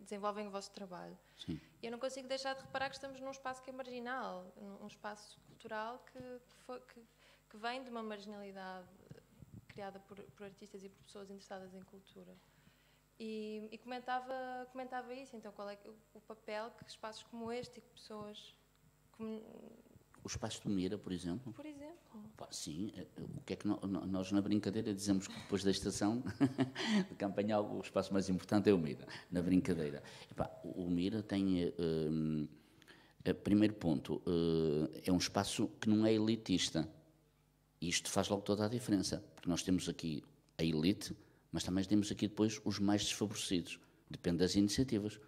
desenvolvem o vosso trabalho. Sim. Eu não consigo deixar de reparar que estamos num espaço que é marginal, num espaço cultural que, que, foi, que, que vem de uma marginalidade eh, criada por, por, artistas e por pessoas interessadas em cultura. E, e comentava, comentava isso, então qual é o, o papel que espaços como este e que pessoas como,
os pais de Mira, por exemplo. Por exemplo. Sim, é, é, o que é que nós na brincadeira dizemos que depois da estação de campanha o espaço mais importante é o Mira, na brincadeira. o Mira tem, eh, eh, eh, primeiro ponto, é um espaço que não é elitista. E isto faz logo toda a diferença, porque nós temos aqui a elite, mas também temos aqui depois os mais desfavorecidos. Depende das iniciativas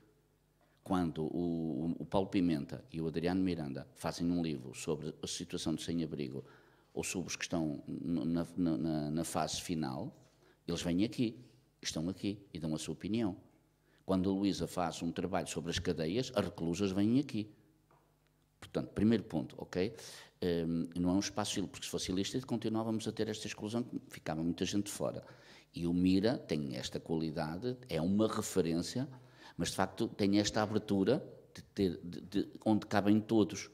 quando o, o, Paulo Pimenta e o Adriano Miranda fazem um livro sobre a situação do sem-abrigo ou sobre os que estão na, na, na, fase final, eles vêm aqui, estão aqui e dão a sua opinião. Quando a Luísa faz um trabalho sobre as cadeias, as reclusas vêm aqui. Portanto, primeiro ponto, ok? Um, não é um espaço ilícito, porque se fosse ilícito continuávamos a ter esta exclusão, ficava muita gente fora. E o Mira tem esta qualidade, é uma referência mas, de facto, tem esta abertura de ter, de, de, onde cabem todos.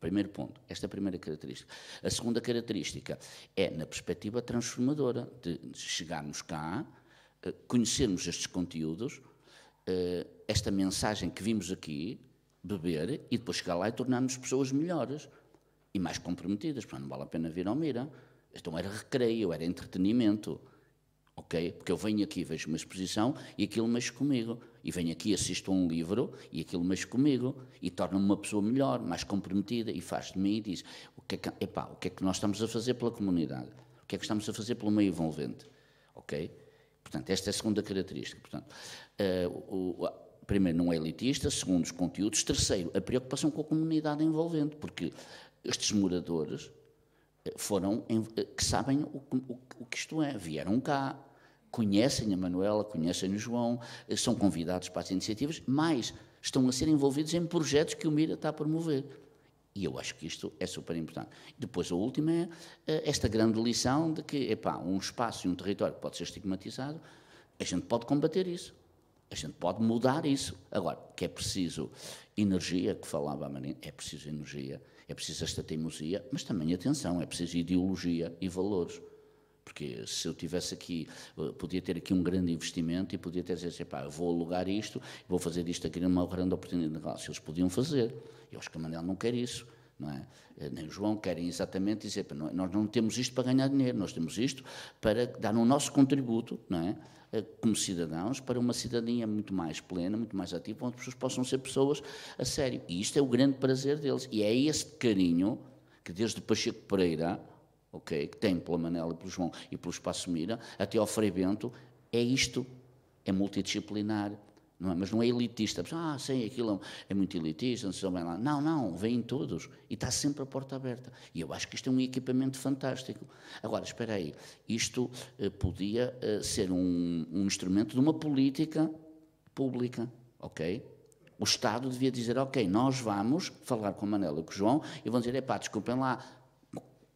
Primeiro ponto, esta é a primeira característica. A segunda característica é na perspectiva transformadora, de chegarmos cá, eh, conhecermos estes conteúdos, eh, esta mensagem que vimos aqui, beber e depois chegar lá e tornarmos pessoas melhores e mais comprometidas. Porque não vale a pena vir ao Mira. Então era recreio, era entretenimento ok? Porque eu venho aqui, vejo uma exposição e aquilo mexe comigo. E venho aqui, assisto a um livro e aquilo mexe comigo. E torna-me uma pessoa melhor, mais comprometida e faz de mim e diz: o que, é que, epá, o que é que nós estamos a fazer pela comunidade? O que é que estamos a fazer pelo meio envolvente? Ok? Portanto, esta é a segunda característica. Portanto, uh, o, primeiro, não é elitista. Segundo, os conteúdos. Terceiro, a preocupação com a comunidade envolvente, porque estes moradores eh, foram eh, que sabem o, o, o que isto é vieram cá conhecem a Manuela, conhecem o João, eh, são convidados para as iniciativas, mas estão a ser envolvidos em projetos que o Mira está a promover. E eu acho que isto é super importante. Depois, a última é eh, esta grande lição de que, epá, um espaço e um território que pode ser estigmatizado, a gente pode combater isso. A gente pode mudar isso. Agora, que é preciso energia, que falava a Marina, é preciso energia, é preciso esta teimosia, mas também atenção, é preciso ideologia e valores. Porque se eu tivesse aqui, eh, podia ter aqui um grande investimento e podia ter dizer, assim, pá, vou alugar isto, vou fazer isto aqui numa grande oportunidade de negócio. Eles podiam fazer. Eu acho que a Manel não quer isso. Não é? Eh, nem o João querem exatamente dizer, pá, nós não temos isto para ganhar dinheiro, nós temos isto para dar o um nosso contributo, não é? Eh, como cidadãos para uma cidadania muito mais plena, muito mais ativa, onde as pessoas possam ser pessoas a sério. E isto é o grande prazer deles. E é esse carinho que desde Pacheco Pereira ok, que tem pela Manela e pelo João e pelo Espaço Mira, até ao Frei Bento, é isto, é multidisciplinar, não é? mas não é elitista. ah, sim, aquilo é muito elitista, não se lá. Não, não, vêm todos e está sempre a porta aberta. E eu acho que isto é um equipamento fantástico. Agora, espera aí, isto eh, podia eh, ser um, um instrumento de uma política pública, ok? O Estado devia dizer, ok, nós vamos falar com a Manela e com o João e vão dizer, epá, desculpem lá,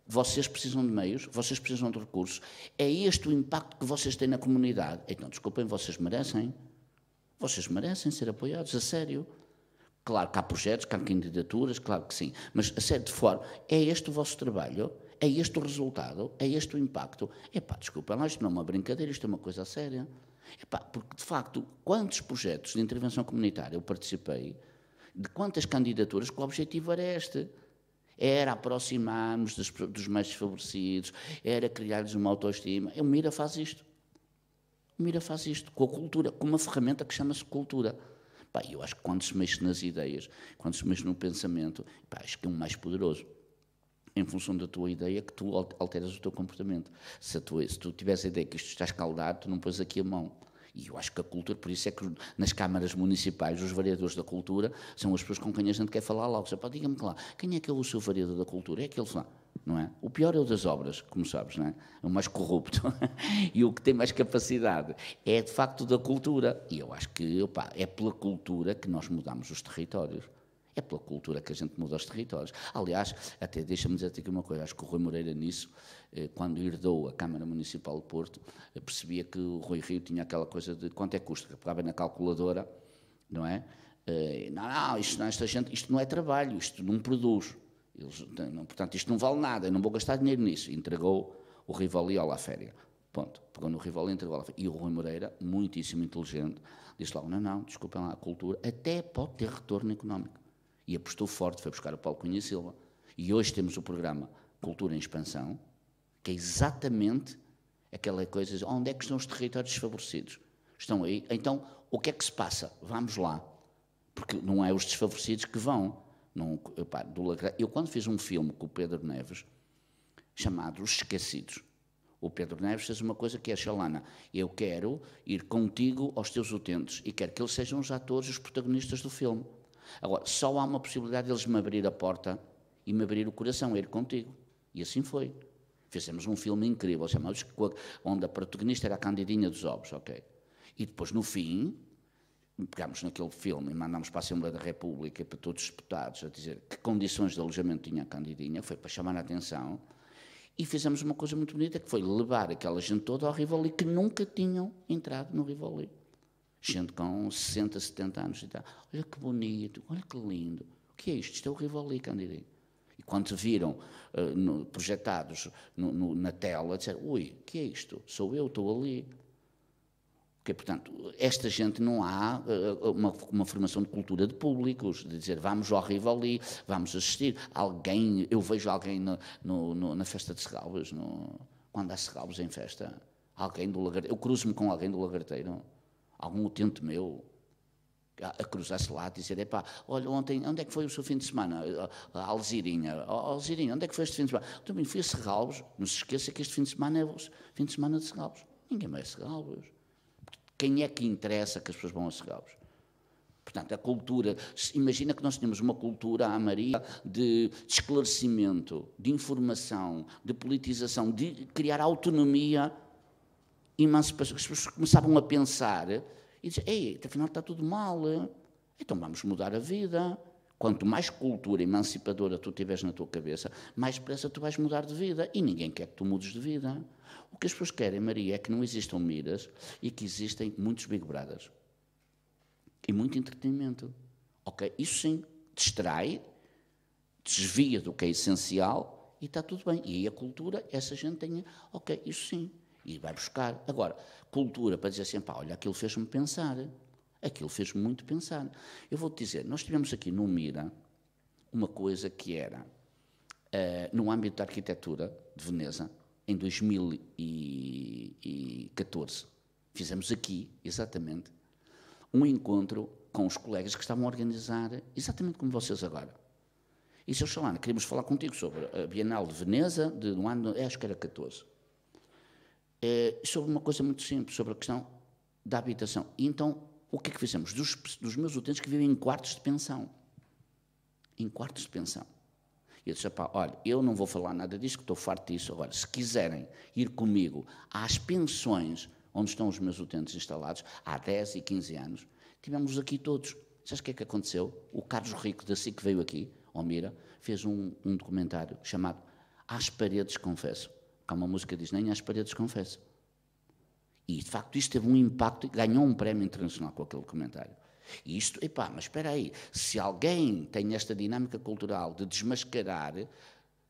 vocês precisam de meios, vocês precisam de recursos. É este o impacto que vocês têm na comunidade. Então, desculpem, vocês merecem. Vocês merecem ser apoiados, a sério. Claro que há projetos, que há candidaturas, claro que sim. Mas, a sério, de fora, é este o vosso trabalho? É este o resultado? É este o impacto? Epá, desculpem lá, isto não é uma brincadeira, isto é uma coisa séria. Epá, porque, de facto, quantos projetos de intervenção comunitária eu participei, de quantas candidaturas, que o objetivo era este? era aproximar-nos dos, dos, mais desfavorecidos, era criar-lhes uma autoestima. O Mira faz isto. O Mira faz isto com a cultura, com uma ferramenta que chama-se cultura. Pá, eu acho que quando se mexe nas ideias, quando se mexe no pensamento, pá, acho que é um mais poderoso. Em função da tua ideia, que tu alteras o teu comportamento. Se, tua, se tu tiveres a ideia que isto está escaldado, tu não pões aqui a mão e eu acho que a cultura, por isso é que nas câmaras municipais os vereadores da cultura são as pessoas com quem a gente quer falar logo. Você pode diga-me lá, quem é que é o seu vereador da cultura? É aquele lá. Não é? O pior é o das obras, como sabes, não é? é o mais corrupto e o que tem mais capacidade é de facto da cultura. E eu acho que opa, é pela cultura que nós mudamos os territórios. É pela cultura que a gente muda os territórios. Aliás, até deixa-me dizer-te aqui uma coisa, acho que o Rui Moreira nisso eh, quando herdou a Câmara Municipal de Porto, eh, percebia que o Rui Rio tinha aquela coisa de quanto é custo, custa, que pegava na calculadora, não é? Eh, não, não, isto, não, esta gente, isto não é trabalho, isto não produz. Eles, não, portanto, isto não vale nada, eu não vou gastar dinheiro nisso. Entregou o Rivoli à La Féria. Ponto. Pegou no Rivoli e entregou à La Féria. E o Rui Moreira, muitíssimo inteligente, disse logo: não, não, desculpem lá, a cultura até pode ter retorno económico. E apostou forte, foi buscar o Paulo Cunha Silva. E hoje temos o programa Cultura em Expansão, que é exatamente aquela coisa onde é que estão os territórios desfavorecidos? Estão aí. Então, o que é que se passa? Vamos lá. Porque não é os desfavorecidos que vão. Não, opa, eu, quando fiz um filme com o Pedro Neves, chamado Os Esquecidos, o Pedro Neves fez uma coisa que é chalana. Eu quero ir contigo aos teus utentes e quero que eles sejam os atores, os protagonistas do filme. Agora, só há uma possibilidade de eles me abrir a porta e me abrir o coração, ir contigo. E assim foi. Fizemos um filme incrível, chamado onde a protagonista era a Candidinha dos Ovos, ok? E depois, no fim, pegámos naquele filme e mandámos para a Assembleia da República e para todos os deputados a dizer que condições de alojamento tinha a Candidinha, foi para chamar a atenção, e fizemos uma coisa muito bonita, que foi levar aquela gente toda ao Rivoli, que nunca tinham entrado no Rivoli. Gente com 60, 70 anos e tal. Olha que bonito, olha que lindo. O que é isto? Isto é o Rivoli, Candidinha quando viram uh, no, projetados no, no, na tela, disseram: ui, que é isto? Sou eu, estou ali. Porque, portanto, esta gente não há uh, uma, uma, formação de cultura de públicos, de dizer vamos ao Rivoli, vamos assistir. Alguém, eu vejo alguém na, no, no, na festa de Serralves, quando há Serralbes em festa, alguém do Lagarteiro, eu cruzo-me com alguém do Lagarteiro, algum utente meu, a cruzar-se lá, a dizer, epá, olha, ontem, onde é que foi o seu fim de semana? A Alzirinha, Alzirinha, onde é que foi este fim de semana? Também fui a Serralves, não se esqueça que este fim de semana é o fim de semana de Serralves. Ninguém vai a Serralves. Quem é que interessa que as pessoas vão a Serralves? Portanto, a cultura, imagina que nós tínhamos uma cultura à Maria de, de esclarecimento, de informação, de politização, de criar autonomia, emancipação, as pessoas começavam a pensar e diz: Ei, afinal está tudo mal, então vamos mudar a vida. Quanto mais cultura emancipadora tu tiveres na tua cabeça, mais depressa tu vais mudar de vida. E ninguém quer que tu mudes de vida. O que as pessoas querem, Maria, é que não existam miras e que existem muitos Big Brothers. E muito entretenimento. Ok? Isso sim, distrai, desvia do que é essencial e está tudo bem. E aí a cultura, essa gente tem. Ok, isso sim e vai buscar. Agora, cultura, para dizer assim pá, olha, aquilo fez-me pensar, aquilo fez me muito pensar. Eu vou-te dizer, nós tivemos aqui no Mira uma coisa que era, uh, no âmbito da arquitetura de Veneza, em 2014, fizemos aqui, exatamente, um encontro com os colegas que estavam a organizar, exatamente como vocês agora. E, seu Chalana, queríamos falar contigo sobre a Bienal de Veneza, de, no ano, eh, acho que era 14. Eh, sobre uma coisa muito simples, sobre a questão da habitação. E então, o que é que fizemos? Dos, dos meus utentes que vivem em quartos de pensão. Em quartos de pensão. E eu disse, olha, eu não vou falar nada disso, que estou farto disso. Agora, se quiserem ir comigo às pensões onde estão os meus utentes instalados, há 10 e 15 anos, tivemos aqui todos. Sabes o que é que aconteceu? O Carlos Rico, da SIC, veio aqui, Mira, fez um, um documentário chamado As Paredes Confesso. Há uma música que diz: Nem às paredes confessam". E de facto isto teve um impacto, e ganhou um prémio internacional com aquele comentário. E isto, epá, mas espera aí, se alguém tem esta dinâmica cultural de desmascarar,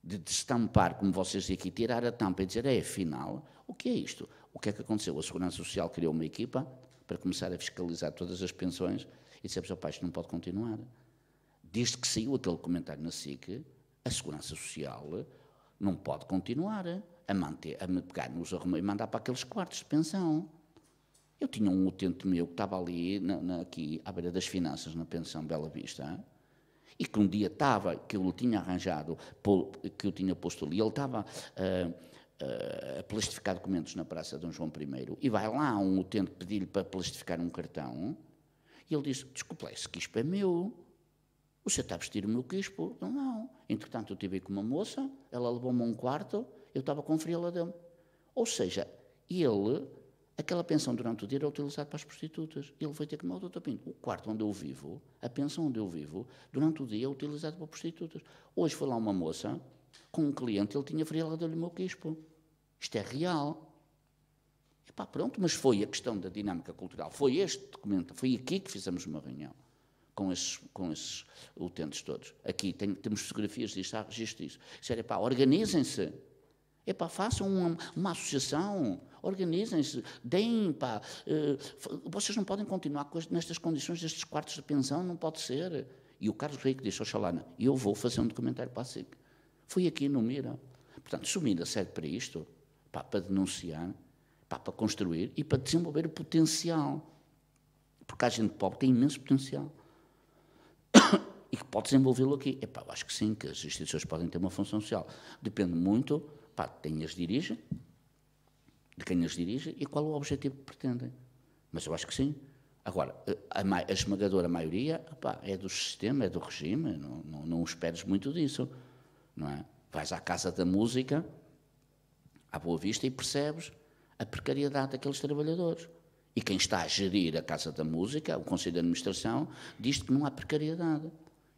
de destampar, como vocês dizem aqui, tirar a tampa e dizer, é, afinal, o que é isto? O que é que aconteceu? A Segurança Social criou uma equipa para começar a fiscalizar todas as pensões e dissemos, opá, isto não pode continuar. Desde que saiu aquele comentário na SIC, a Segurança Social não pode continuar a, manter, a me pegar nos arrumos e mandar para aqueles quartos de pensão. Eu tinha um utente meu que estava ali, na, na, aqui à beira das finanças, na pensão Bela Vista, e que um dia estava, que eu lhe tinha arranjado, que eu tinha posto ali, ele estava uh, uh, a plastificar documentos na Praça Dom João I, e vai lá um utente pedir-lhe para plastificar um cartão, e ele diz, desculpe, esse quispo é meu, o senhor está a vestir o meu quispo? Eu, não. Entretanto, eu estive com uma moça, ela levou-me a um quarto, eu estava com dentro. Ou seja, ele, aquela pensão durante o dia era utilizada para as prostitutas. Ele foi ter que mal, doutor Pinto, o quarto onde eu vivo, a pensão onde eu vivo, durante o dia é utilizada para prostitutas. Hoje foi lá uma moça, com um cliente, ele tinha frialado-lhe o meu quispo. Isto é real. pá, pronto, mas foi a questão da dinâmica cultural, foi este documento, foi aqui que fizemos uma reunião com esses, com esses utentes todos. Aqui tem, temos fotografias disto, há registro disso. Disseram, pá, organizem-se. Epa, façam uma, uma associação, organizem-se, deem, pá. Eh, vocês não podem continuar nestas condições, nestes quartos de pensão, não pode ser. E o Carlos Rei que disse oh, ao eu vou fazer um documentário para a SIC. Fui aqui no Mira. Portanto, sumindo a sede serve para isto, pá, para denunciar, pá, para construir e para desenvolver o potencial. Porque a gente pobre tem imenso potencial. E que pode desenvolvê-lo aqui. Epá, acho que sim, que as instituições podem ter uma função social. Depende muito pá, quem as dirige, de quem as dirige e qual o objetivo que pretendem. Mas eu acho que sim. Agora, a, a esmagadora maioria pá, é do sistema, é do regime, não, não, não esperes muito disso, não é? Vais à Casa da Música, à Boa Vista, e percebes a precariedade daqueles trabalhadores. E quem está a gerir a Casa da Música, o Conselho de Administração, diz que não há precariedade.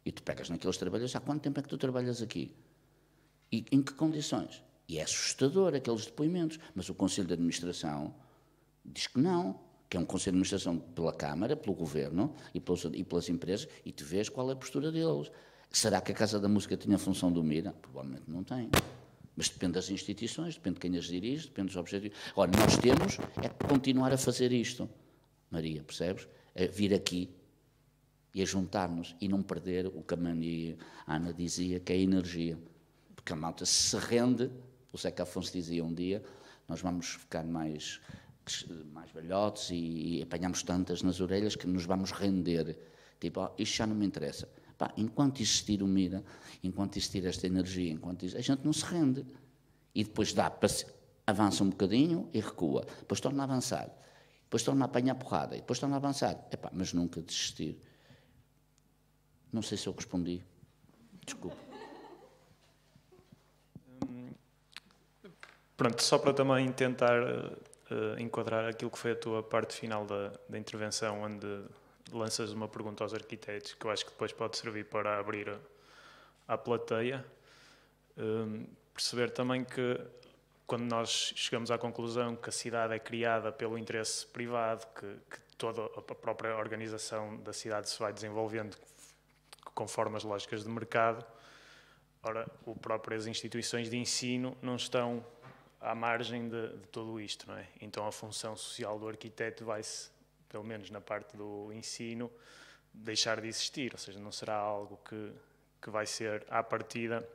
E tu pegas naqueles trabalhadores, há quanto tempo é que tu trabalhas aqui? E em que condições? E é assustador aqueles depoimentos. Mas o Conselho de Administração diz que não, que é um Conselho de Administração pela Câmara, pelo Governo e pelas, e pelas empresas, e tu vês qual é a postura deles. Será que a Casa da Música tinha a função do Mira? Provavelmente não tem. Mas depende das instituições, depende de quem as dirige, depende dos objetivos. Ora, nós temos é continuar a fazer isto, Maria, percebes? A vir aqui e a juntar-nos e não perder o que a Mani, a Ana dizia, que é a energia. Porque a malta se rende o Zeca Afonso dizia um dia: nós vamos ficar mais, mais velhotes e, e apanhamos tantas nas orelhas que nos vamos render. Tipo, oh, isto já não me interessa. Pá, enquanto existir o Mira, enquanto existir esta energia, enquanto a gente não se rende. E depois dá, avança um bocadinho e recua. Depois torna a avançar. Depois torna a apanhar porrada. E depois torna a avançar. Epá, mas nunca desistir. Não sei se eu respondi. desculpa.
Pronto, só para também tentar uh, enquadrar aquilo que foi a tua parte final da, da intervenção, onde lanças uma pergunta aos arquitetos, que eu acho que depois pode servir para abrir a, plateia. Um, ehm, perceber também que quando nós chegamos à conclusão que a cidade é criada pelo interesse privado, que, que, toda a própria organização da cidade se vai desenvolvendo conforme as lógicas de mercado, ora, o próprias instituições de ensino não estão à margem de, de tudo isto, não é? Então a função social do arquiteto vai-se, pelo menos na parte do ensino, deixar de existir, ou seja, não será algo que, que vai ser à partida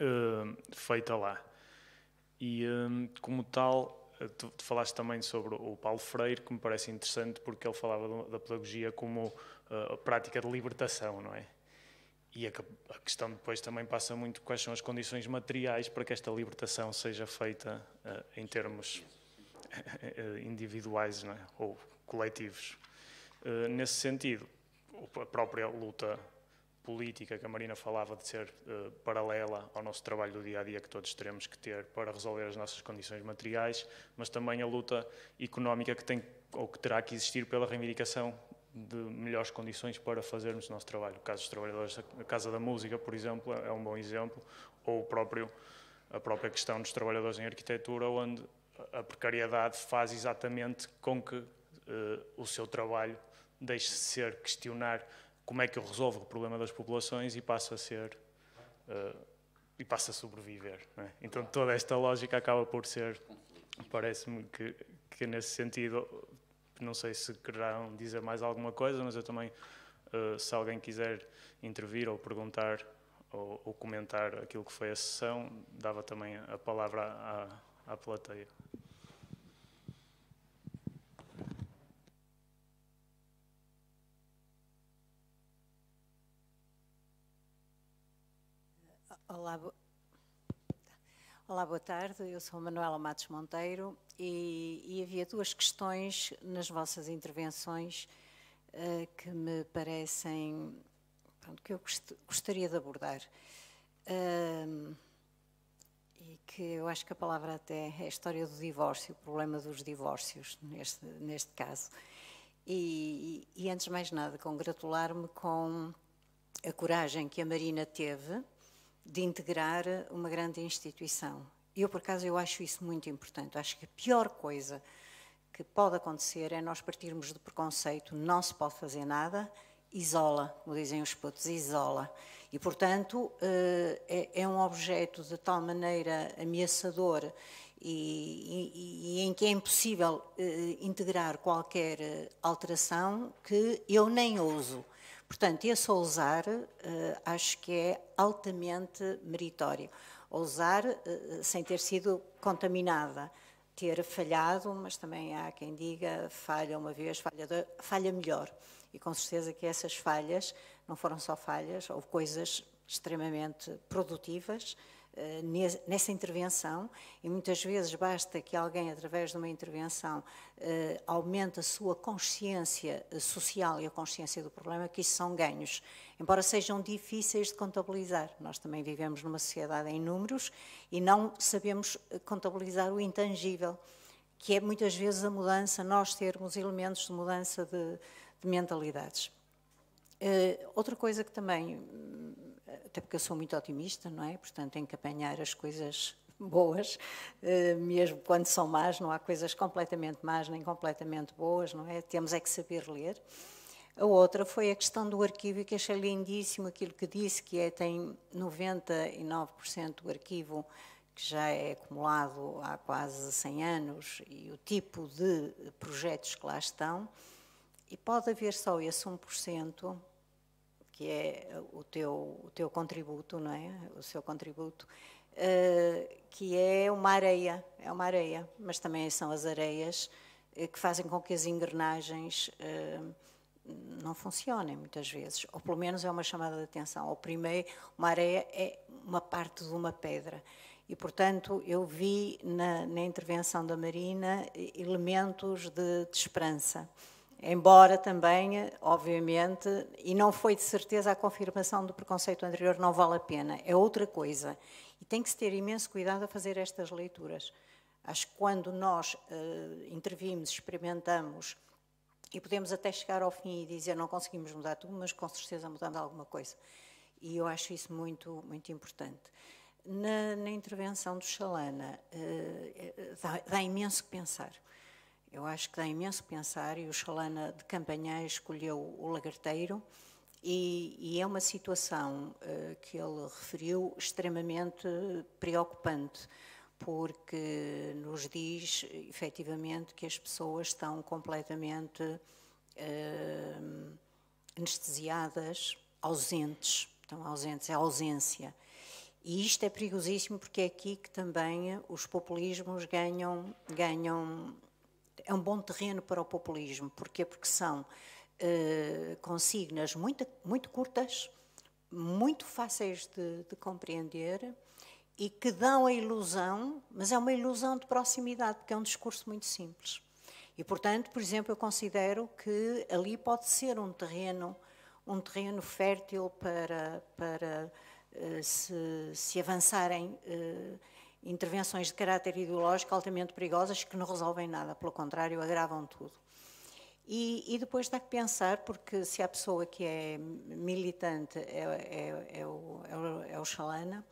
uh, feita lá. E eh, como tal, eh, tu, tu, falaste também sobre o Paulo Freire, que me parece interessante porque ele falava da pedagogia como uh, a prática de libertação, não é? E a, a questão depois também passa muito quais são as condições materiais para que esta libertação seja feita uh, em termos eh, eh, individuais é? ou coletivos. Uh, nesse sentido, a própria luta política que a Marina falava de ser uh, paralela ao nosso trabalho do dia a dia que todos teremos que ter para resolver as nossas condições materiais, mas também a luta económica que tem ou que terá que existir pela reivindicação de melhores condições para fazermos o nosso trabalho. O caso dos trabalhadores, a Casa da Música, por exemplo, é um bom exemplo, ou próprio, a própria questão dos trabalhadores em arquitetura, onde a precariedade faz exatamente com que eh, o seu trabalho deixe de ser questionar como é que eu resolvo o problema das populações e passa a ser eh, e passa a sobreviver. É? Então toda esta lógica acaba por ser, parece-me que, que nesse sentido não sei se quererão dizer mais alguma coisa, mas eu também, uh, se alguém quiser intervir ou perguntar ou, ou, comentar aquilo que foi a sessão, dava também a palavra à, à plateia.
Olá, Olá, boa tarde. Eu sou Manuela Matos Monteiro e, e havia duas questões nas vossas intervenções uh, que me parecem pronto, que eu gost, gostaria de abordar. Uh, e que eu acho que a palavra até é a história do divórcio, o problema dos divórcios, neste, neste caso. E, e, antes de mais nada, congratular-me com a coragem que a Marina teve de integrar uma grande instituição. Eu, por acaso, eu acho isso muito importante. Acho que a pior coisa que pode acontecer é nós partirmos do preconceito, não se pode fazer nada, isola, como dizem os putos, isola. E, portanto, eh, é, é um objeto de tal maneira ameaçador e, e, e, em que é impossível eh, integrar qualquer eh, alteração que eu nem ouso. Portanto, esse ousar eh, acho que é altamente meritório. Ousar eh, eh, sem ter sido contaminada, ter falhado, mas também há quem diga falha uma vez, falha, falha melhor. E com certeza que essas falhas não foram só falhas, houve coisas extremamente produtivas, eh, nessa intervenção e muitas vezes basta que alguém, através de uma intervenção, eh, aumente a sua consciência eh, social e a consciência do problema, que isso são ganhos. Embora sejam difíceis de contabilizar, nós também vivemos numa sociedade em números e não sabemos contabilizar o intangível, que é muitas vezes a mudança, nós termos elementos de mudança de, de mentalidades. outra coisa que também hum, até porque eu sou muito otimista, não é? Portanto, tenho que apanhar as coisas boas, eh, mesmo quando são más, não há coisas completamente más nem completamente boas, não é? Temos é que saber ler. A outra foi a questão do arquivo, que achei lindíssimo aquilo que disse, que é tem 99% do arquivo que já é acumulado há quase 100 anos e o tipo de projetos que lá estão, e pode haver só esse 1% que é o teu, o teu contributo, não é? O seu contributo, uh, que é uma areia, é uma areia, mas também são as areias eh, que fazem com que as engrenagens uh, não funcionem muitas vezes, ou pelo menos é uma chamada de atenção. O primeiro, uma areia é uma parte de uma pedra. E, portanto, eu vi na, na intervenção da Marina elementos de, de esperança Embora também, obviamente, e não foi de certeza a confirmação do preconceito anterior, não vale a pena, é outra coisa. E tem que se ter imenso cuidado a fazer estas leituras. Acho que quando nós uh, intervimos, experimentamos, e podemos até chegar ao fim e dizer não conseguimos mudar tudo, mas com certeza mudando alguma coisa. E eu acho isso muito, muito importante. Na, na intervenção do Xalana, uh, dá, dá imenso que pensar. Eu acho que dá imenso pensar e o Xalana de Campanhães escolheu o lagarteiro e, e é uma situação uh, que ele referiu extremamente preocupante, porque nos diz efetivamente que as pessoas estão completamente uh, anestesiadas, ausentes, estão ausentes, é ausência. E isto é perigosíssimo porque é aqui que também os populismos ganham, ganham é um bom terreno para o populismo. Porquê? Porque são uh, consignas muito, muito curtas, muito fáceis de, de compreender e que dão a ilusão, mas é uma ilusão de proximidade, porque é um discurso muito simples. E, portanto, por exemplo, eu considero que ali pode ser um terreno, um terreno fértil para, para eh, se, se avançarem eh, intervenções de caráter ideológico altamente perigosas que não resolvem nada, pelo contrário, agravam tudo. E, e depois dá que pensar, porque se a pessoa que é militante é, é, é, é o, é, o, Xalana,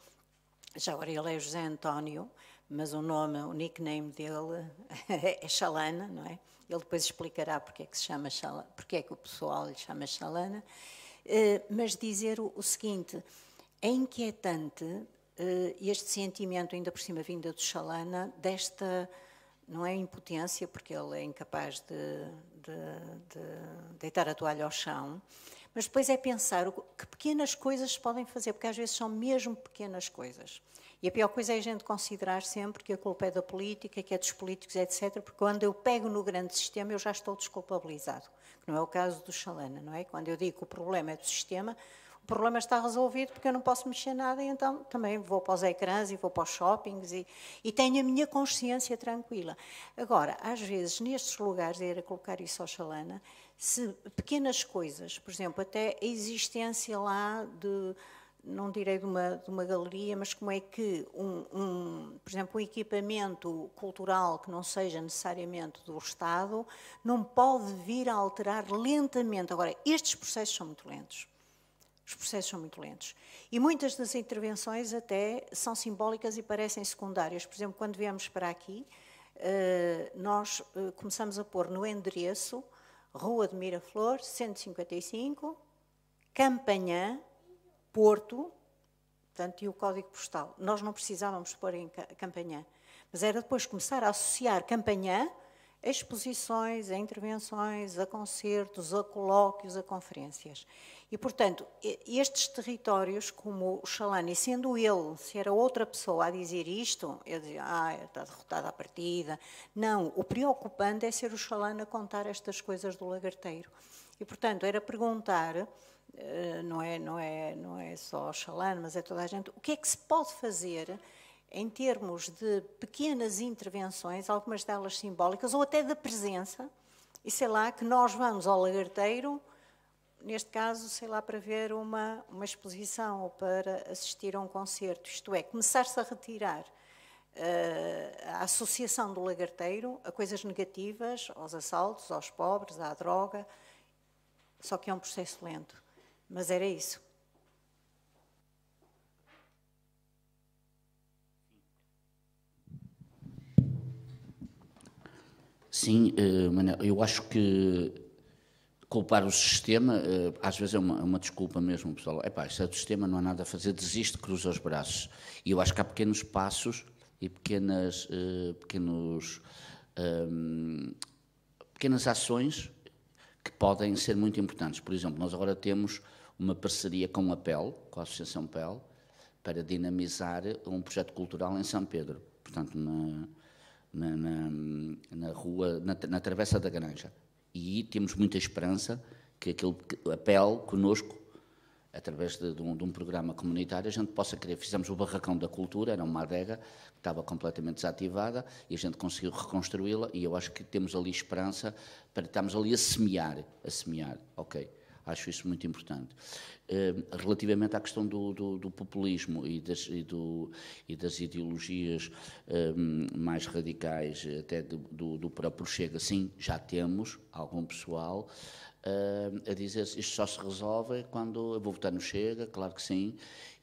já agora ele é José António, mas o nome, o nickname dele é Xalana, não é? Ele depois explicará porque é que se chama Xalana, porque é que o pessoal lhe chama Xalana. Eh, mas dizer o seguinte, é inquietante eh, este sentimento, ainda por cima vinda do Xalana, desta, não é impotência, porque ele é incapaz de, de, de deitar a toalha ao chão, mas depois é pensar que pequenas coisas se podem fazer, porque às vezes são mesmo pequenas coisas. E a pior coisa é a gente considerar sempre que a culpa é da política, que é dos políticos, etc. Porque quando eu pego no grande sistema, eu já estou desculpabilizado. Que não é o caso do Xalana, não é? Quando eu digo que o problema é do sistema, o problema está resolvido porque eu não posso mexer nada, e então também vou para os ecrãs e vou para os shoppings e, e tenho a minha consciência tranquila. Agora, às vezes, nestes lugares, era colocar isso ao chalana, se pequenas coisas, por exemplo, até a existência lá de, não direi de uma, de uma galeria, mas como é que, um, um, por exemplo, um equipamento cultural que não seja necessariamente do Estado não pode vir a alterar lentamente. Agora, estes processos são muito lentos. Os processos são muito lentos. E muitas das intervenções até são simbólicas e parecem secundárias. Por exemplo, quando viemos para aqui, eh, nós eh, começamos a pôr no endereço Rua de Miraflor, 155, Campanhã, Porto, portanto, e o código postal. Nós não precisávamos pôr em Campanhã, mas era depois começar a associar Campanhã a exposições, a intervenções, a concertos, a colóquios, a conferências. E, portanto, estes territórios, como o Chalani, sendo ele, se era outra pessoa a dizer isto, eu dizia, ah, está derrotada a partida. Não, o preocupante é ser o Chalani a contar estas coisas do lagarteiro. E, portanto, era perguntar, eh, não é, não é, não é só o Chalani, mas é toda a gente, o que é que se pode fazer em termos de pequenas intervenções, algumas delas simbólicas, ou até da presença, e sei lá, que nós vamos ao lagarteiro neste caso, sei lá, para ver uma, uma exposição ou para assistir a um concerto, isto é, começar-se a retirar uh, a associação do lagarteiro a coisas negativas, aos assaltos, aos pobres, à droga, só que é um processo lento. Mas era isso.
Sim, uh, eu acho que culpar o sistema, eh, às vezes é uma, é uma desculpa mesmo, pessoal. É pá, isto é do sistema, não há nada a fazer, desiste, cruza os braços. E eu acho que há pequenos passos e pequenas, eh, pequenos, um, ehm, pequenas ações que podem ser muito importantes. Por exemplo, nós agora temos uma parceria com a PEL, com a Associação PEL, para dinamizar um projeto cultural em São Pedro, portanto, na, na, na, na rua, na, na Travessa da Granja e temos muita esperança que aquele apelo conosco, através de, de, um, de, um, programa comunitário, a gente possa criar. Fizemos o Barracão da Cultura, era uma adega que estava completamente desativada e a gente conseguiu reconstruí-la e eu acho que temos ali esperança para estarmos ali a semear, a semear, ok? Acho isso muito importante. Eh, relativamente à questão do, do, do populismo e das, e do, e das ideologias eh, mais radicais, eh, até do, do próprio Chega, sim, já temos algum pessoal a dizer isto só se resolve quando a Bogotá não chega, claro que sim,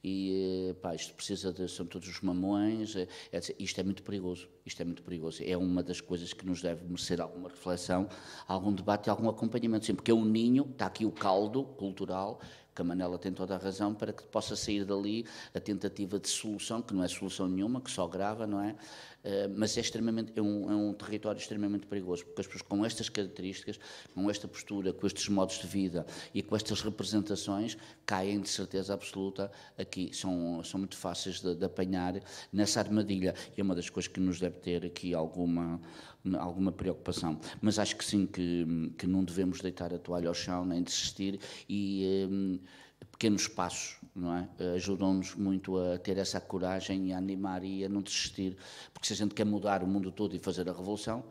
e eh, pá, isto precisa de, são todos os mamões, eh, é, é, isto é muito perigoso, isto é muito perigoso, é uma das coisas que nos deve merecer alguma reflexão, algum debate, algum acompanhamento, sim, porque é um ninho, está aqui o caldo cultural, que a Manela tem toda a razão, para que possa sair dali a tentativa de solução, que não é solução nenhuma, que só grava não é? Eh, mas é extremamente é um, é um território extremamente perigoso, porque as pessoas com estas características, com esta postura, com estes modos de vida e com estas representações caem de certeza absoluta aqui. São, são muito fáceis de, de apanhar nessa armadilha. E é uma das coisas que nos deve ter aqui alguma alguma preocupação. Mas acho que sim, que, que não devemos deitar a toalha ao chão, nem desistir e... Eh, pequenos passos, não é? Eh, ajudam-nos muito a ter essa coragem e a animar e a não desistir, porque se a gente quer mudar o mundo todo e fazer a revolução,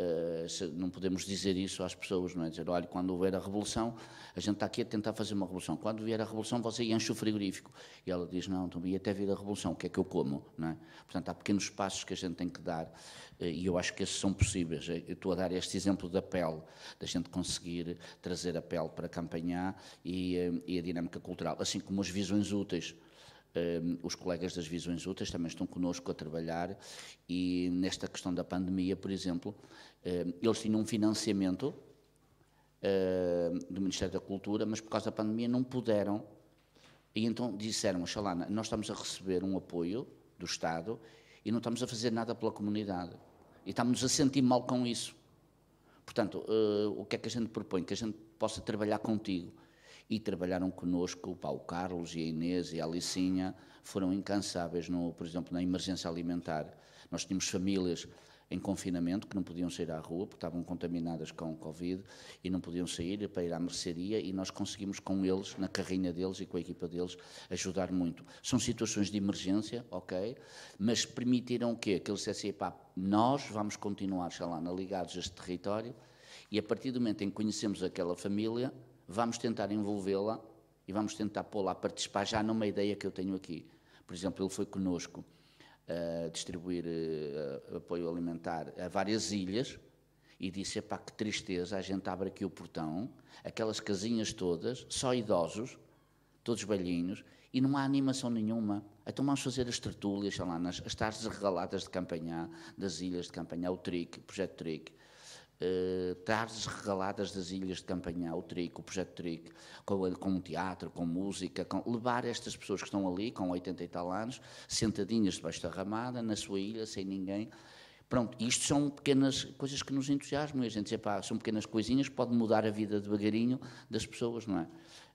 eh, não podemos dizer isso às pessoas, não é? Dizer, olha, quando houver a revolução, a gente está aqui a tentar fazer uma revolução. Quando vier a revolução, você enche o frigorífico. E ela diz, não, então, e até vir a revolução, o que é que eu como, não é? Portanto, há pequenos passos que a gente tem que dar eh, e eu acho que esses são possíveis. Eu estou a dar este exemplo da pele, da gente conseguir trazer a pele para campanhar e, eh, e a dinâmica cultural, assim como as visões úteis. Um, os colegas das Visões Úteis também estão connosco a trabalhar e nesta questão da pandemia, por exemplo, um, eles tinham um financiamento do Ministério da Cultura, mas por causa da pandemia não puderam. E então disseram, Xalana, nós estamos a receber um apoio do Estado e não estamos a fazer nada pela comunidade. E estamos a sentir mal com isso. Portanto, uh, o que é que a gente propõe? Que a gente possa trabalhar contigo e trabalharam conosco, o Paulo Carlos e a Inês e a Alicinha, foram incansáveis, no, por exemplo, na emergência alimentar. Nós tínhamos famílias em confinamento que não podiam sair à rua porque estavam contaminadas com Covid e não podiam sair para ir à mercearia e nós conseguimos com eles, na carrinha deles e com a equipa deles, ajudar muito. São situações de emergência, ok, mas permitiram o quê? Que eles dissessem, pá, nós vamos continuar, sei lá, na ligados a este território e a partir do momento em que conhecemos aquela família, vamos tentar envolvê-la e vamos tentar pô-la a participar já numa ideia que eu tenho aqui. Por exemplo, ele foi conosco a eh, distribuir eh, apoio alimentar a várias ilhas e disse: pá, que tristeza, a gente abre aqui o portão, aquelas casinhas todas, só idosos, todos velhinhos, e não há animação nenhuma. Então vamos fazer as tertúlias, lá, nas, as tardes regaladas de campanhar, das ilhas de campanhar, o TRIC, o projeto TRIC. Uh, tardes regaladas das ilhas de Campanhã, o Trico, o Projeto Trico, com, com teatro, com música, com, levar estas pessoas que estão ali, com 80 e tal anos, sentadinhas debaixo da ramada, na sua ilha, sem ninguém. Pronto, isto são pequenas coisas que nos entusiasmam e a gente diz, pá, são pequenas coisinhas que podem mudar a vida devagarinho das pessoas, não é?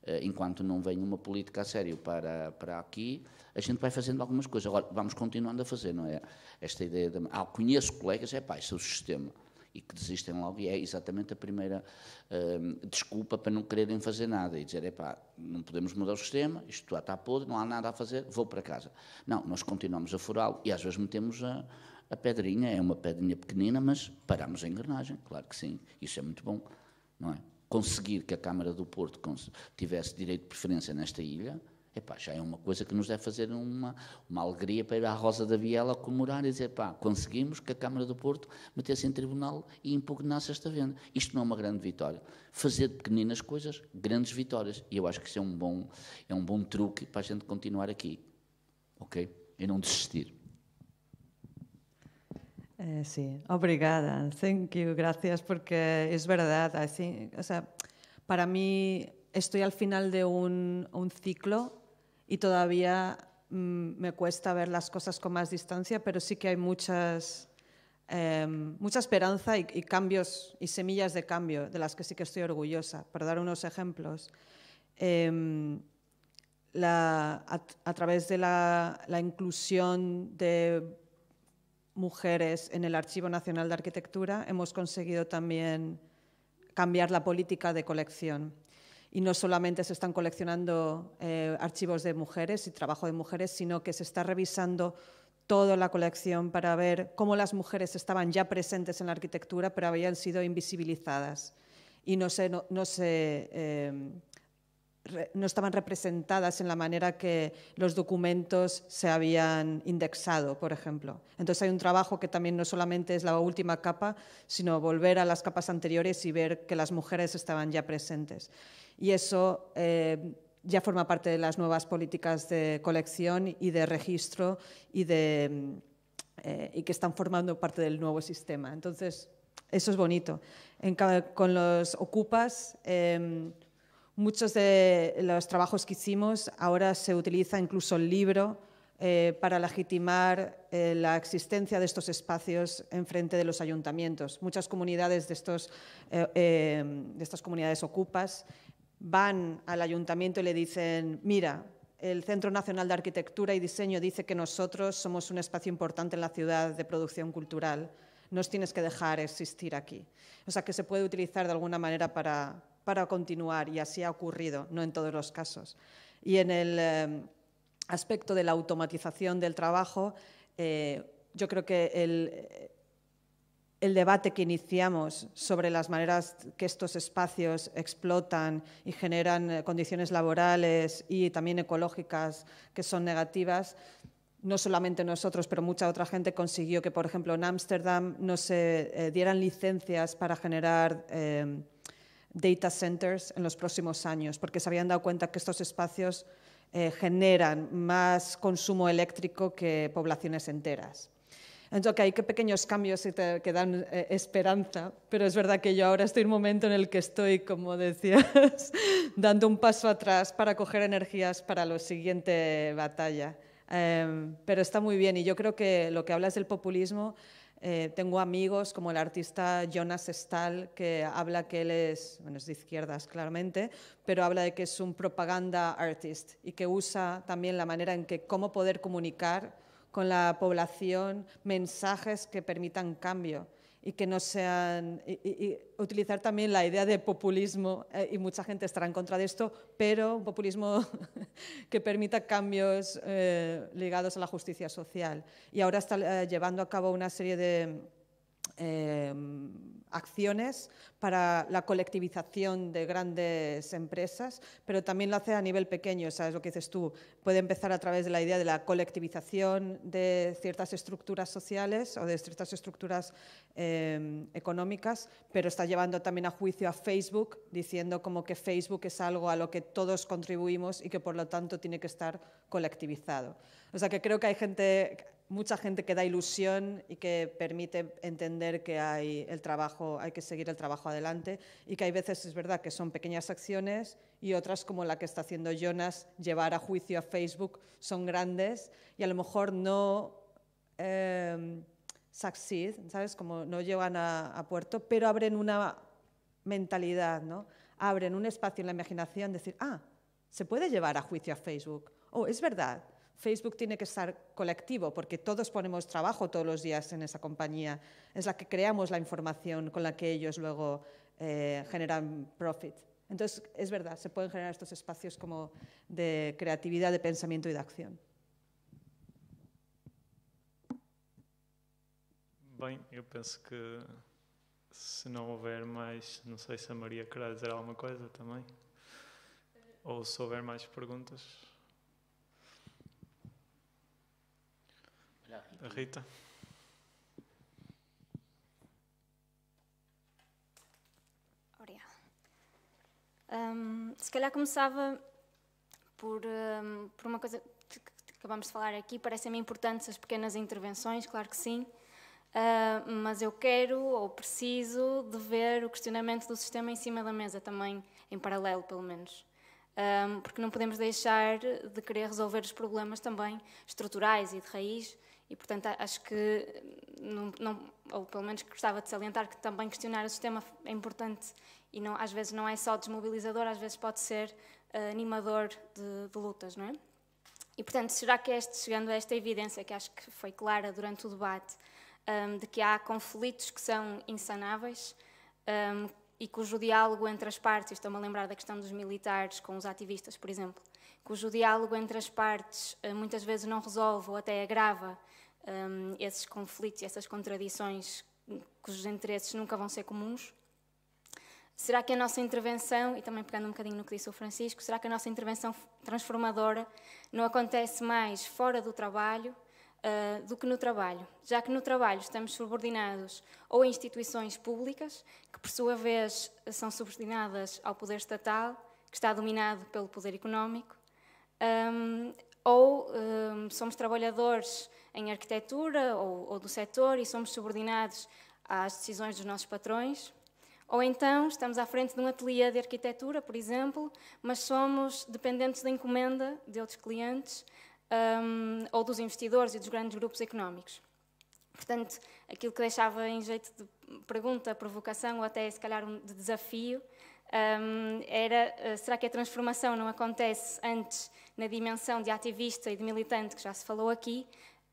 Eh, enquanto não vem uma política a sério para, para aqui, a gente vai fazendo algumas coisas. Agora, vamos continuando a fazer, não é? Esta ideia de... Ah, conheço colegas, é pá, isso é o sistema e que desistem logo, e é exatamente a primeira hum, desculpa para não quererem fazer nada e dizer, epá, não podemos mudar o sistema, isto está está podre, não há nada a fazer, vou para casa. Não, nós continuamos a furá-lo e às vezes metemos a, a pedrinha, é uma pedrinha pequenina, mas paramos a engrenagem, claro que sim, isso é muito bom, não é? Conseguir que a Câmara do Porto tivesse direito de preferência nesta ilha, Epá, já é uma coisa que nos deve fazer uma, uma alegria para ir à Rosa da Viela comemorar e dizer, pá, conseguimos que a Câmara do Porto metesse em tribunal e impugnasse esta venda. Isto não é uma grande vitória. Fazer de pequeninas coisas, grandes vitórias. E eu acho que isso é um bom, é um bom truque para a gente continuar aqui. Ok? E não desistir.
Eh, Sim, obrigada. Thank you, gracias, porque é verdade. o sea, para mim, estoy al final de un, un ciclo y todavía mm, me cuesta ver las cosas con más distancia, pero sí que hay muchas, em, mucha esperanza y, cambios y semillas de cambio de las que sí que estoy orgullosa. Para dar unos ejemplos, em, a, través de la inclusión de mujeres en el Archivo Nacional de Arquitectura hemos conseguido también cambiar la política de colección y no solamente se están coleccionando eh, archivos de mujeres y trabajo de mujeres, sino que se está revisando toda la colección para ver cómo las mujeres estaban ya presentes en la arquitectura, pero habían sido invisibilizadas y no se, no, eh, no estaban representadas en la manera que los documentos se habían indexado, por ejemplo. Entonces hay un trabajo que también no solamente es la última capa, sino volver a las capas anteriores y ver que las mujeres estaban ya presentes. Y eso eh, ya forma parte de las nuevas políticas de colección y de registro y, eh, que están formando parte del nuevo sistema. Entonces, eso es bonito. con los ocupas... Em, Muchos de los trabajos que hicimos ahora se utiliza incluso el libro eh, para legitimar eh, la existencia de estos espacios en frente de los ayuntamientos. Muchas comunidades de, estos, eh, de estas comunidades ocupas van al ayuntamiento y le dicen, mira, el Centro Nacional de Arquitectura y Diseño dice que nosotros somos un espacio importante en la ciudad de producción cultural, nos tienes que dejar existir aquí. O sea, que se puede utilizar de alguna manera para, para continuar y así ha ocurrido, no en todos los casos. Y en el eh, aspecto de la automatización del trabajo, eh, yo creo que el, debate que iniciamos sobre las maneras que estos espacios explotan y generan eh, condiciones laborales y también ecológicas que son negativas, no solamente nosotros, pero mucha otra gente consiguió que, por ejemplo, en Ámsterdam no se dieran licencias para generar data centers en los próximos años, porque se habían dado cuenta que estos espacios eh, generan más consumo eléctrico que poblaciones enteras. Entonces, hay que pequeños cambios que, que dan eh, esperanza, pero es verdad que yo ahora estoy en un momento en el que estoy, como decías, dando un paso atrás para coger energías para la siguiente batalla. Em, pero está muy bien y yo creo que lo que hablas del populismo eh, tengo amigos como el artista Jonas Stahl, que habla que él es, bueno, es de izquierdas claramente, pero habla de que es un propaganda artist y que usa también la manera en que cómo poder comunicar con la población mensajes que permitan cambio y que no sean. Y, utilizar también la idea de populismo, eh, y mucha gente estará en contra de esto, pero un populismo que permita cambios eh, ligados a la justicia social. Y ahora está eh, llevando a cabo una serie de acciones para la colectivización de grandes empresas, pero también lo hace a nivel pequeño, ¿sabes lo que dices tú? Puede empezar a través de la idea de la colectivización de ciertas estructuras sociales o de ciertas estructuras eh, económicas, pero está llevando también a juicio a Facebook, diciendo como que Facebook es algo a lo que todos contribuimos y que por lo tanto tiene que estar colectivizado. O sea que creo que hay gente, mucha gente que da ilusión y que permite entender que hay el trabajo, hay que seguir el trabajo adelante y que hay veces es verdad que son pequeñas acciones y otras como la que está haciendo Jonas, llevar a juicio a Facebook, son grandes y a lo mejor no eh, succeed, ¿sabes? Como no llegan a, puerto, pero abren una mentalidad, ¿no? Abren un espacio en la imaginación, decir, ah, se puede llevar a juicio a Facebook, oh, es verdad Facebook tiene que estar colectivo, porque todos ponemos trabajo todos los días en esa compañía. Es la que creamos la información con la que ellos luego eh, generan profit. Entonces, es verdad, se pueden generar estos espacios como de creatividad, de pensamiento y de acción.
Bueno, yo pienso que si no hubiera más no sé si a Maria decir alguna cosa también o si hubiera más preguntas A Rita.
Obrigada. Um, se calhar começava por, um, por uma coisa que acabamos de falar aqui. Parece-me importante as pequenas intervenções, claro que sim. Uh, mas eu quero ou preciso de ver o questionamento do sistema em cima da mesa também, em paralelo, pelo menos. Um, porque não podemos deixar de querer resolver os problemas também estruturais e de raiz e, portanto, acho que, hum, não, não, ou pelo menos gostava de salientar, que também questionar o sistema é importante e não, às vezes não é só desmobilizador, às vezes pode ser uh, animador de, de, lutas, não é? E, portanto, será que é este, chegando a esta evidência, que acho que foi clara durante o debate, um, de que há conflitos que são insanáveis um, e cujo diálogo entre as partes, estou-me a lembrar da questão dos militares com os ativistas, por exemplo, cujo diálogo entre as partes uh, muitas vezes não resolve ou até agrava um, esses conflitos, essas contradições cujos interesses nunca vão ser comuns? Será que a nossa intervenção, e também pegando um bocadinho no que disse o Francisco, será que a nossa intervenção transformadora não acontece mais fora do trabalho uh, do que no trabalho? Já que no trabalho estamos subordinados ou a instituições públicas, que por sua vez são subordinadas ao poder estatal, que está dominado pelo poder económico, um, ou um, somos trabalhadores em arquitetura ou, ou do setor e somos subordinados às decisões dos nossos patrões. Ou então estamos à frente de um ateliê de arquitetura, por exemplo, mas somos dependentes da encomenda de outros clientes um, ou dos investidores e dos grandes grupos económicos. Portanto, aquilo que deixava em jeito de pergunta, provocação ou até se calhar um de desafio um, era: eh, será que a transformação não acontece antes na dimensão de ativista e de militante que já se falou aqui,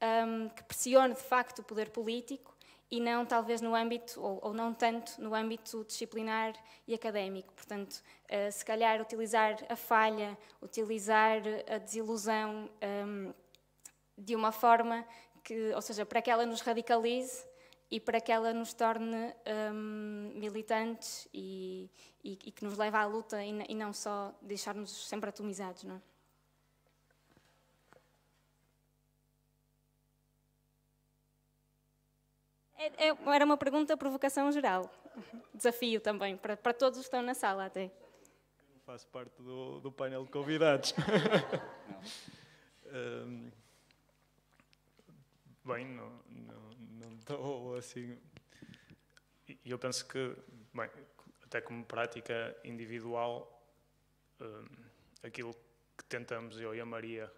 um, que pressione de facto o poder político e não talvez no âmbito, ou, ou não tanto, no âmbito disciplinar e académico. Portanto, uh, se calhar utilizar a falha, utilizar a desilusão um, de uma forma que, ou seja, para que ela nos radicalize e para que ela nos torne um, militantes e, e, e, que nos leve à luta e, e não só deixar-nos sempre atomizados, não é? É, é, era uma pergunta, provocação geral. Desafio também, para, para todos que estão na sala até.
Não faço parte do, do painel de convidados. um, bem, não, não, não estou assim... E eu penso que, bem, até como prática individual, um, aquilo que tentamos, eu e a Maria,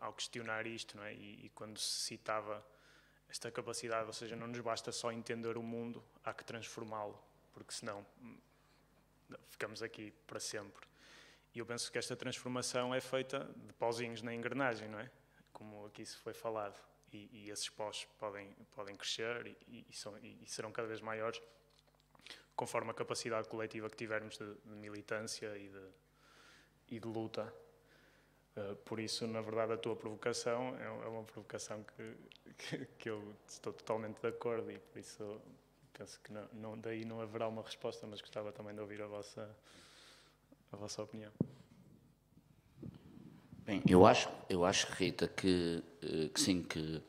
ao questionar isto, não é? e, e quando se citava esta capacidade, ou seja, não nos basta só entender o mundo, há que transformá-lo, porque senão hum, ficamos aqui para sempre. E eu penso que esta transformação é feita de pozinhos na engrenagem, não é? Como aqui se foi falado. E, e esses pós podem, podem crescer e, e, são, e, serão cada vez maiores conforme a capacidade coletiva que tivermos de, de militância e de, e de luta. Eh, por isso, na verdade, a tua provocação é, é uma provocação que, que, que eu estou totalmente de acordo e por isso penso que não, não, daí não haverá uma resposta, mas gostava também de ouvir a vossa, a vossa opinião.
Bem, eu acho, eu acho Rita, que, eh, que sim, que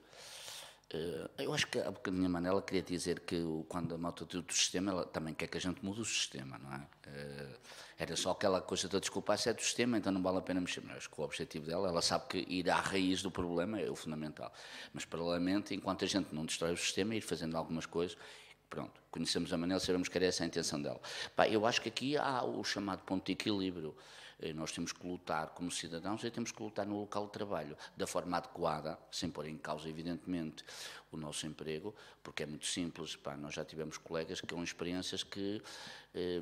eh, eu acho que a minha Manela queria dizer que quando a malta do sistema, ela também quer que a gente mude o sistema, não é? Eh, era só aquela coisa da desculpa, ah, se é do sistema, então não vale a pena mexer. Mas acho que o objetivo dela, ela sabe que ir à raiz do problema é o fundamental. Mas, paralelamente, enquanto a gente não destrói o sistema, ir fazendo algumas coisas, pronto, conhecemos a Manela, sabemos que era essa a intenção dela. eu acho que aqui há o chamado ponto de equilíbrio. Eh, nós temos que lutar como cidadãos e temos que lutar no local de trabalho, da forma adequada, sem pôr em causa, evidentemente, o nosso emprego, porque é muito simples. Pá, nós já tivemos colegas que com experiências que eh,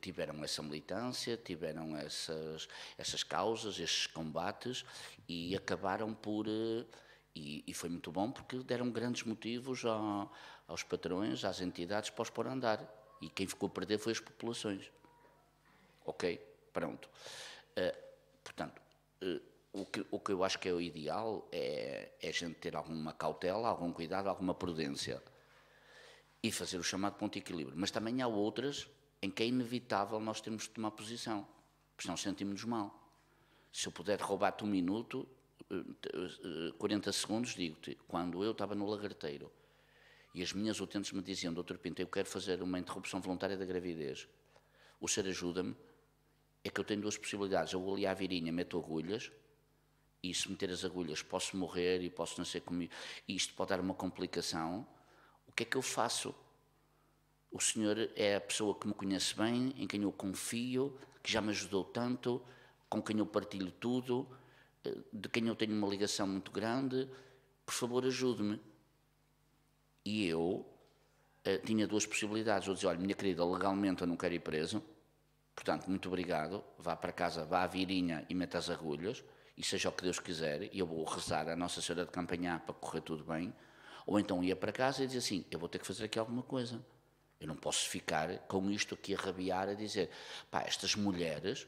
tiveram essa militância, tiveram essas, essas causas, esses combates e acabaram por. Eh, e, e, foi muito bom porque deram grandes motivos ao, aos patrões, às entidades para os pôr a andar. E quem ficou a perder foi as populações. Ok? Pronto. Uh, portanto, uh, o, que, o que eu acho que é o ideal é, é a gente ter alguma cautela, algum cuidado, alguma prudência e fazer o chamado ponto de equilíbrio. Mas também há outras em que é inevitável nós termos de tomar posição, porque senão sentimos-nos mal. Se eu puder roubar-te um minuto, 40 eh, segundos, digo-te, quando eu estava no lagarteiro e as minhas utentes me diziam, doutor Pinto, eu quero fazer uma interrupção voluntária da gravidez, o senhor ajuda-me? é que eu tenho duas possibilidades. Eu vou ali à virinha, meto agulhas, e se meter as agulhas posso morrer e posso nascer comigo. E isto pode dar uma complicação. O que é que eu faço? O Senhor é a pessoa que me conhece bem, em quem eu confio, que já me ajudou tanto, com quem eu partilho tudo, eh, de quem eu tenho uma ligação muito grande. Por favor, ajude-me. E eu eh, tinha duas possibilidades. Ou dizer, olha, minha querida, legalmente eu não quero ir preso Portanto, muito obrigado, vá para casa, vá à virinha e meta as agulhas, e seja o que Deus quiser, e eu vou rezar a Nossa Senhora de Campanhar para correr tudo bem, ou então ia para casa e dizia assim, eu vou ter que fazer aqui alguma coisa. Eu não posso ficar com isto aqui a rabiar, a dizer, pá, estas mulheres,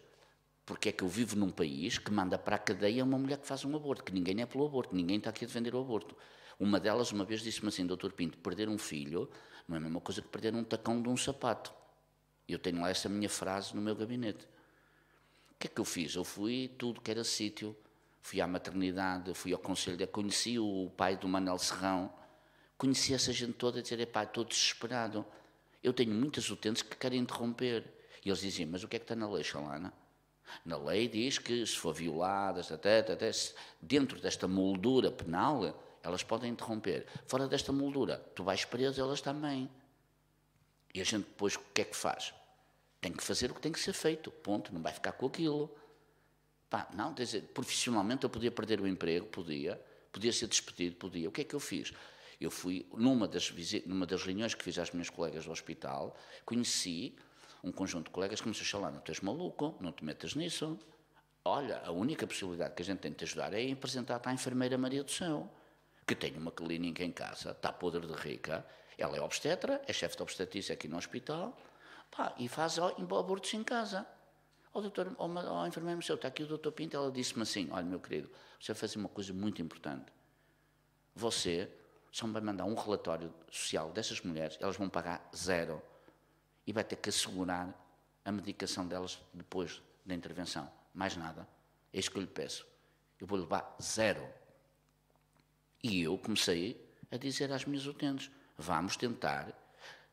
porque é que eu vivo num país que manda para a cadeia uma mulher que faz um aborto, que ninguém é pelo aborto, ninguém está aqui a defender o aborto. Uma delas uma vez disse-me assim, doutor Pinto, perder um filho não é a mesma coisa que perder um tacão de um sapato. Eu tenho lá essa minha frase no meu gabinete. O que é que eu fiz? Eu fui tudo que era sítio, fui à maternidade, fui ao conselho, conheci o pai do Manuel Serrão, conheci essa gente toda a dizer, pai, estou desesperado, eu tenho muitas utentes que querem interromper. E eles diziam, mas o que é que está na lei, Xalana? Na lei diz que se for violada, até, tá, até, tá, tá, dentro desta moldura penal, elas podem interromper. Fora desta moldura, tu vais preso, elas também. E a gente depois o que é que faz? Tem que fazer o que tem que ser feito, ponto, não vai ficar com aquilo. Pá, não, quer dizer, profissionalmente eu podia perder o emprego, podia, podia ser despedido, podia. O que é que eu fiz? Eu fui, numa das, numa das reuniões que fiz às minhas colegas do hospital, conheci um conjunto de colegas que me disseram, lá, não tu maluco, não te metas nisso. Olha, a única possibilidade que a gente tem de te ajudar é apresentar-te à enfermeira Maria do Céu, que tem uma clínica em casa, está podre de rica, ela é obstetra, é chefe de obstetrícia aqui no hospital, Pá, e faz abortos em casa. O doutor, o ao enfermeiro seu, está aqui o doutor Pinto, ela disse-me assim, olha meu querido, você vai fazer uma coisa muito importante. Você só me vai mandar um relatório social dessas mulheres, elas vão pagar zero. E vai ter que assegurar a medicação delas depois da intervenção. Mais nada. É isso que eu lhe peço. Eu vou levar zero. E eu comecei a dizer às minhas utentes, vamos tentar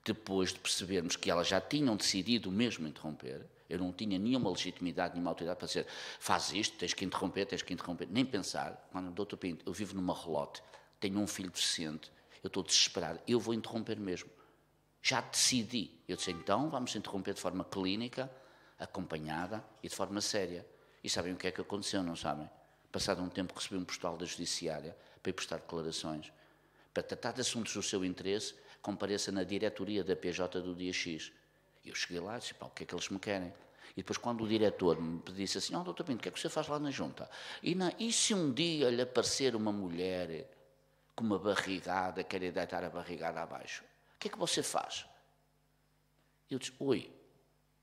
depois de percebermos que elas já tinham decidido mesmo interromper, eu não tinha nenhuma legitimidade, nenhuma autoridade para dizer faz isto, tens que interromper, tens que interromper, nem pensar. Quando doutor Pinto, eu vivo numa relote, tenho um filho deficiente, eu estou desesperado, eu vou interromper mesmo. Já decidi. Eu disse, então vamos interromper de forma clínica, acompanhada e de forma séria. E sabem o que é que aconteceu, não sabem? Passado um tempo recebi um postal da Judiciária para ir prestar declarações, para tratar de assuntos do seu interesse compareça na diretoria da PJ do dia X. E eu cheguei lá e disse, pá, o que é que eles me querem? E depois, quando o diretor me disse assim, ó, oh, doutor Pinto, o que é que você faz lá na junta? E, na, e se um dia lhe aparecer uma mulher com uma barrigada, querer deitar a barrigada abaixo? O que é que você faz? Eu disse, oi,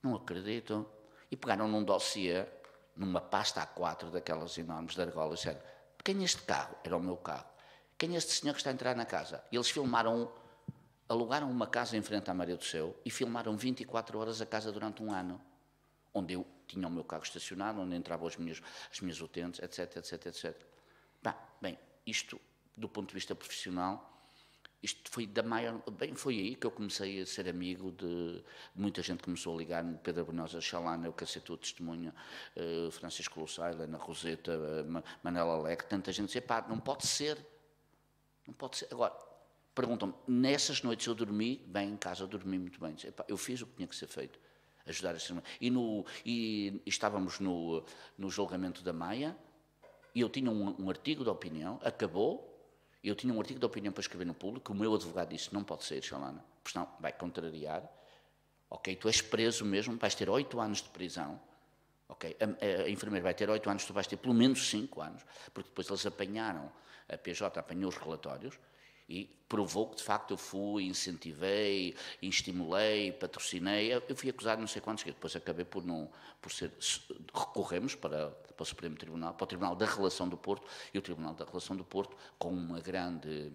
não acredito. E pegaram num dossiê, numa pasta A4 daquelas enormes de argola, e disseram, quem é este carro? Era o meu carro. Quem é este senhor que está a entrar na casa? E eles filmaram alugaram uma casa em frente à Maria do Céu e filmaram 24 horas a casa durante um ano, onde eu tinha o meu carro estacionado, onde entravam as minhas, as minhas utentes, etc, etc, etc. Bah, bem, isto, do ponto de vista profissional, isto foi da maior. Bem, foi aí que eu comecei a ser amigo de. Muita gente começou a ligar-me: Pedro Brunhosa, Xalana, eu quero ser tua testemunha, uh, eh, Francisco Lussai, Helena Roseta, uh, Manela Leque. Tanta gente dizia: pá, não pode ser. Não pode ser. Agora, Perguntam-me, nessas noites eu dormi bem em casa, eu dormi muito bem. eu fiz o que tinha que ser feito, ajudar essas irmãs. E, no, e estávamos no, no julgamento da Maia, e eu tinha um, um artigo de opinião, acabou, eu tinha um artigo de opinião para escrever no público, o meu advogado disse, não pode sair, Xalana, porque senão vai contrariar. Ok, tu és preso mesmo, vais ter oito anos de prisão. Ok, a, a, a enfermeira vai ter oito anos, tu vais ter pelo menos cinco anos, porque depois eles apanharam, a PJ apanhou os relatórios, e provou que de facto eu fui, incentivei, estimulei, patrocinei. Eu fui acusado não sei quantos, que depois acabei por não por ser recorremos para, para o Supremo Tribunal, para o Tribunal da Relação do Porto, e o Tribunal da Relação do Porto com uma grande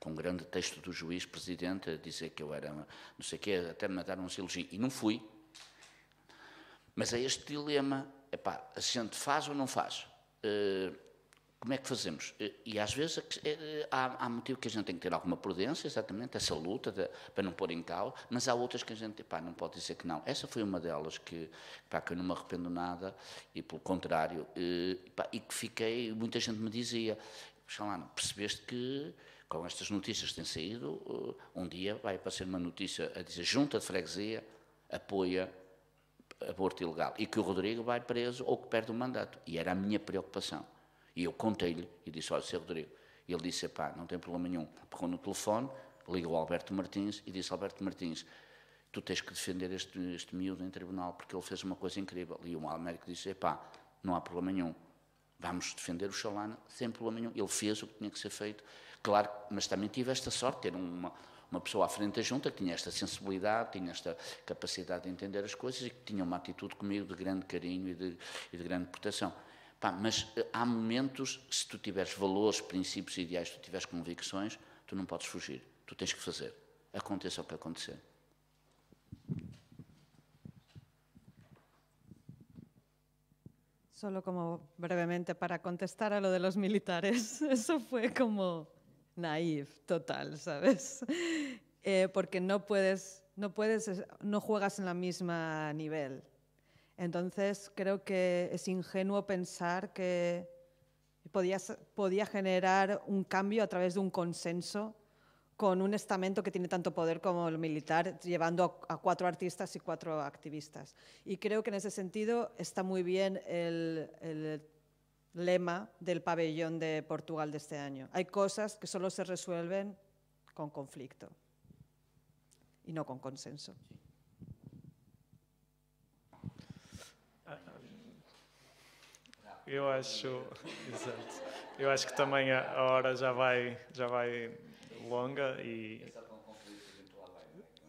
com um grande texto do juiz presidente a dizer que eu era não sei quê, até me deram um elogio e não fui. Mas é este dilema, é pá, a gente faz ou não faz? Uh, como é que fazemos? Eh, e às vezes eh, eh, há, há, motivo que a gente tem que ter alguma prudência, exatamente, essa luta de, para não pôr em causa, mas há outras que a gente pá, não pode dizer que não. Essa foi uma delas que, pá, que eu não me arrependo nada e, pelo contrário, e, pá, e que fiquei, muita gente me dizia, Xalano, percebeste que com estas notícias que têm saído, um dia vai aparecer uma notícia a dizer junta de freguesia apoia aborto ilegal e que o Rodrigo vai preso ou que perde o mandato. E era a minha preocupação. E eu contei-lhe e disse: Olha, Sr. Rodrigo. E ele disse: Pá, não tem problema nenhum. Pegou no telefone, ligou ao Alberto Martins e disse: Alberto Martins, tu tens que defender este, este miúdo em tribunal porque ele fez uma coisa incrível. E o Américo disse: Pá, não há problema nenhum. Vamos defender o Chalana sem problema nenhum. Ele fez o que tinha que ser feito. Claro, mas também tive esta sorte de ter uma, uma pessoa à frente da junta que tinha esta sensibilidade, tinha esta capacidade de entender as coisas e que tinha uma atitude comigo de grande carinho e de, e de grande proteção. Pá, mas eh, há momentos que se tu tiveres valores, princípios, ideais, se tu tiveres convicções, tu não podes fugir. Tu tens que fazer. Aconteça o que acontecer.
Solo como brevemente para contestar a lo de los militares. Eso fue como naive, total, ¿sabes? Eh, porque no puedes, no puedes, no juegas en la misma nivel. Entonces creo que es ingenuo pensar que podía, generar un cambio a través de un consenso con un estamento que tiene tanto poder como el militar, llevando a, cuatro artistas y cuatro activistas. Y creo que en ese sentido está muy bien el, lema del pabellón de Portugal de este año. Hay cosas que solo se resuelven con conflicto y no con consenso. eu
acho, exato. Eu acho que também a hora já vai, já vai longa e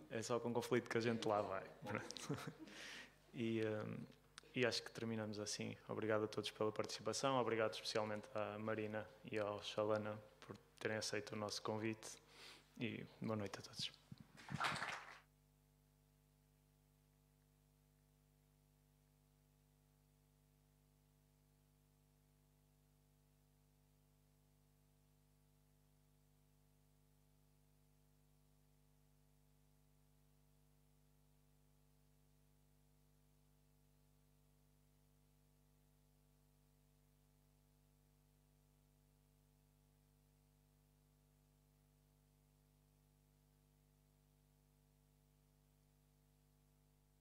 é só com conflito que a gente lá vai. É só com conflito que a gente lá vai. E, hum, e acho que terminamos assim. Obrigado a todos pela participação, obrigado especialmente à Marina e ao Xalana por terem aceito o nosso convite e boa noite a todos.